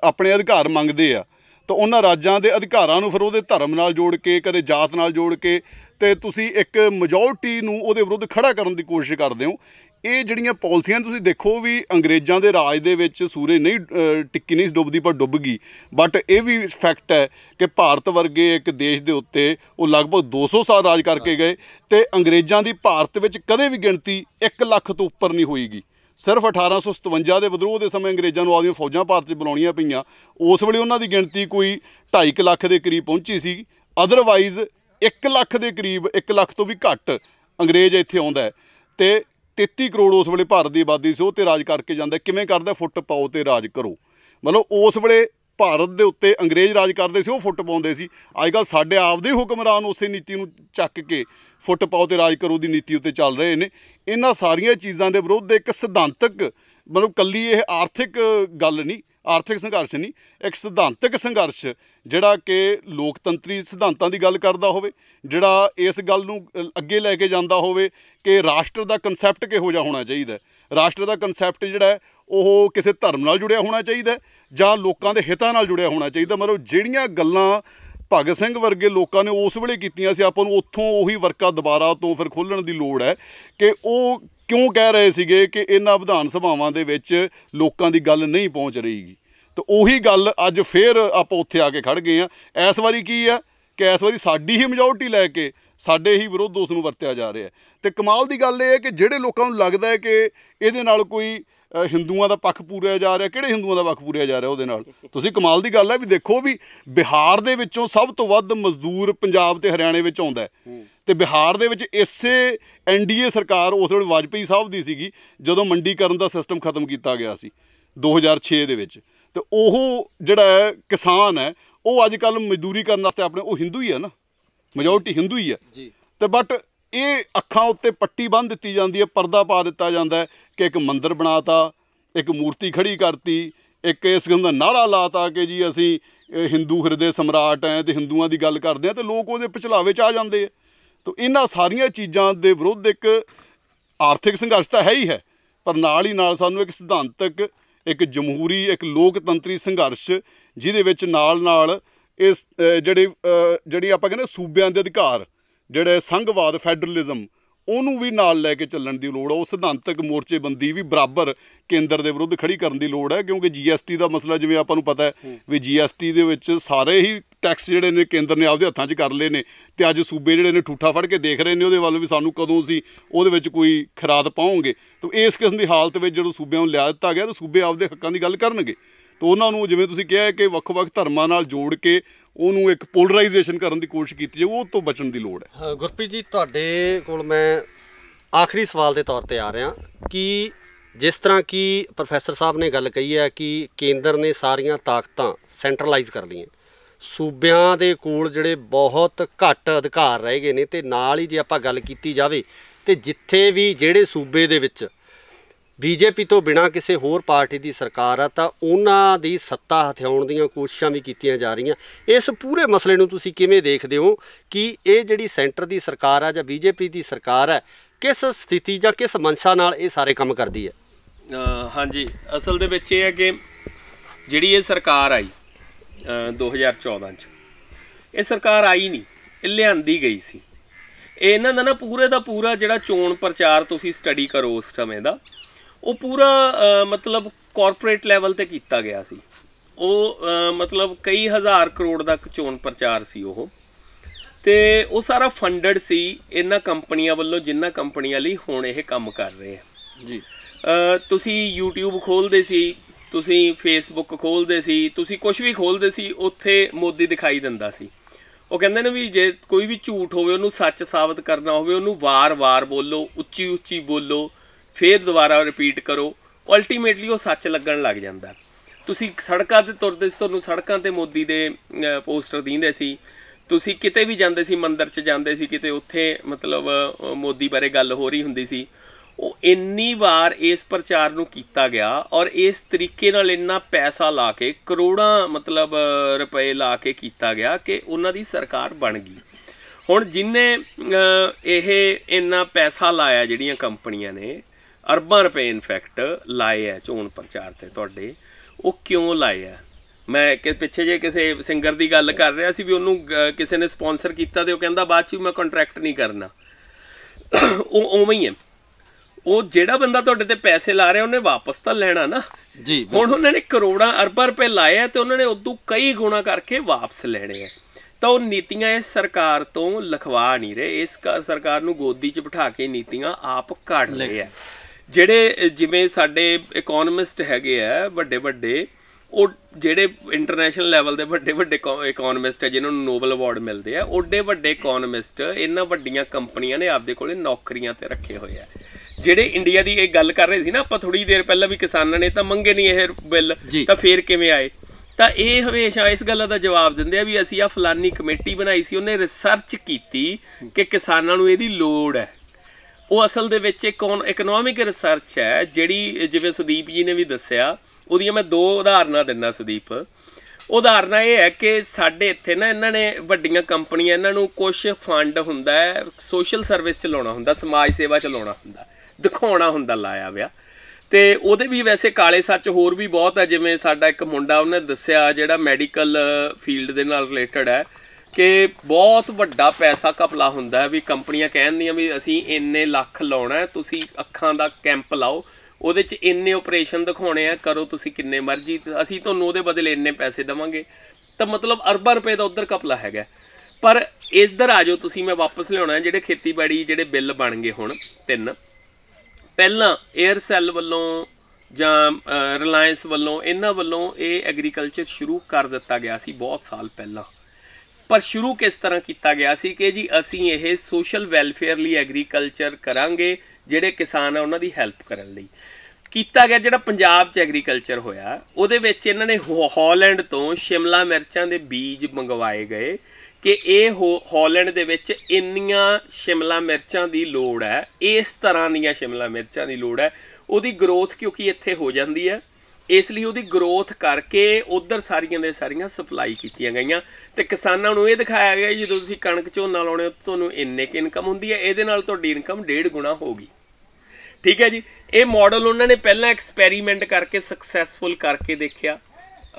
ਆਪਣੇ ਅਧਿਕਾਰ ਮੰਗਦੇ ਆ ਤਾਂ ਉਹਨਾਂ ਰਾਜਾਂ ਦੇ ਅਧਿਕਾਰਾਂ ਨੂੰ ਫਿਰ ਉਹਦੇ ਧਰਮ ਨਾਲ ਜੋੜ ਕੇ ਕਦੇ ਜਾਤ ਨਾਲ ਜੋੜ ਕੇ ਤੇ ਤੁਸੀਂ ਇੱਕ ਮੈਜੋਰਟੀ ਨੂੰ ਉਹਦੇ ਵਿਰੁੱਧ ਖੜਾ ਕਰਨ ਦੀ ਕੋਸ਼ਿਸ਼ ਕਰਦੇ ਹੋ ਇਹ ਜਿਹੜੀਆਂ ਪਾਲਿਸੀਆਂ ਤੁਸੀਂ ਦੇਖੋ ਵੀ ਅੰਗਰੇਜ਼ਾਂ ਦੇ ਰਾਜ ਦੇ ਵਿੱਚ ਸੂਰੇ ਨਹੀਂ ਟਿੱਕੀ ਨਹੀਂ ਡੁੱਬਦੀ ਪਰ ਡੁੱਬ ਗਈ ਬਟ ਇਹ ਵੀ ਫੈਕਟ ਹੈ ਕਿ ਭਾਰਤ ਵਰਗੇ ਇੱਕ ਦੇਸ਼ ਦੇ ਉੱਤੇ ਉਹ ਲਗਭਗ 200 ਸਾਲ ਰਾਜ ਕਰਕੇ ਗਏ ਤੇ ਅੰਗਰੇਜ਼ਾਂ ਦੀ ਭਾਰਤ ਵਿੱਚ ਕਦੇ ਵੀ ਗਿਣਤੀ 1 ਲੱਖ ਤੋਂ ਉੱਪਰ ਨਹੀਂ ਹੋਈਗੀ ਸਿਰਫ 1857 ਦੇ ਵਿਦਰੋਹ ਦੇ ਸਮੇਂ ਅੰਗਰੇਜ਼ਾਂ ਨੂੰ ਆਦੀਆਂ ਫੌਜਾਂ ਭਾਰਤ 'ਚ ਬੁਲਾਉਣੀਆਂ ਪਈਆਂ ਉਸ ਵੇਲੇ ਉਹਨਾਂ ਦੀ ਗਿਣਤੀ ਕੋਈ 2.5 ਲੱਖ ਦੇ ਕਰੀਬ ਪਹੁੰਚੀ ਸੀ ਅਦਰਵਾਈਜ਼ 1 ਲੱਖ ਦੇ ਕਰੀਬ 1 ਲੱਖ ਤੋਂ ਵੀ ਘੱਟ ਅੰਗਰੇਜ਼ ਇੱਥੇ ਆਉਂਦਾ ਤੇ 33 ਕਰੋੜ ਉਸ ਵੇਲੇ ਭਾਰਤ ਦੀ ਆਬਾਦੀ ਸੀ ਉਹ ਤੇ ਰਾਜ ਕਰਕੇ ਜਾਂਦਾ ਕਿਵੇਂ ਕਰਦਾ ਫੁੱਟ ਪਾਓ ਤੇ ਰਾਜ ਕਰੋ ਮਤਲਬ ਉਸ ਵੇਲੇ ਭਾਰਤ ਦੇ ਉੱਤੇ ਅੰਗਰੇਜ਼ ਰਾਜ ਕਰਦੇ ਸੀ ਉਹ ਫੁੱਟ ਪਾਉਂਦੇ ਸੀ ਅੱਜ ਕੱਲ ਸਾਡੇ ਆਪਦੇ ਹੁਕਮਰਾਨ ਉਸੇ ਨੀਤੀ ਨੂੰ ਚੱਕ ਕੇ ਫੁੱਟ ਪਾਉ ਤੇ ਰਾਜ ਕਰੋ ਦੀ ਨੀਤੀ ਉੱਤੇ ਚੱਲ ਰਹੇ ਨੇ ਇਹਨਾਂ ਸਾਰੀਆਂ ਚੀਜ਼ਾਂ ਦੇ ਵਿਰੁੱਧ ਇੱਕ ਸਿਧਾਂਤਕ ਮਤਲਬ ਕੱਲੀ ਇਹ ਆਰਥਿਕ ਗੱਲ ਨਹੀਂ ਆਰਥਿਕ ਸੰਘਰਸ਼ ਨਹੀਂ ਇੱਕ ਸਿਧਾਂਤਕ ਸੰਘਰਸ਼ ਜਿਹੜਾ ਕਿ ਲੋਕਤੰਤਰੀ ਸਿਧਾਂਤਾਂ ਦੀ ਗੱਲ ਕਰਦਾ ਹੋਵੇ ਜਿਹੜਾ ਇਸ ਗੱਲ ਨੂੰ ਅੱਗੇ ਲੈ ਕੇ ਜਾਂਦਾ ਹੋਵੇ ਕਿ ਰਾਸ਼ਟਰ ਦਾ ਕਨਸੈਪਟ ਕਿਹੋ ਜਿਹਾ ਹੋਣਾ ਚਾਹੀਦਾ ਰਾਸ਼ਟਰ ਦਾ ਕਨਸੈਪਟ ਜਿਹੜਾ ਉਹ ਕਿਸੇ ਧਰਮ ਨਾਲ ਜੁੜਿਆ ਹੋਣਾ ਚਾਹੀਦਾ ਜਾਂ ਲੋਕਾਂ ਦੇ ਹਿੱਤਾਂ ਨਾਲ ਜੁੜਿਆ ਹੋਣਾ ਚਾਹੀਦਾ ਮਤਲਬ ਜਿਹੜੀਆਂ ਗੱਲਾਂ ਭਗਤ ਸਿੰਘ ਵਰਗੇ ਲੋਕਾਂ ਨੇ ਉਸ ਵੇਲੇ ਕੀਤੀਆਂ ਸੀ ਆਪਾਂ ਨੂੰ ਉੱਥੋਂ ਉਹੀ ਵਰਕਾ ਦੁਬਾਰਾ ਤੋਂ ਫਿਰ ਖੋਲਣ ਦੀ ਲੋੜ ਹੈ ਕਿ ਉਹ ਕਿਉਂ ਕਹਿ ਰਹੇ ਸੀਗੇ ਕਿ ਇਹਨਾਂ ਵਿਧਾਨ ਸਭਾਵਾਂ ਦੇ ਵਿੱਚ ਲੋਕਾਂ ਦੀ ਗੱਲ ਨਹੀਂ ਪਹੁੰਚ ਰਹੀਗੀ ਤੇ ਉਹੀ ਗੱਲ ਅੱਜ ਫੇਰ ਆਪਾਂ ਉੱਥੇ ਆ ਕੇ ਖੜ ਗਏ ਆ ਇਸ ਵਾਰੀ ਕੀ ਆ ਕਿ ਇਸ ਵਾਰੀ ਸਾਡੀ ਹੀ ਮжоਰਿਟੀ ਲੈ ਕੇ ਸਾਡੇ ਹੀ ਵਿਰੋਧ ਉਸ ਨੂੰ ਵਰਤਿਆ ਜਾ ਰਿਹਾ ਤੇ ਕਮਾਲ ਦੀ ਗੱਲ ਇਹ ਹੈ ਕਿ ਜਿਹੜੇ ਲੋਕਾਂ ਨੂੰ ਲੱਗਦਾ ਹੈ ਕਿ ਇਹਦੇ ਨਾਲ ਕੋਈ ਹਿੰਦੂਆਂ ਦਾ ਪੱਖ ਪੂਰਿਆ ਜਾ ਰਿਹਾ ਕਿਹੜੇ ਹਿੰਦੂਆਂ ਦਾ ਪੱਖ ਪੂਰਿਆ ਜਾ ਰਿਹਾ ਉਹਦੇ ਨਾਲ ਤੁਸੀਂ ਕਮਾਲ ਦੀ ਗੱਲ ਹੈ ਵੀ ਦੇਖੋ ਵੀ ਬਿਹਾਰ ਦੇ ਵਿੱਚੋਂ ਸਭ ਤੋਂ ਵੱਧ ਮਜ਼ਦੂਰ ਪੰਜਾਬ ਤੇ ਹਰਿਆਣੇ ਵਿੱਚ ਆਉਂਦਾ ਤੇ ਬਿਹਾਰ ਦੇ ਵਿੱਚ ਇਸੇ ਐਨਡੀਏ ਸਰਕਾਰ ਉਸ ਵੇਲੇ ਵਾਜਪਈ ਸਾਹਿਬ ਦੀ ਸੀਗੀ ਜਦੋਂ ਮੰਡੀਕਰਨ ਦਾ ਸਿਸਟਮ ਖਤਮ ਕੀਤਾ ਗਿਆ ਸੀ 2006 ਦੇ ਵਿੱਚ ਤੇ ਉਹ ਜਿਹੜਾ ਕਿਸਾਨ ਹੈ ਉਹ ਅੱਜ ਕੱਲ ਮਜ਼ਦੂਰੀ ਕਰਨ ਵਾਸਤੇ ਆਪਣੇ ਉਹ ਹਿੰਦੂ ਹੀ ਹੈ ਨਾ ਮੈਜੋਰਟੀ ਹਿੰਦੂ ਹੀ ਹੈ ਜੀ ਤੇ ਬਟ ਇਹ ਅੱਖਾਂ ਉੱਤੇ ਪੱਟੀ ਬੰਨ੍ਹ ਦਿੱਤੀ ਜਾਂਦੀ ਹੈ ਪਰਦਾ ਪਾ ਦਿੱਤਾ ਜਾਂਦਾ ਹੈ ਕਿ ਇੱਕ ਮੰਦਿਰ ਬਣਾਤਾ ਇੱਕ ਮੂਰਤੀ ਖੜੀ ਕਰਤੀ ਇੱਕ ਇਸ ਦਾ ਨਾਰਾ ਲਾਤਾ ਕਿ ਜੀ ਅਸੀਂ ਹਿੰਦੂ ਹਿਰਦੇ ਸਮਰਾਟ ਐ ਤੇ ਹਿੰਦੂਆਂ ਦੀ ਗੱਲ ਕਰਦੇ ਆ ਤੇ ਲੋਕ ਉਹਦੇ ਪਿਛਲਾਵੇ ਚ ਆ ਜਾਂਦੇ ਆ ਤੋਂ ਇਹਨਾਂ ਸਾਰੀਆਂ ਚੀਜ਼ਾਂ ਦੇ ਵਿਰੁੱਧ ਇੱਕ ਆਰਥਿਕ ਸੰਘਰਸ਼ ਤਾਂ ਹੈ ਹੀ ਹੈ ਪਰ ਨਾਲ ਹੀ ਨਾਲ ਸਾਨੂੰ ਇੱਕ ਸਿਧਾਂਤਕ ਇੱਕ ਜਮਹੂਰੀ ਇੱਕ ਲੋਕਤੰਤਰੀ ਸੰਘਰਸ਼ ਜਿਹਦੇ ਵਿੱਚ ਨਾਲ ਨਾਲ ਇਸ ਜਿਹੜੇ ਜਿਹੜੀ ਆਪਾਂ ਕਹਿੰਦੇ ਸੂਬਿਆਂ ਦੇ ਅਧਿਕਾਰ ਜਿਹੜੇ ਸੰਘਵਾਦ ਫੈਡਰਲਿਜ਼ਮ ਉਹਨੂੰ ਵੀ ਨਾਲ ਲੈ ਕੇ ਚੱਲਣ ਦੀ ਲੋੜ ਹੈ ਉਹ ਸਿਧਾਂਤਕ ਮੋਰਚੇਬੰਦੀ ਵੀ ਬਰਾਬਰ ਕੇਂਦਰ ਦੇ ਵਿਰੁੱਧ ਖੜੀ ਕਰਨ ਦੀ ਲੋੜ ਹੈ ਕਿਉਂਕਿ ਜੀਐਸਟੀ ਦਾ ਮਸਲਾ ਜਿਵੇਂ ਆਪਾਂ ਨੂੰ ਪਤਾ ਹੈ ਵੀ ਜੀਐਸਟੀ ਦੇ ਵਿੱਚ ਸਾਰੇ ਹੀ ਟੈਕਸ ਜਿਹੜੇ ਨੇ ਕੇਂਦਰ ਨੇ ਆਪਦੇ ਹੱਥਾਂ 'ਚ ਕਰ ਲਏ ਨੇ ਤੇ ਅੱਜ ਸੂਬੇ ਜਿਹੜੇ ਨੇ ਠੂਠਾ ਫੜ ਕੇ ਦੇਖ ਰਹੇ ਨੇ ਉਹਦੇ ਵੱਲ ਵੀ ਸਾਨੂੰ ਕਦੋਂ ਸੀ ਉਹਦੇ ਵਿੱਚ ਕੋਈ ਖਰਾਦ ਪਾਉਂਗੇ ਤਾਂ ਇਸ ਕਿਸਮ ਦੀ ਹਾਲਤ ਵਿੱਚ ਜਦੋਂ ਸੂਬਿਆਂ ਨੂੰ ਲਿਆ ਦਿੱਤਾ ਗਿਆ ਤਾਂ ਸੂਬੇ ਆਪਦੇ ਹੱਕਾਂ ਦੀ ਗੱਲ ਕਰਨਗੇ ਤਾਂ ਉਹਨਾਂ ਨੂੰ ਜਿਵੇਂ ਤੁਸੀਂ ਕਿਹਾ ਕਿ ਵੱਖ-ਵੱਖ ਧਰਮਾਂ ਨਾਲ ਜੋੜ ਕੇ ਉਹਨੂੰ ਇੱਕ ਪੋਲਰਾਈਜੇਸ਼ਨ ਕਰਨ ਦੀ ਕੋਸ਼ਿਸ਼ ਕੀਤੀ ਜਾਵੇ ਉਹ ਤੋਂ ਬਚਣ ਦੀ ਲੋੜ ਹੈ ਗੁਰਪ੍ਰੀਤ ਜੀ ਤੁਹਾਡੇ ਕੋਲ ਮੈਂ ਆਖਰੀ ਸਵਾਲ ਦੇ ਤੌਰ ਤੇ ਆ ਰਿਹਾ ਕਿ ਜਿਸ ਤਰ੍ਹਾਂ ਕਿ ਪ੍ਰੋਫੈਸਰ ਸਾਹਿਬ ਨੇ ਗੱਲ ਕਹੀ ਹੈ ਕਿ ਕੇਂਦਰ ਨੇ ਸਾਰੀਆਂ ਤਾਕਤਾਂ ਸੈਂਟਰਲਾਈਜ਼ ਕਰ ਲਈਆਂ ਸੂਬਿਆਂ ਦੇ ਕੋਲ ਜਿਹੜੇ ਬਹੁਤ ਘੱਟ ਅਧਿਕਾਰ ਰਹਿ ਗਏ ਨੇ ਤੇ ਨਾਲ ਹੀ ਜੇ ਆਪਾਂ ਗੱਲ ਕੀਤੀ ਜਾਵੇ ਤੇ ਜਿੱਥੇ ਵੀ ਜਿਹੜੇ ਸੂਬੇ ਦੇ ਵਿੱਚ ਬੀਜੇਪੀ ਤੋਂ ਬਿਨਾ ਕਿਸੇ ਹੋਰ ਪਾਰਟੀ ਦੀ ਸਰਕਾਰ ਆ ਤਾਂ ਉਹਨਾਂ ਦੀ ਸੱਤਾ ਹਥਿਆਉਣ ਦੀਆਂ ਕੋਸ਼ਿਸ਼ਾਂ ਵੀ ਕੀਤੀਆਂ ਜਾ ਰਹੀਆਂ ਇਸ ਪੂਰੇ ਮਸਲੇ ਨੂੰ ਤੁਸੀਂ ਕਿਵੇਂ ਦੇਖਦੇ ਹੋ ਕਿ ਇਹ ਜਿਹੜੀ ਸੈਂਟਰ ਦੀ ਸਰਕਾਰ ਆ ਜਾਂ ਬੀਜੇਪੀ ਦੀ ਸਰਕਾਰ ਹੈ ਕਿਸ ਸਥਿਤੀ ਜਾਂ ਕਿਸ ਮਨਸ਼ਾ ਨਾਲ ਇਹ ਸਾਰੇ ਕੰਮ ਕਰਦੀ ਹੈ ਹਾਂਜੀ ਅਸਲ ਦੇ ਵਿੱਚ ਇਹ ਹੈ ਕਿ ਜਿਹੜੀ ਇਹ ਸਰਕਾਰ ਆਈ 2014 ਚ ਇਹ ਸਰਕਾਰ ਆਈ ਨਹੀਂ ਇਹ ਲਿਆਂਦੀ ਗਈ ਸੀ ਇਹਨਾਂ ਦਾ ਨਾ ਪੂਰੇ ਦਾ ਪੂਰਾ ਜਿਹੜਾ ਚੋਣ ਪ੍ਰਚਾਰ ਤੁਸੀਂ ਸਟੱਡੀ ਕਰੋ ਉਸ ਸਮੇਂ ਦਾ ਉਹ ਪੂਰਾ ਮਤਲਬ ਕਾਰਪੋਰੇਟ ਲੈਵਲ ਤੇ ਕੀਤਾ ਗਿਆ ਸੀ ਉਹ ਮਤਲਬ ਕਈ ਹਜ਼ਾਰ ਕਰੋੜ ਦਾ ਚੋਣ ਪ੍ਰਚਾਰ ਸੀ ਉਹ ਤੇ ਉਹ ਸਾਰਾ ਫੰਡਡ ਸੀ ਇਹਨਾਂ ਕੰਪਨੀਆਂ ਵੱਲੋਂ ਜਿੰਨਾ ਕੰਪਨੀਆਂ ਲਈ ਹੁਣ ਇਹ ਕੰਮ ਕਰ ਰਹੇ ਆ ਜੀ ਤੁਸੀਂ YouTube ਖੋਲਦੇ ਸੀ ਤੁਸੀਂ Facebook ਖੋਲਦੇ ਸੀ ਤੁਸੀਂ ਕੁਝ ਵੀ ਖੋਲਦੇ ਸੀ ਉੱਥੇ ਮੋਦੀ ਦਿਖਾਈ ਦਿੰਦਾ ਸੀ ਉਹ ਕਹਿੰਦੇ ਨੇ ਵੀ ਜੇ ਕੋਈ ਵੀ ਝੂਠ ਹੋਵੇ ਉਹਨੂੰ ਸੱਚ ਸਾਬਤ ਕਰਨਾ ਹੋਵੇ ਉਹਨੂੰ ਵਾਰ-ਵਾਰ ਬੋਲੋ ਉੱਚੀ-ਉੱਚੀ ਬੋਲੋ ਫੇਰ ਦੁਬਾਰਾ ਰਿਪੀਟ ਕਰੋ ਅਲਟੀਮੇਟਲੀ ਉਹ ਸੱਚ ਲੱਗਣ ਲੱਗ ਜਾਂਦਾ ਤੁਸੀਂ ਸੜਕਾਂ ਤੇ ਤੁਰਦੇ ਸੀ ਤੁਹਾਨੂੰ ਸੜਕਾਂ ਤੇ ਮੋਦੀ ਦੇ ਪੋਸਟਰ ਦਿੰਦੇ ਸੀ ਤੁਸੀਂ ਕਿਤੇ ਵੀ ਜਾਂਦੇ ਸੀ ਮੰਦਿਰ 'ਚ ਜਾਂਦੇ ਸੀ ਕਿਤੇ ਉੱਥੇ ਮਤਲਬ ਮੋਦੀ ਬਾਰੇ ਗੱਲ ਹੋ ਰਹੀ ਹੁੰਦੀ ਸੀ ਉਹ ਇੰਨੀ ਵਾਰ ਇਸ ਪ੍ਰਚਾਰ ਨੂੰ ਕੀਤਾ ਗਿਆ ਔਰ ਇਸ ਤਰੀਕੇ ਨਾਲ ਇੰਨਾ ਪੈਸਾ ਲਾ ਕੇ ਕਰੋੜਾਂ ਮਤਲਬ ਰੁਪਏ ਲਾ ਕੇ ਕੀਤਾ ਗਿਆ ਕਿ ਉਹਨਾਂ ਦੀ ਸਰਕਾਰ ਬਣ ਗਈ ਹੁਣ ਜਿਨੇ ਇਹ ਇੰਨਾ ਪੈਸਾ ਲਾਇਆ ਜਿਹੜੀਆਂ ਕੰਪਨੀਆਂ ਨੇ ਅਰਬਾਂ ਰੁਪਏ ਇਨਫੈਕਟ ਲਾਏ ਐ ਚੋਣ ਪ੍ਰਚਾਰ ਤੇ ਤੁਹਾਡੇ ਉਹ ਕਿਉਂ ਲਾਏ ਐ ਮੈਂ ਕਿ ਪਿੱਛੇ ਜੇ ਕਿਸੇ ਸਿੰਗਰ ਦੀ ਗੱਲ ਕਰ ਰਿਹਾ ਸੀ ਵੀ ਉਹਨੂੰ ਕਿਸੇ ਨੇ ਸਪான்ਸਰ ਕੀਤਾ ਤੇ ਉਹ ਕਹਿੰਦਾ ਬਾਅਦ ਚ ਮੈਂ ਕੰਟਰੈਕਟ ਨਹੀਂ ਕਰਨਾ ਉਹ ਉਵੇਂ ਹੀ ਹੈ ਉਹ ਜਿਹੜਾ ਬੰਦਾ ਤੁਹਾਡੇ ਤੇ ਪੈਸੇ ਲਾ ਰਿਹਾ ਉਹਨੇ ਵਾਪਸ ਤਾਂ ਲੈਣਾ ਨਾ ਜੀ ਹੁਣ ਉਹਨਾਂ ਨੇ ਕਰੋੜਾਂ ਅਰਬਾਂ ਰੁਪਏ ਲਾਏ ਆ ਤੇ ਉਹਨਾਂ ਨੇ ਉਦੋਂ ਕਈ ਗੁਣਾ ਕਰਕੇ ਵਾਪਸ ਲੈਣੇ ਆ ਤਾਂ ਉਹ ਨੀਤੀਆਂ ਇਸ ਸਰਕਾਰ ਤੋਂ ਲਖਵਾ ਨਹੀਂ ਰਹੇ ਇਸ ਸਰਕਾਰ ਨੂੰ ਗੋਦੀ 'ਚ ਬਿਠਾ ਕੇ ਨੀਤੀਆਂ ਆਪ ਘੜ ਲਏ ਆ ਜਿਹੜੇ ਜਿਵੇਂ ਸਾਡੇ ਇਕਨੋਮਿਸਟ ਹੈਗੇ ਆ ਵੱਡੇ ਵੱਡੇ ਉਹ ਜਿਹੜੇ ਇੰਟਰਨੈਸ਼ਨਲ ਲੈਵਲ ਦੇ ਵੱਡੇ ਵੱਡੇ ਇਕਨੋਮਿਸਟ ਹੈ ਜਿਨ੍ਹਾਂ ਨੂੰ ਨੋਬਲ ਅਵਾਰਡ ਮਿਲਦੇ ਆ ਓਡੇ ਵੱਡੇ ਇਕਨੋਮਿਸਟ ਇਹਨਾਂ ਵੱਡੀਆਂ ਕੰਪਨੀਆਂ ਨੇ ਆਪਦੇ ਕੋਲੇ ਨੌਕਰੀਆਂ ਤੇ ਰੱਖੇ ਹੋਏ ਆ ਜਿਹੜੇ ਇੰਡੀਆ ਦੀ ਇਹ ਗੱਲ ਕਰ ਰਹੇ ਸੀ ਨਾ ਆਪਾਂ ਥੋੜੀ ਦੇਰ ਪਹਿਲਾਂ ਵੀ ਕਿਸਾਨਾਂ ਨੇ ਤਾਂ ਮੰਗੇ ਨਹੀਂ ਇਹ ਬਿੱਲ ਤਾਂ ਫੇਰ ਕਿਵੇਂ ਆਏ ਤਾਂ ਇਹ ਹਮੇਸ਼ਾ ਇਸ ਗੱਲ ਦਾ ਜਵਾਬ ਦਿੰਦੇ ਆ ਵੀ ਅਸੀਂ ਆ ਫਲਾਨੀ ਕਮੇਟੀ ਬਣਾਈ ਸੀ ਉਹਨੇ ਰਿਸਰਚ ਕੀਤੀ ਕਿ ਕਿਸਾਨਾਂ ਨੂੰ ਇਹਦੀ ਲੋੜ ਹੈ ਉਹ ਅਸਲ ਦੇ ਵਿੱਚ ਇੱਕ ਇਕਨੋਮਿਕ ਰਿਸਰਚ ਹੈ ਜਿਹੜੀ ਜਿਵੇਂ ਸੁਦੀਪ ਜੀ ਨੇ ਵੀ ਦੱਸਿਆ ਉਹਦੀਆਂ ਮੈਂ ਦੋ ਉਦਾਹਰਨਾਂ ਦਿੰਦਾ ਸੁਦੀਪ ਉਦਾਹਰਨਾਂ ਇਹ ਹੈ ਕਿ ਸਾਡੇ ਇੱਥੇ ਨਾ ਇਹਨਾਂ ਨੇ ਵੱਡੀਆਂ ਕੰਪਨੀਆਂ ਇਹਨਾਂ ਨੂੰ ਕੁਝ ਫੰਡ ਹੁੰਦਾ ਹੈ ਸੋਸ਼ਲ ਸਰਵਿਸ ਚ ਲਾਉਣਾ ਹੁੰਦਾ ਸਮਾਜ ਸੇਵਾ ਚ ਲਾਉਣਾ ਹੁੰਦਾ ਦਿਖਾਉਣਾ ਹੁੰਦਾ ਲਾਇਆ ਵਿਆ ਤੇ ਉਹਦੇ ਵੀ ਵੈਸੇ ਕਾਲੇ ਸੱਚ ਹੋਰ ਵੀ ਬਹੁਤ ਹੈ ਜਿਵੇਂ ਸਾਡਾ ਇੱਕ ਮੁੰਡਾ ਉਹਨੇ ਦੱਸਿਆ ਜਿਹੜਾ ਮੈਡੀਕਲ ਫੀਲਡ ਦੇ ਨਾਲ ਰਿਲੇਟਡ ਹੈ ਕਿ ਬਹੁਤ ਵੱਡਾ ਪੈਸਾ ਕਪਲਾ ਹੁੰਦਾ ਵੀ ਕੰਪਨੀਆਂ ਕਹਿੰਦੀਆਂ ਵੀ ਅਸੀਂ ਇੰਨੇ ਲੱਖ ਲਾਉਣਾ ਤੁਸੀਂ ਅੱਖਾਂ ਦਾ ਕੈਂਪ ਲਾਓ ਉਹਦੇ 'ਚ ਇੰਨੇ ਆਪਰੇਸ਼ਨ ਦਿਖਾਉਣੇ ਆ ਕਰੋ ਤੁਸੀਂ ਕਿੰਨੇ ਮਰਜ਼ੀ ਅਸੀਂ ਤੁਹਾਨੂੰ ਉਹਦੇ ਬਦਲੇ ਇੰਨੇ ਪੈਸੇ ਦਵਾਂਗੇ ਤਾਂ ਮਤਲਬ ਅਰਬਾਂ ਰੁਪਏ ਦਾ ਉਧਰ ਕਪਲਾ ਹੈਗਾ ਪਰ ਇਧਰ ਆ ਜਾਓ ਤੁਸੀਂ ਮੈਂ ਵਾਪਸ ਲਿਆਉਣਾ ਜਿਹੜੇ ਖੇਤੀਬਾੜੀ ਜਿਹੜੇ ਬਿੱਲ ਬਣ ਗਏ ਹੁਣ ਤਿੰਨ ਪਹਿਲਾਂ 에ਅਰਸੈਲ ਵੱਲੋਂ ਜਾਂ ਰਿਲਾਇੰਸ ਵੱਲੋਂ ਇਹਨਾਂ ਵੱਲੋਂ ਇਹ ਐਗਰੀਕਲਚਰ ਸ਼ੁਰੂ ਕਰ ਦਿੱਤਾ ਗਿਆ ਸੀ ਬਹੁਤ ਸਾਲ ਪਹਿਲਾਂ ਪਰ ਸ਼ੁਰੂ ਕਿਸ ਤਰ੍ਹਾਂ ਕੀਤਾ ਗਿਆ ਸੀ ਕਿ ਜੀ ਅਸੀਂ ਇਹ ਸੋਸ਼ਲ ਵੈਲਫੇਅਰ ਲਈ ਐਗਰੀਕਲਚਰ ਕਰਾਂਗੇ ਜਿਹੜੇ ਕਿਸਾਨ ਆ ਉਹਨਾਂ ਦੀ ਹੈਲਪ ਕਰਨ ਲਈ ਕੀਤਾ ਗਿਆ ਜਿਹੜਾ ਪੰਜਾਬ 'ਚ ਐਗਰੀਕਲਚਰ ਹੋਇਆ ਉਹਦੇ ਵਿੱਚ ਇਹਨਾਂ ਨੇ ਹਾਲੈਂਡ ਤੋਂ ਸ਼ਿਮਲਾ ਮਿਰਚਾਂ ਦੇ ਬੀਜ ਮੰਗਵਾਏ ਗਏ ਕਿ ਇਹ ਹਾਲੈਂਡ ਦੇ ਵਿੱਚ ਇੰਨੀਆਂ ਸ਼ਿਮਲਾ ਮਿਰਚਾਂ ਦੀ ਲੋੜ ਹੈ ਇਸ ਤਰ੍ਹਾਂ ਦੀਆਂ ਸ਼ਿਮਲਾ ਮਿਰਚਾਂ ਦੀ ਲੋੜ ਹੈ ਉਹਦੀ ਗਰੋਥ ਕਿਉਂਕਿ ਇੱਥੇ ਹੋ ਜਾਂਦੀ ਹੈ ਇਸ ਲਈ ਉਹਦੀ ਗਰੋਥ ਕਰਕੇ ਉਧਰ ਸਾਰੀਆਂ ਦੇ ਸਾਰੀਆਂ ਸਪਲਾਈ ਕੀਤੀਆਂ ਗਈਆਂ ਤੇ ਕਿਸਾਨਾਂ ਨੂੰ ਇਹ ਦਿਖਾਇਆ ਗਿਆ ਜਦੋਂ ਤੁਸੀਂ ਕਣਕ ਝੋਨਾ ਲਾਉਣੇ ਹੋ ਤੁਹਾਨੂੰ ਇੰਨੇ ਕਿ ਇਨਕਮ ਹੁੰਦੀ ਹੈ ਇਹਦੇ ਨਾਲ ਤੁਹਾਡੀ ਇਨਕਮ ਡੇਢ ਗੁਣਾ ਹੋਗੀ ਠੀਕ ਹੈ ਜੀ ਇਹ ਮਾਡਲ ਉਹਨਾਂ ਨੇ ਪਹਿਲਾਂ ਐਕਸਪੈਰੀਮੈਂਟ ਕਰਕੇ ਸਕਸੈਸਫੁਲ ਕਰਕੇ ਦੇਖਿਆ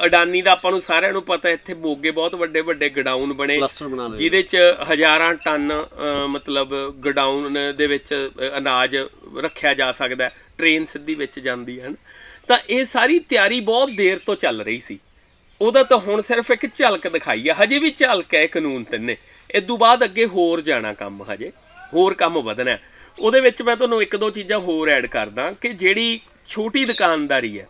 ਅਡਾਨੀ ਦਾ ਆਪਾਂ ਨੂੰ ਸਾਰਿਆਂ ਨੂੰ ਪਤਾ ਇੱਥੇ ਮੋਗੇ ਬਹੁਤ ਵੱਡੇ ਵੱਡੇ ਗਡਾਊਨ ਬਣੇ ਜਿਹਦੇ ਚ ਹਜ਼ਾਰਾਂ ਟਨ ਮਤਲਬ ਗਡਾਊਨ ਦੇ ਵਿੱਚ ਅਨਾਜ ਰੱਖਿਆ ਜਾ ਸਕਦਾ ਟ੍ਰੇਨ ਸਿੱਧੀ ਵਿੱਚ ਜਾਂਦੀ ਹੈ ਤਾਂ ਇਹ ਸਾਰੀ ਤਿਆਰੀ ਬਹੁਤ ਦੇਰ ਤੋਂ ਚੱਲ ਰਹੀ ਸੀ ਉਹਦਾ ਤਾਂ ਹੁਣ ਸਿਰਫ ਇੱਕ ਝਲਕ ਦਿਖਾਈ ਆ ਹਜੇ ਵੀ ਝਲਕ ਹੈ ਕਾਨੂੰਨ ਤਿੰਨੇ ਇਸ ਤੋਂ ਬਾਅਦ ਅੱਗੇ ਹੋਰ ਜਾਣਾ ਕੰਮ ਹਜੇ ਹੋਰ ਕੰਮ ਵਧਣਾ ਉਹਦੇ ਵਿੱਚ ਮੈਂ ਤੁਹਾਨੂੰ ਇੱਕ ਦੋ ਚੀਜ਼ਾਂ ਹੋਰ ਐਡ ਕਰਦਾ ਕਿ ਜਿਹੜੀ ਛੋਟੀ ਦੁਕਾਨਦਾਰੀ ਹੈ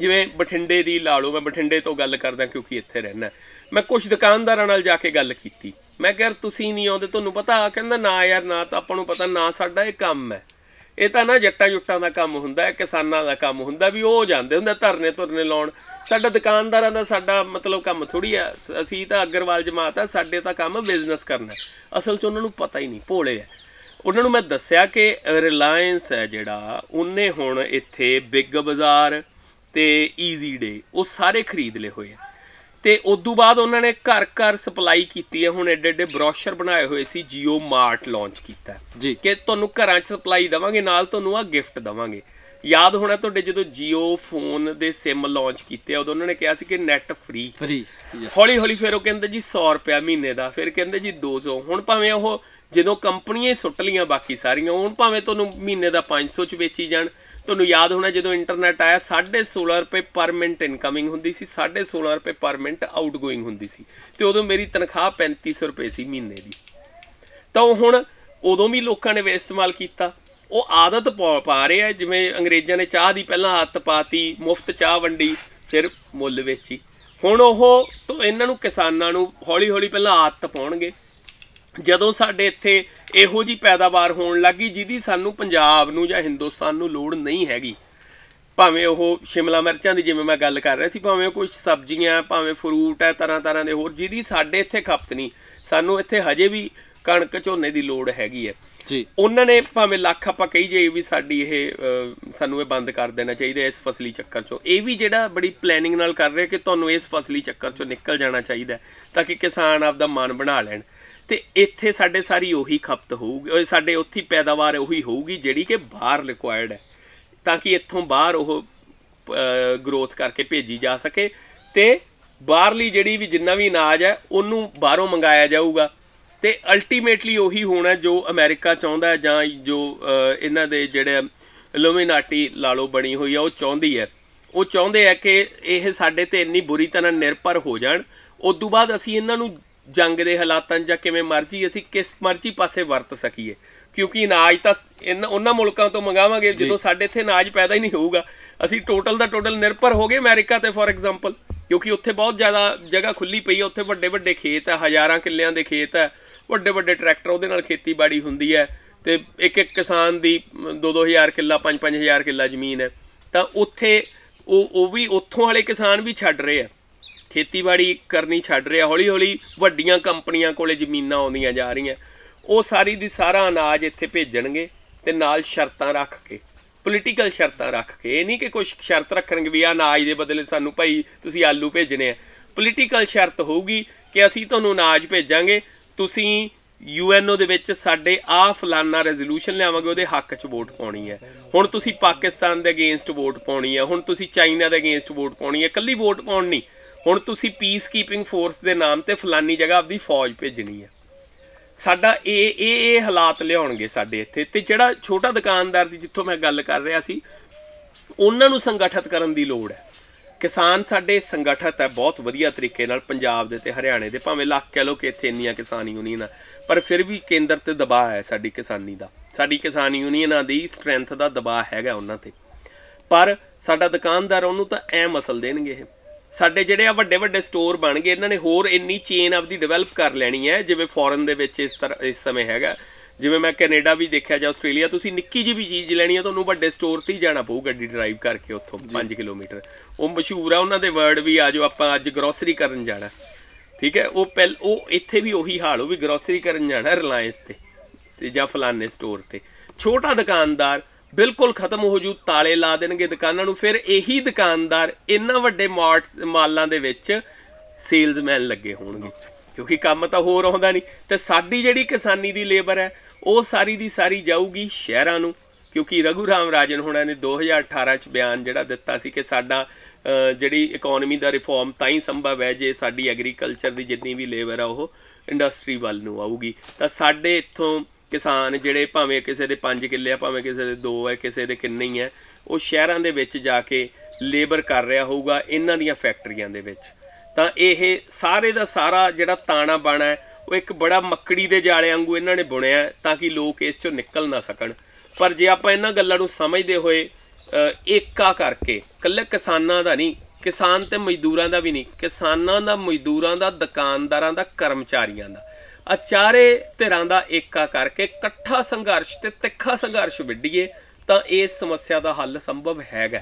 ਜਿਵੇਂ ਬਠਿੰਡੇ ਦੀ ਲਾ ਲਓ ਮੈਂ ਬਠਿੰਡੇ ਤੋਂ ਗੱਲ ਕਰਦਾ ਕਿਉਂਕਿ ਇੱਥੇ ਰਹਿਣਾ ਮੈਂ ਕੁਝ ਦੁਕਾਨਦਾਰਾਂ ਨਾਲ ਜਾ ਕੇ ਗੱਲ ਕੀਤੀ ਮੈਂ ਕਿਹਾ ਤੁਸੀਂ ਨਹੀਂ ਆਉਂਦੇ ਤੁਹਾਨੂੰ ਪਤਾ ਕਹਿੰਦਾ ਨਾ ਯਾਰ ਨਾ ਤਾਂ ਆਪਾਂ ਨੂੰ ਪਤਾ ਨਾ ਸਾਡਾ ਇਹ ਕੰਮ ਹੈ ਇਹ ਤਾਂ ਨਾ ਜੱਟਾਂ ਜੁੱਟਾਂ ਦਾ ਕੰਮ ਹੁੰਦਾ ਹੈ ਕਿਸਾਨਾਂ ਦਾ ਕੰਮ ਹੁੰਦਾ ਵੀ ਉਹ ਜਾਂਦੇ ਹੁੰਦੇ ਧਰਨੇ ਤੁਰਨੇ ਲਾਉਣ ਸਾਡਾ ਦੁਕਾਨਦਾਰਾਂ ਦਾ ਸਾਡਾ ਮਤਲਬ ਕੰਮ ਥੋੜੀ ਆ ਅਸੀਂ ਤਾਂ ਅਗਰਵਾਲ ਜਮਾਤ ਆ ਸਾਡੇ ਤਾਂ ਕੰਮ ਬਿਜ਼ਨਸ ਕਰਨਾ ਅਸਲ 'ਚ ਉਹਨਾਂ ਨੂੰ ਪਤਾ ਹੀ ਨਹੀਂ ਭੋਲੇ ਆ ਉਹਨਾਂ ਨੂੰ ਮੈਂ ਦੱਸਿਆ ਕਿ ਰਿਲਾਇੰਸ ਹੈ ਜਿਹੜਾ ਉਹਨੇ ਹੁਣ ਇੱਥੇ ਬਿਗ ਬਾਜ਼ਾਰ ਤੇ ਈਜ਼ੀ ਡੇ ਉਹ ਸਾਰੇ ਖਰੀਦ ਲਏ ਹੋਏ ਆ ਤੇ ਉਸ ਤੋਂ ਬਾਅਦ ਉਹਨਾਂ ਨੇ ਘਰ ਘਰ ਸਪਲਾਈ ਕੀਤੀ ਹੈ ਹੁਣ ਐਡੇ ਐਡੇ ਬ੍ਰੋਸ਼ਰ ਬਣਾਏ ਹੋਏ ਸੀ ਜੀਓ ਮਾਰਟ ਲਾਂਚ ਕੀਤਾ ਜੀ ਕਿ ਤੁਹਾਨੂੰ ਘਰਾਂ 'ਚ ਸਪਲਾਈ ਦਵਾਂਗੇ ਨਾਲ ਤੁਹਾਨੂੰ ਆ ਗਿਫਟ ਦਵਾਂਗੇ ਯਾਦ ਹੋਣਾ ਤੁਹਾਡੇ ਜਦੋਂ Jio ਫੋਨ ਦੇ SIM ਲਾਂਚ ਕੀਤੇ ਆ ਉਦੋਂ ਉਹਨਾਂ ਨੇ ਕਿਹਾ ਸੀ ਕਿ ਨੈਟ ਫ੍ਰੀ ਫ੍ਰੀ ਹੌਲੀ ਹੌਲੀ ਫਿਰ ਉਹ ਕਹਿੰਦੇ ਜੀ 100 ਰੁਪਿਆ ਮਹੀਨੇ ਦਾ ਫਿਰ ਕਹਿੰਦੇ ਜੀ 200 ਹੁਣ ਭਾਵੇਂ ਉਹ ਜਦੋਂ ਕੰਪਨੀਆਂ ਸੁੱਟ ਲੀਆਂ ਬਾਕੀ ਸਾਰੀਆਂ ਹੁਣ ਭਾਵੇਂ ਤੁਹਾਨੂੰ ਮਹੀਨੇ ਦਾ 500 ਚ ਵੇਚੀ ਜਾਣ ਤੁਹਾਨੂੰ ਯਾਦ ਹੋਣਾ ਜਦੋਂ ਇੰਟਰਨੈਟ ਆਇਆ 16.5 ਰੁਪਏ ਪਰ ਮਿੰਟ ਇਨਕਮਿੰਗ ਹੁੰਦੀ ਸੀ 16.5 ਰੁਪਏ ਪਰ ਮਿੰਟ ਆਊਟਗੋਇੰਗ ਹੁੰਦੀ ਸੀ ਤੇ ਉਦੋਂ ਮੇਰੀ ਤਨਖਾਹ 3500 ਰੁਪਏ ਸੀ ਮਹੀਨੇ ਦੀ ਤਾਂ ਹੁਣ ਉਦੋਂ ਵੀ ਲੋਕਾਂ ਨੇ ਵੇ ਇਸਤੇਮਾਲ ਕੀਤਾ ਉਹ ਆਦਤ ਪਾ ਰਹੇ ਆ ਜਿਵੇਂ ਅੰਗਰੇਜ਼ਾਂ ਨੇ ਚਾਹ ਦੀ ਪਹਿਲਾਂ ਆਦਤ ਪਾਤੀ ਮੁਫਤ ਚਾਹ ਵੰਡੀ ਫਿਰ ਮੁੱਲ ਵੇਚੀ ਹੁਣ ਉਹ ਤੋਂ ਇਹਨਾਂ ਨੂੰ ਕਿਸਾਨਾਂ ਨੂੰ ਹੌਲੀ ਹੌਲੀ ਪਹਿਲਾਂ ਆਦਤ ਪਾਉਣਗੇ ਜਦੋਂ ਸਾਡੇ ਇੱਥੇ ਇਹੋ ਜੀ ਪੈਦਾਵਾਰ ਹੋਣ ਲੱਗੀ ਜਿਹਦੀ ਸਾਨੂੰ ਪੰਜਾਬ ਨੂੰ ਜਾਂ ਹਿੰਦੁਸਤਾਨ ਨੂੰ ਲੋੜ ਨਹੀਂ ਹੈਗੀ ਭਾਵੇਂ ਉਹ ਸ਼ਿਮਲਾ ਮਿਰਚਾਂ ਦੀ ਜਿਵੇਂ ਮੈਂ ਗੱਲ ਕਰ ਰਿਹਾ ਸੀ ਭਾਵੇਂ ਕੁਝ ਸਬਜ਼ੀਆਂ ਭਾਵੇਂ ਫਰੂਟ ਹੈ ਤਰ੍ਹਾਂ ਤਰ੍ਹਾਂ ਦੇ ਹੋਰ ਜਿਹਦੀ ਸਾਡੇ ਇੱਥੇ ਖਪਤ ਨਹੀਂ ਸਾਨੂੰ ਇੱਥੇ ਹਜੇ ਵੀ ਕਣਕ ਝੋਨੇ ਦੀ ਲੋੜ ਹੈਗੀ ਹੈ ਜੀ ਉਹਨਾਂ ਨੇ ਭਾਵੇਂ ਲੱਖ ਆਪਾਂ ਕਹੀ ਜੇ ਵੀ ਸਾਡੀ ਇਹ ਸਾਨੂੰ ਇਹ ਬੰਦ ਕਰ ਦੇਣਾ ਚਾਹੀਦਾ ਇਸ ਫਸਲੀ ਚੱਕਰ ਚੋਂ ਇਹ ਵੀ ਜਿਹੜਾ ਬੜੀ ਪਲੈਨਿੰਗ ਨਾਲ ਕਰ ਰਿਹਾ ਕਿ ਤੁਹਾਨੂੰ ਇਸ ਫਸਲੀ ਚੱਕਰ ਚੋਂ ਨਿਕਲ ਜਾਣਾ ਚਾਹੀਦਾ ਤਾਂ ਕਿ ਕਿਸਾਨ ਆਪਦਾ ਮਨ ਬਣਾ ਲੈਣ ਤੇ ਇੱਥੇ ਸਾਡੇ ਸਾਰੀ ਉਹੀ ਖਪਤ ਹੋਊਗੀ ਸਾਡੇ ਉੱਥੇ ਪੈਦਾਵਾਰ ਉਹੀ ਹੋਊਗੀ ਜਿਹੜੀ ਕਿ ਬਾਹਰ ਰਿਕੁਆਇਰਡ ਹੈ ਤਾਂ ਕਿ ਇੱਥੋਂ ਬਾਹਰ ਉਹ ਗਰੋਥ ਕਰਕੇ ਭੇਜੀ ਜਾ ਸਕੇ ਤੇ ਬਾਹਰਲੀ ਜਿਹੜੀ ਵੀ ਜਿੰਨਾ ਵੀ ਅਨਾਜ ਹੈ ਉਹਨੂੰ ਬਾਹਰੋਂ ਮੰਗਾਇਆ ਜਾਊਗਾ ਤੇ ਅਲਟੀਮੇਟਲੀ ਉਹੀ ਹੋਣਾ ਜੋ ਅਮਰੀਕਾ ਚਾਹੁੰਦਾ ਜਾਂ ਜੋ ਇਹਨਾਂ ਦੇ ਜਿਹੜੇ ਇਲੂਮੀਨਾਟੀ ਲਾਲੋ ਬਣੀ ਹੋਈ ਆ ਉਹ ਚਾਹੁੰਦੀ ਹੈ ਉਹ ਚਾਹੁੰਦੇ ਆ ਕਿ ਇਹ ਸਾਡੇ ਤੇ ਇੰਨੀ ਬੁਰੀ ਤਰ੍ਹਾਂ ਨਿਰਪਰ ਹੋ ਜਾਣ ਉਸ ਤੋਂ ਬਾਅਦ ਅਸੀਂ ਇਹਨਾਂ ਨੂੰ ਜੰਗ ਦੇ ਹਾਲਾਤਾਂ ਜਾਂ ਕਿਵੇਂ ਮਰਜੀ ਅਸੀਂ ਕਿਸ ਮਰਜੀ ਪਾਸੇ ਵਰਤ ਸਕੀਏ ਕਿਉਂਕਿ ਅਨਾਜ ਤਾਂ ਉਹਨਾਂ ਮੁਲਕਾਂ ਤੋਂ ਮੰਗਾਵਾਂਗੇ ਜਦੋਂ ਸਾਡੇ ਇੱਥੇ ਅਨਾਜ ਪੈਦਾ ਹੀ ਨਹੀਂ ਹੋਊਗਾ ਅਸੀਂ ਟੋਟਲ ਦਾ ਟੋਟਲ ਨਿਰਪਰ ਹੋ ਗਏ ਅਮਰੀਕਾ ਤੇ ਫੋਰ ਐਗਜ਼ਾਮਪਲ ਕਿਉਂਕਿ ਉੱਥੇ ਬਹੁਤ ਜ਼ਿਆਦਾ ਜਗ੍ਹਾ ਖੁੱਲੀ ਪਈ ਹੈ ਉੱਥੇ ਵੱਡੇ ਵੱਡੇ ਖੇਤ ਹੈ ਹਜ਼ਾਰਾਂ ਕਿੱਲਿਆਂ ਦੇ ਖੇਤ ਹੈ ਵੱਡੇ ਵੱਡੇ ਟਰੈਕਟਰ ਉਹਦੇ ਨਾਲ ਖੇਤੀਬਾੜੀ ਹੁੰਦੀ ਹੈ ਤੇ ਇੱਕ ਇੱਕ ਕਿਸਾਨ ਦੀ 2-2000 ਕਿੱਲਾ 5-5000 ਕਿੱਲਾ ਜ਼ਮੀਨ ਹੈ ਤਾਂ ਉੱਥੇ ਉਹ ਉਹ ਵੀ ਉੱਥੋਂ ਵਾਲੇ ਕਿਸਾਨ ਵੀ ਛੱਡ ਰਹੇ ਆ ਖੇਤੀਬਾੜੀ ਕਰਨੀ ਛੱਡ ਰਿਹਾ ਹੌਲੀ ਹੌਲੀ ਵੱਡੀਆਂ ਕੰਪਨੀਆਂ ਕੋਲੇ ਜ਼ਮੀਨਾਂ ਆਉਂਦੀਆਂ ਜਾ ਰਹੀਆਂ ਉਹ ਸਾਰੀ ਦੀ ਸਾਰਾ ਅਨਾਜ ਇੱਥੇ ਭੇਜਣਗੇ ਤੇ ਨਾਲ ਸ਼ਰਤਾਂ ਰੱਖ ਕੇ ਪੋਲੀਟੀਕਲ ਸ਼ਰਤਾਂ ਰੱਖ ਕੇ ਇਹ ਨਹੀਂ ਕਿ ਕੁਝ ਸ਼ਰਤ ਰੱਖਣਗੇ ਵੀ ਆ ਅਨਾਜ ਦੇ ਬਦਲੇ ਸਾਨੂੰ ਭਾਈ ਤੁਸੀਂ ਆਲੂ ਭੇਜਣੇ ਆ ਪੋਲੀਟੀਕਲ ਸ਼ਰਤ ਹੋਊਗੀ ਕਿ ਅਸੀਂ ਤੁਹਾਨੂੰ ਅਨਾਜ ਭੇਜਾਂਗੇ ਤੁਸੀਂ ਯੂਐਨਓ ਦੇ ਵਿੱਚ ਸਾਡੇ ਆ ਫਲਾਨਾ ਰੈਜ਼ੋਲੂਸ਼ਨ ਲਿਆਵਾਂਗੇ ਉਹਦੇ ਹੱਕ 'ਚ ਵੋਟ ਪਾਉਣੀ ਹੈ ਹੁਣ ਤੁਸੀਂ ਪਾਕਿਸਤਾਨ ਦੇ ਅਗੇਂਸਟ ਵੋਟ ਪਾਉਣੀ ਹੈ ਹੁਣ ਤੁਸੀਂ ਚਾਈਨਾ ਦੇ ਅਗੇਂਸਟ ਵੋਟ ਪਾਉਣੀ ਹੈ ਕੱਲੀ ਵੋਟ ਪਾਉਣ ਨਹੀਂ ਹੁਣ ਤੁਸੀਂ ਪੀਸ ਕੀਪਿੰਗ ਫੋਰਸ ਦੇ ਨਾਮ ਤੇ ਫਲਾਨੀ ਜਗ੍ਹਾ ਆਪਦੀ ਫੌਜ ਭੇਜਣੀ ਹੈ ਸਾਡਾ ਇਹ ਇਹ ਇਹ ਹਾਲਾਤ ਲਿਆਉਣਗੇ ਸਾਡੇ ਇੱਥੇ ਤੇ ਜਿਹੜਾ ਛੋਟਾ ਦੁਕਾਨਦਾਰ ਦੀ ਜਿੱਥੋਂ ਮੈਂ ਗੱਲ ਕਰ ਰਿਹਾ ਸੀ ਉਹਨਾਂ ਨੂੰ ਸੰਗਠਿਤ ਕਰਨ ਦੀ ਲੋੜ ਹੈ ਕਿਸਾਨ ਸਾਡੇ ਸੰਗਠਿਤ ਹੈ ਬਹੁਤ ਵਧੀਆ ਤਰੀਕੇ ਨਾਲ ਪੰਜਾਬ ਦੇ ਤੇ ਹਰਿਆਣੇ ਦੇ ਭਾਵੇਂ ਲੱਖ ਕਹਿ ਲੋ ਕਿ ਇੱਥੇ ਇੰਨੀਆਂ ਕਿਸਾਨੀ ਯੂਨੀਅਨ ਆ ਪਰ ਫਿਰ ਵੀ ਕੇਂਦਰ ਤੇ ਦਬਾਅ ਹੈ ਸਾਡੀ ਕਿਸਾਨੀ ਦਾ ਸਾਡੀ ਕਿਸਾਨੀ ਯੂਨੀਅਨਾਂ ਦੀ ਸਟਰੈਂਥ ਦਾ ਦਬਾਅ ਹੈਗਾ ਉਹਨਾਂ ਤੇ ਪਰ ਸਾਡਾ ਦੁਕਾਨਦਾਰ ਉਹਨੂੰ ਤਾਂ ਐ ਮਸਲ ਦੇਣਗੇ ਇਹ ਸਾਡੇ ਜਿਹੜੇ ਆ ਵੱਡੇ ਵੱਡੇ ਸਟੋਰ ਬਣ ਗਏ ਇਹਨਾਂ ਨੇ ਹੋਰ ਇੰਨੀ ਚੇਨ ਆਪਦੀ ਡਿਵੈਲਪ ਕਰ ਲੈਣੀ ਹੈ ਜਿਵੇਂ ਫੋਰਨ ਦੇ ਵਿੱਚ ਇਸ ਤਰ੍ਹਾਂ ਇਸ ਸਮੇਂ ਹੈਗਾ ਜਿਵੇਂ ਮੈਂ ਕੈਨੇਡਾ ਵੀ ਦੇਖਿਆ ਜਾਂ ਆਸਟ੍ਰੇਲੀਆ ਤੁਸੀਂ ਨਿੱਕੀ ਜਿਹੀ ਵੀ ਚੀਜ਼ ਲੈਣੀ ਹੈ ਤੁਹਾਨੂੰ ਵੱਡੇ ਸਟੋਰ ਤੇ ਹੀ ਜਾਣਾ ਪਊ ਗੱਡੀ ਡਰਾਈਵ ਕਰਕੇ ਉੱਥੋਂ 5 ਕਿਲੋਮੀਟਰ ਉਹ ਮਸ਼ਹੂਰ ਆ ਉਹਨਾਂ ਦੇ ਵਰਡ ਵੀ ਆਜੋ ਆਪਾਂ ਅੱਜ ਗਰੋਸਰੀ ਕਰਨ ਜਾਣਾ ਠੀਕ ਹੈ ਉਹ ਪਹਿਲ ਉਹ ਇੱਥੇ ਵੀ ਉਹੀ ਹਾਲ ਉਹ ਵੀ ਗਰੋਸਰੀ ਕਰਨ ਜਾਣਾ ਰਿਲਾਇੰਸ ਤੇ ਤੇ ਜਾਂ ਫਲਾਣੇ ਸਟੋਰ ਤੇ ਛੋਟਾ ਦੁਕਾਨਦਾਰ ਬਿਲਕੁਲ ਖਤਮ ਹੋ ਜੂ ਤਾਲੇ ਲਾ ਦੇਣਗੇ ਦੁਕਾਨਾਂ ਨੂੰ ਫਿਰ ਇਹੀ ਦੁਕਾਨਦਾਰ ਇੰਨਾ ਵੱਡੇ ਮਾਰਟਸ ਮਾਲਾਂ ਦੇ ਵਿੱਚ ਸੇਲਸਮੈਨ ਲੱਗੇ ਹੋਣਗੇ ਕਿਉਂਕਿ ਕੰਮ ਤਾਂ ਹੋਰ ਆਉਂਦਾ ਨਹੀਂ ਤੇ ਸਾਡੀ ਜਿਹੜੀ ਕਿਸਾਨੀ ਦੀ ਲੇਬਰ ਹੈ ਉਹ ਸਾਰੀ ਦੀ ਸਾਰੀ ਜਾਊਗੀ ਸ਼ਹਿਰਾਂ ਨੂੰ ਕਿਉਂਕਿ ਰਘੂਰਾਮ ਰਾਮ ਰਾਜਨ ਹੁਣਾਂ ਨੇ 2018 ਚ ਬਿਆਨ ਜਿਹੜਾ ਦਿੱਤਾ ਸੀ ਕਿ ਸਾਡਾ ਜਿਹੜੀ ਇਕਨੋਮੀ ਦਾ ਰਿਫਾਰਮ ਤਾਂ ਹੀ ਸੰਭਵ ਹੈ ਜੇ ਸਾਡੀ ਐਗਰੀਕਲਚਰ ਦੀ ਜਿੰਨੀ ਵੀ ਲੇਬਰ ਆ ਉਹ ਇੰਡਸਟਰੀ ਵੱਲ ਨੂੰ ਆਊਗੀ ਤਾਂ ਸਾਡੇ ਇੱਥੋਂ ਕਿਸਾਨ ਜਿਹੜੇ ਭਾਵੇਂ ਕਿਸੇ ਦੇ 5 ਕਿੱਲੇ ਆ ਭਾਵੇਂ ਕਿਸੇ ਦੇ 2 ਆ ਕਿਸੇ ਦੇ ਕਿੰਨੇ ਹੀ ਆ ਉਹ ਸ਼ਹਿਰਾਂ ਦੇ ਵਿੱਚ ਜਾ ਕੇ ਲੇਬਰ ਕਰ ਰਿਹਾ ਹੋਊਗਾ ਇਹਨਾਂ ਦੀਆਂ ਫੈਕਟਰੀਆਂ ਦੇ ਵਿੱਚ ਤਾਂ ਇਹ ਸਾਰੇ ਦਾ ਸਾਰਾ ਜਿਹੜਾ ਤਾਣਾ ਬਾਣਾ ਹੈ ਉਹ ਇੱਕ ਬੜਾ ਮੱਕੜੀ ਦੇ ਜਾਲੇ ਵਾਂਗੂ ਇਹਨਾਂ ਨੇ ਬੁਣਿਆ ਤਾਂ ਕਿ ਲੋਕ ਇਸ ਚੋਂ ਨਿਕਲ ਨਾ ਸਕਣ ਪਰ ਜੇ ਆਪਾਂ ਇਹਨਾਂ ਗੱਲਾਂ ਨੂੰ ਸਮਝਦੇ ਹੋਏ ਏਕਾ ਕਰਕੇ ਕੱਲੇ ਕਿਸਾਨਾਂ ਦਾ ਨਹੀਂ ਕਿਸਾਨ ਤੇ ਮਜ਼ਦੂਰਾਂ ਦਾ ਵੀ ਨਹੀਂ ਕਿਸਾਨਾਂ ਦਾ ਮਜ਼ਦੂਰਾਂ ਦਾ ਦੁਕਾਨਦਾਰਾਂ ਦਾ ਕਰਮਚਾਰੀਆਂ ਦਾ ਆ ਚਾਰੇ ਧਿਰਾਂ ਦਾ ਏਕਾ ਕਰਕੇ ਇਕੱਠਾ ਸੰਘਰਸ਼ ਤੇ ਤਿੱਖਾ ਸੰਘਰਸ਼ ਵਿੱਢੀਏ ਤਾਂ ਇਸ ਸਮੱਸਿਆ ਦਾ ਹੱਲ ਸੰਭਵ ਹੈਗਾ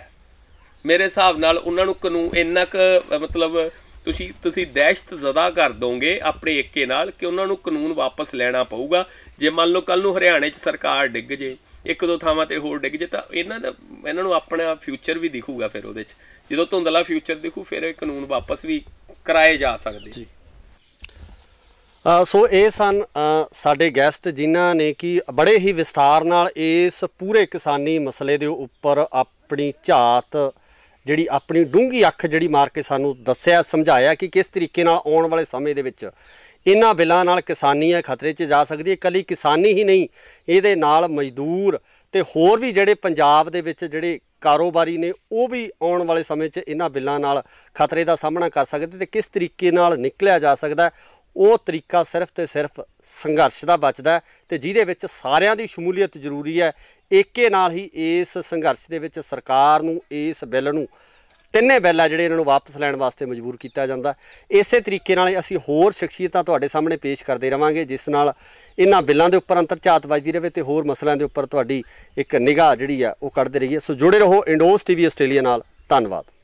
ਮੇਰੇ ਹਿਸਾਬ ਨਾਲ ਉਹਨਾਂ ਨੂੰ ਕਾਨੂੰਨ ਇੰਨਾ ਕੁ ਮਤਲਬ ਤੁਸੀਂ ਤੁਸੀਂ ਦਹਿਸ਼ਤ ਜ਼ਦਾ ਕਰ ਦੋਗੇ ਆਪਣੇ ਏਕੇ ਨਾਲ ਕਿ ਉਹਨਾਂ ਨੂੰ ਕਾਨੂੰਨ ਵਾਪਸ ਲੈਣਾ ਪਊਗਾ ਜੇ ਮੰਨ ਲਓ ਕੱਲ ਨੂੰ ਹਰਿਆਣੇ 'ਚ ਸਰਕਾਰ ਡਿੱਗ ਜੇ ਇੱਕ ਦੋ ਥਾਵਾਂ ਤੇ ਹੋਰ ਡਿੱਗ ਜੇ ਤਾਂ ਇਹਨਾਂ ਦਾ ਇਹਨਾਂ ਨੂੰ ਆਪਣਾ ਫਿਊਚਰ ਵੀ ਦਿਖੂਗਾ ਫਿਰ ਉਹਦੇ 'ਚ ਜਦੋਂ ਧੁੰਦਲਾ ਫਿਊਚਰ ਦਿਖੂ ਫਿਰ ਇਹ ਕਾਨੂੰਨ ਵਾਪਸ ਵੀ ਕਰਾਏ ਜਾ ਸਕਦੇ ਜੀ ਸੋ ਇਹ ਸਨ ਸਾਡੇ ਗੈਸਟ ਜਿਨ੍ਹਾਂ ਨੇ ਕਿ ਬੜੇ ਹੀ ਵਿਸਥਾਰ ਨਾਲ ਇਸ ਪੂਰੇ ਕਿਸਾਨੀ ਮਸਲੇ ਦੇ ਉੱਪਰ ਆਪਣੀ ਝਾਤ ਜਿਹੜੀ ਆਪਣੀ ਡੂੰਗੀ ਅੱਖ ਜਿਹੜੀ ਮਾਰ ਕੇ ਸਾਨੂੰ ਦੱਸਿਆ ਸਮਝਾਇਆ ਕਿ ਕਿਸ ਤਰੀਕੇ ਨਾਲ ਆਉਣ ਵਾਲੇ ਸਮੇਂ ਦੇ ਵਿੱਚ ਇਹਨਾਂ ਬਿੱਲਾਂ ਨਾਲ ਕਿਸਾਨੀ ਹੈ ਖਤਰੇ 'ਚ ਜਾ ਸਕਦੀ ਹੈ ਕੱਲੀ ਕਿਸਾਨੀ ਹੀ ਨਹੀਂ ਇਹਦੇ ਨਾਲ ਮਜ਼ਦੂਰ ਤੇ ਹੋਰ ਵੀ ਜਿਹੜੇ ਪੰਜਾਬ ਦੇ ਵਿੱਚ ਜਿਹੜੇ ਕਾਰੋਬਾਰੀ ਨੇ ਉਹ ਵੀ ਆਉਣ ਵਾਲੇ ਸਮੇਂ 'ਚ ਇਹਨਾਂ ਬਿੱਲਾਂ ਨਾਲ ਖਤਰੇ ਦਾ ਸਾਹਮਣਾ ਕਰ ਸਕਦੇ ਤੇ ਕਿਸ ਤਰੀਕੇ ਨਾਲ ਨਿਕਲਿਆ ਜਾ ਸਕਦਾ ਉਹ ਤਰੀਕਾ ਸਿਰਫ ਤੇ ਸਿਰਫ ਸੰਘਰਸ਼ ਦਾ ਬਚਦਾ ਤੇ ਜਿਹਦੇ ਵਿੱਚ ਸਾਰਿਆਂ ਦੀ ਸ਼ਮੂਲੀਅਤ ਜ਼ਰੂਰੀ ਹੈ ਏਕੇ ਨਾਲ ਹੀ ਇਸ ਸੰਘਰਸ਼ ਦੇ ਵਿੱਚ ਸਰਕਾਰ ਨੂੰ ਇਸ ਬਿੱਲ ਨੂੰ ਤਿੰਨੇ ਬਿੱਲ ਆ ਜਿਹੜੇ ਇਹਨਾਂ ਨੂੰ ਵਾਪਸ ਲੈਣ ਵਾਸਤੇ ਮਜਬੂਰ ਕੀਤਾ ਜਾਂਦਾ ਇਸੇ ਤਰੀਕੇ ਨਾਲ ਅਸੀਂ ਹੋਰ ਸ਼ਖਸੀਅਤਾਂ ਤੁਹਾਡੇ ਸਾਹਮਣੇ ਪੇਸ਼ ਕਰਦੇ ਰਵਾਂਗੇ ਜਿਸ ਨਾਲ ਇਹਨਾਂ ਬਿੱਲਾਂ ਦੇ ਉੱਪਰ ਅੰਤਰਚਾਤ ਵੱਜਦੀ ਰਹੇ ਤੇ ਹੋਰ ਮਸਲਿਆਂ ਦੇ ਉੱਪਰ ਤੁਹਾਡੀ ਇੱਕ ਨਿਗਾਹ ਜਿਹੜੀ ਆ ਉਹ ਕੱਢਦੇ ਰਹੀਏ ਸੋ ਜੁੜੇ ਰਹੋ ਇੰਡੋਸ ਟੀਵੀ ਆਸਟ੍ਰੇਲੀਆ ਨਾਲ ਧੰਨਵਾਦ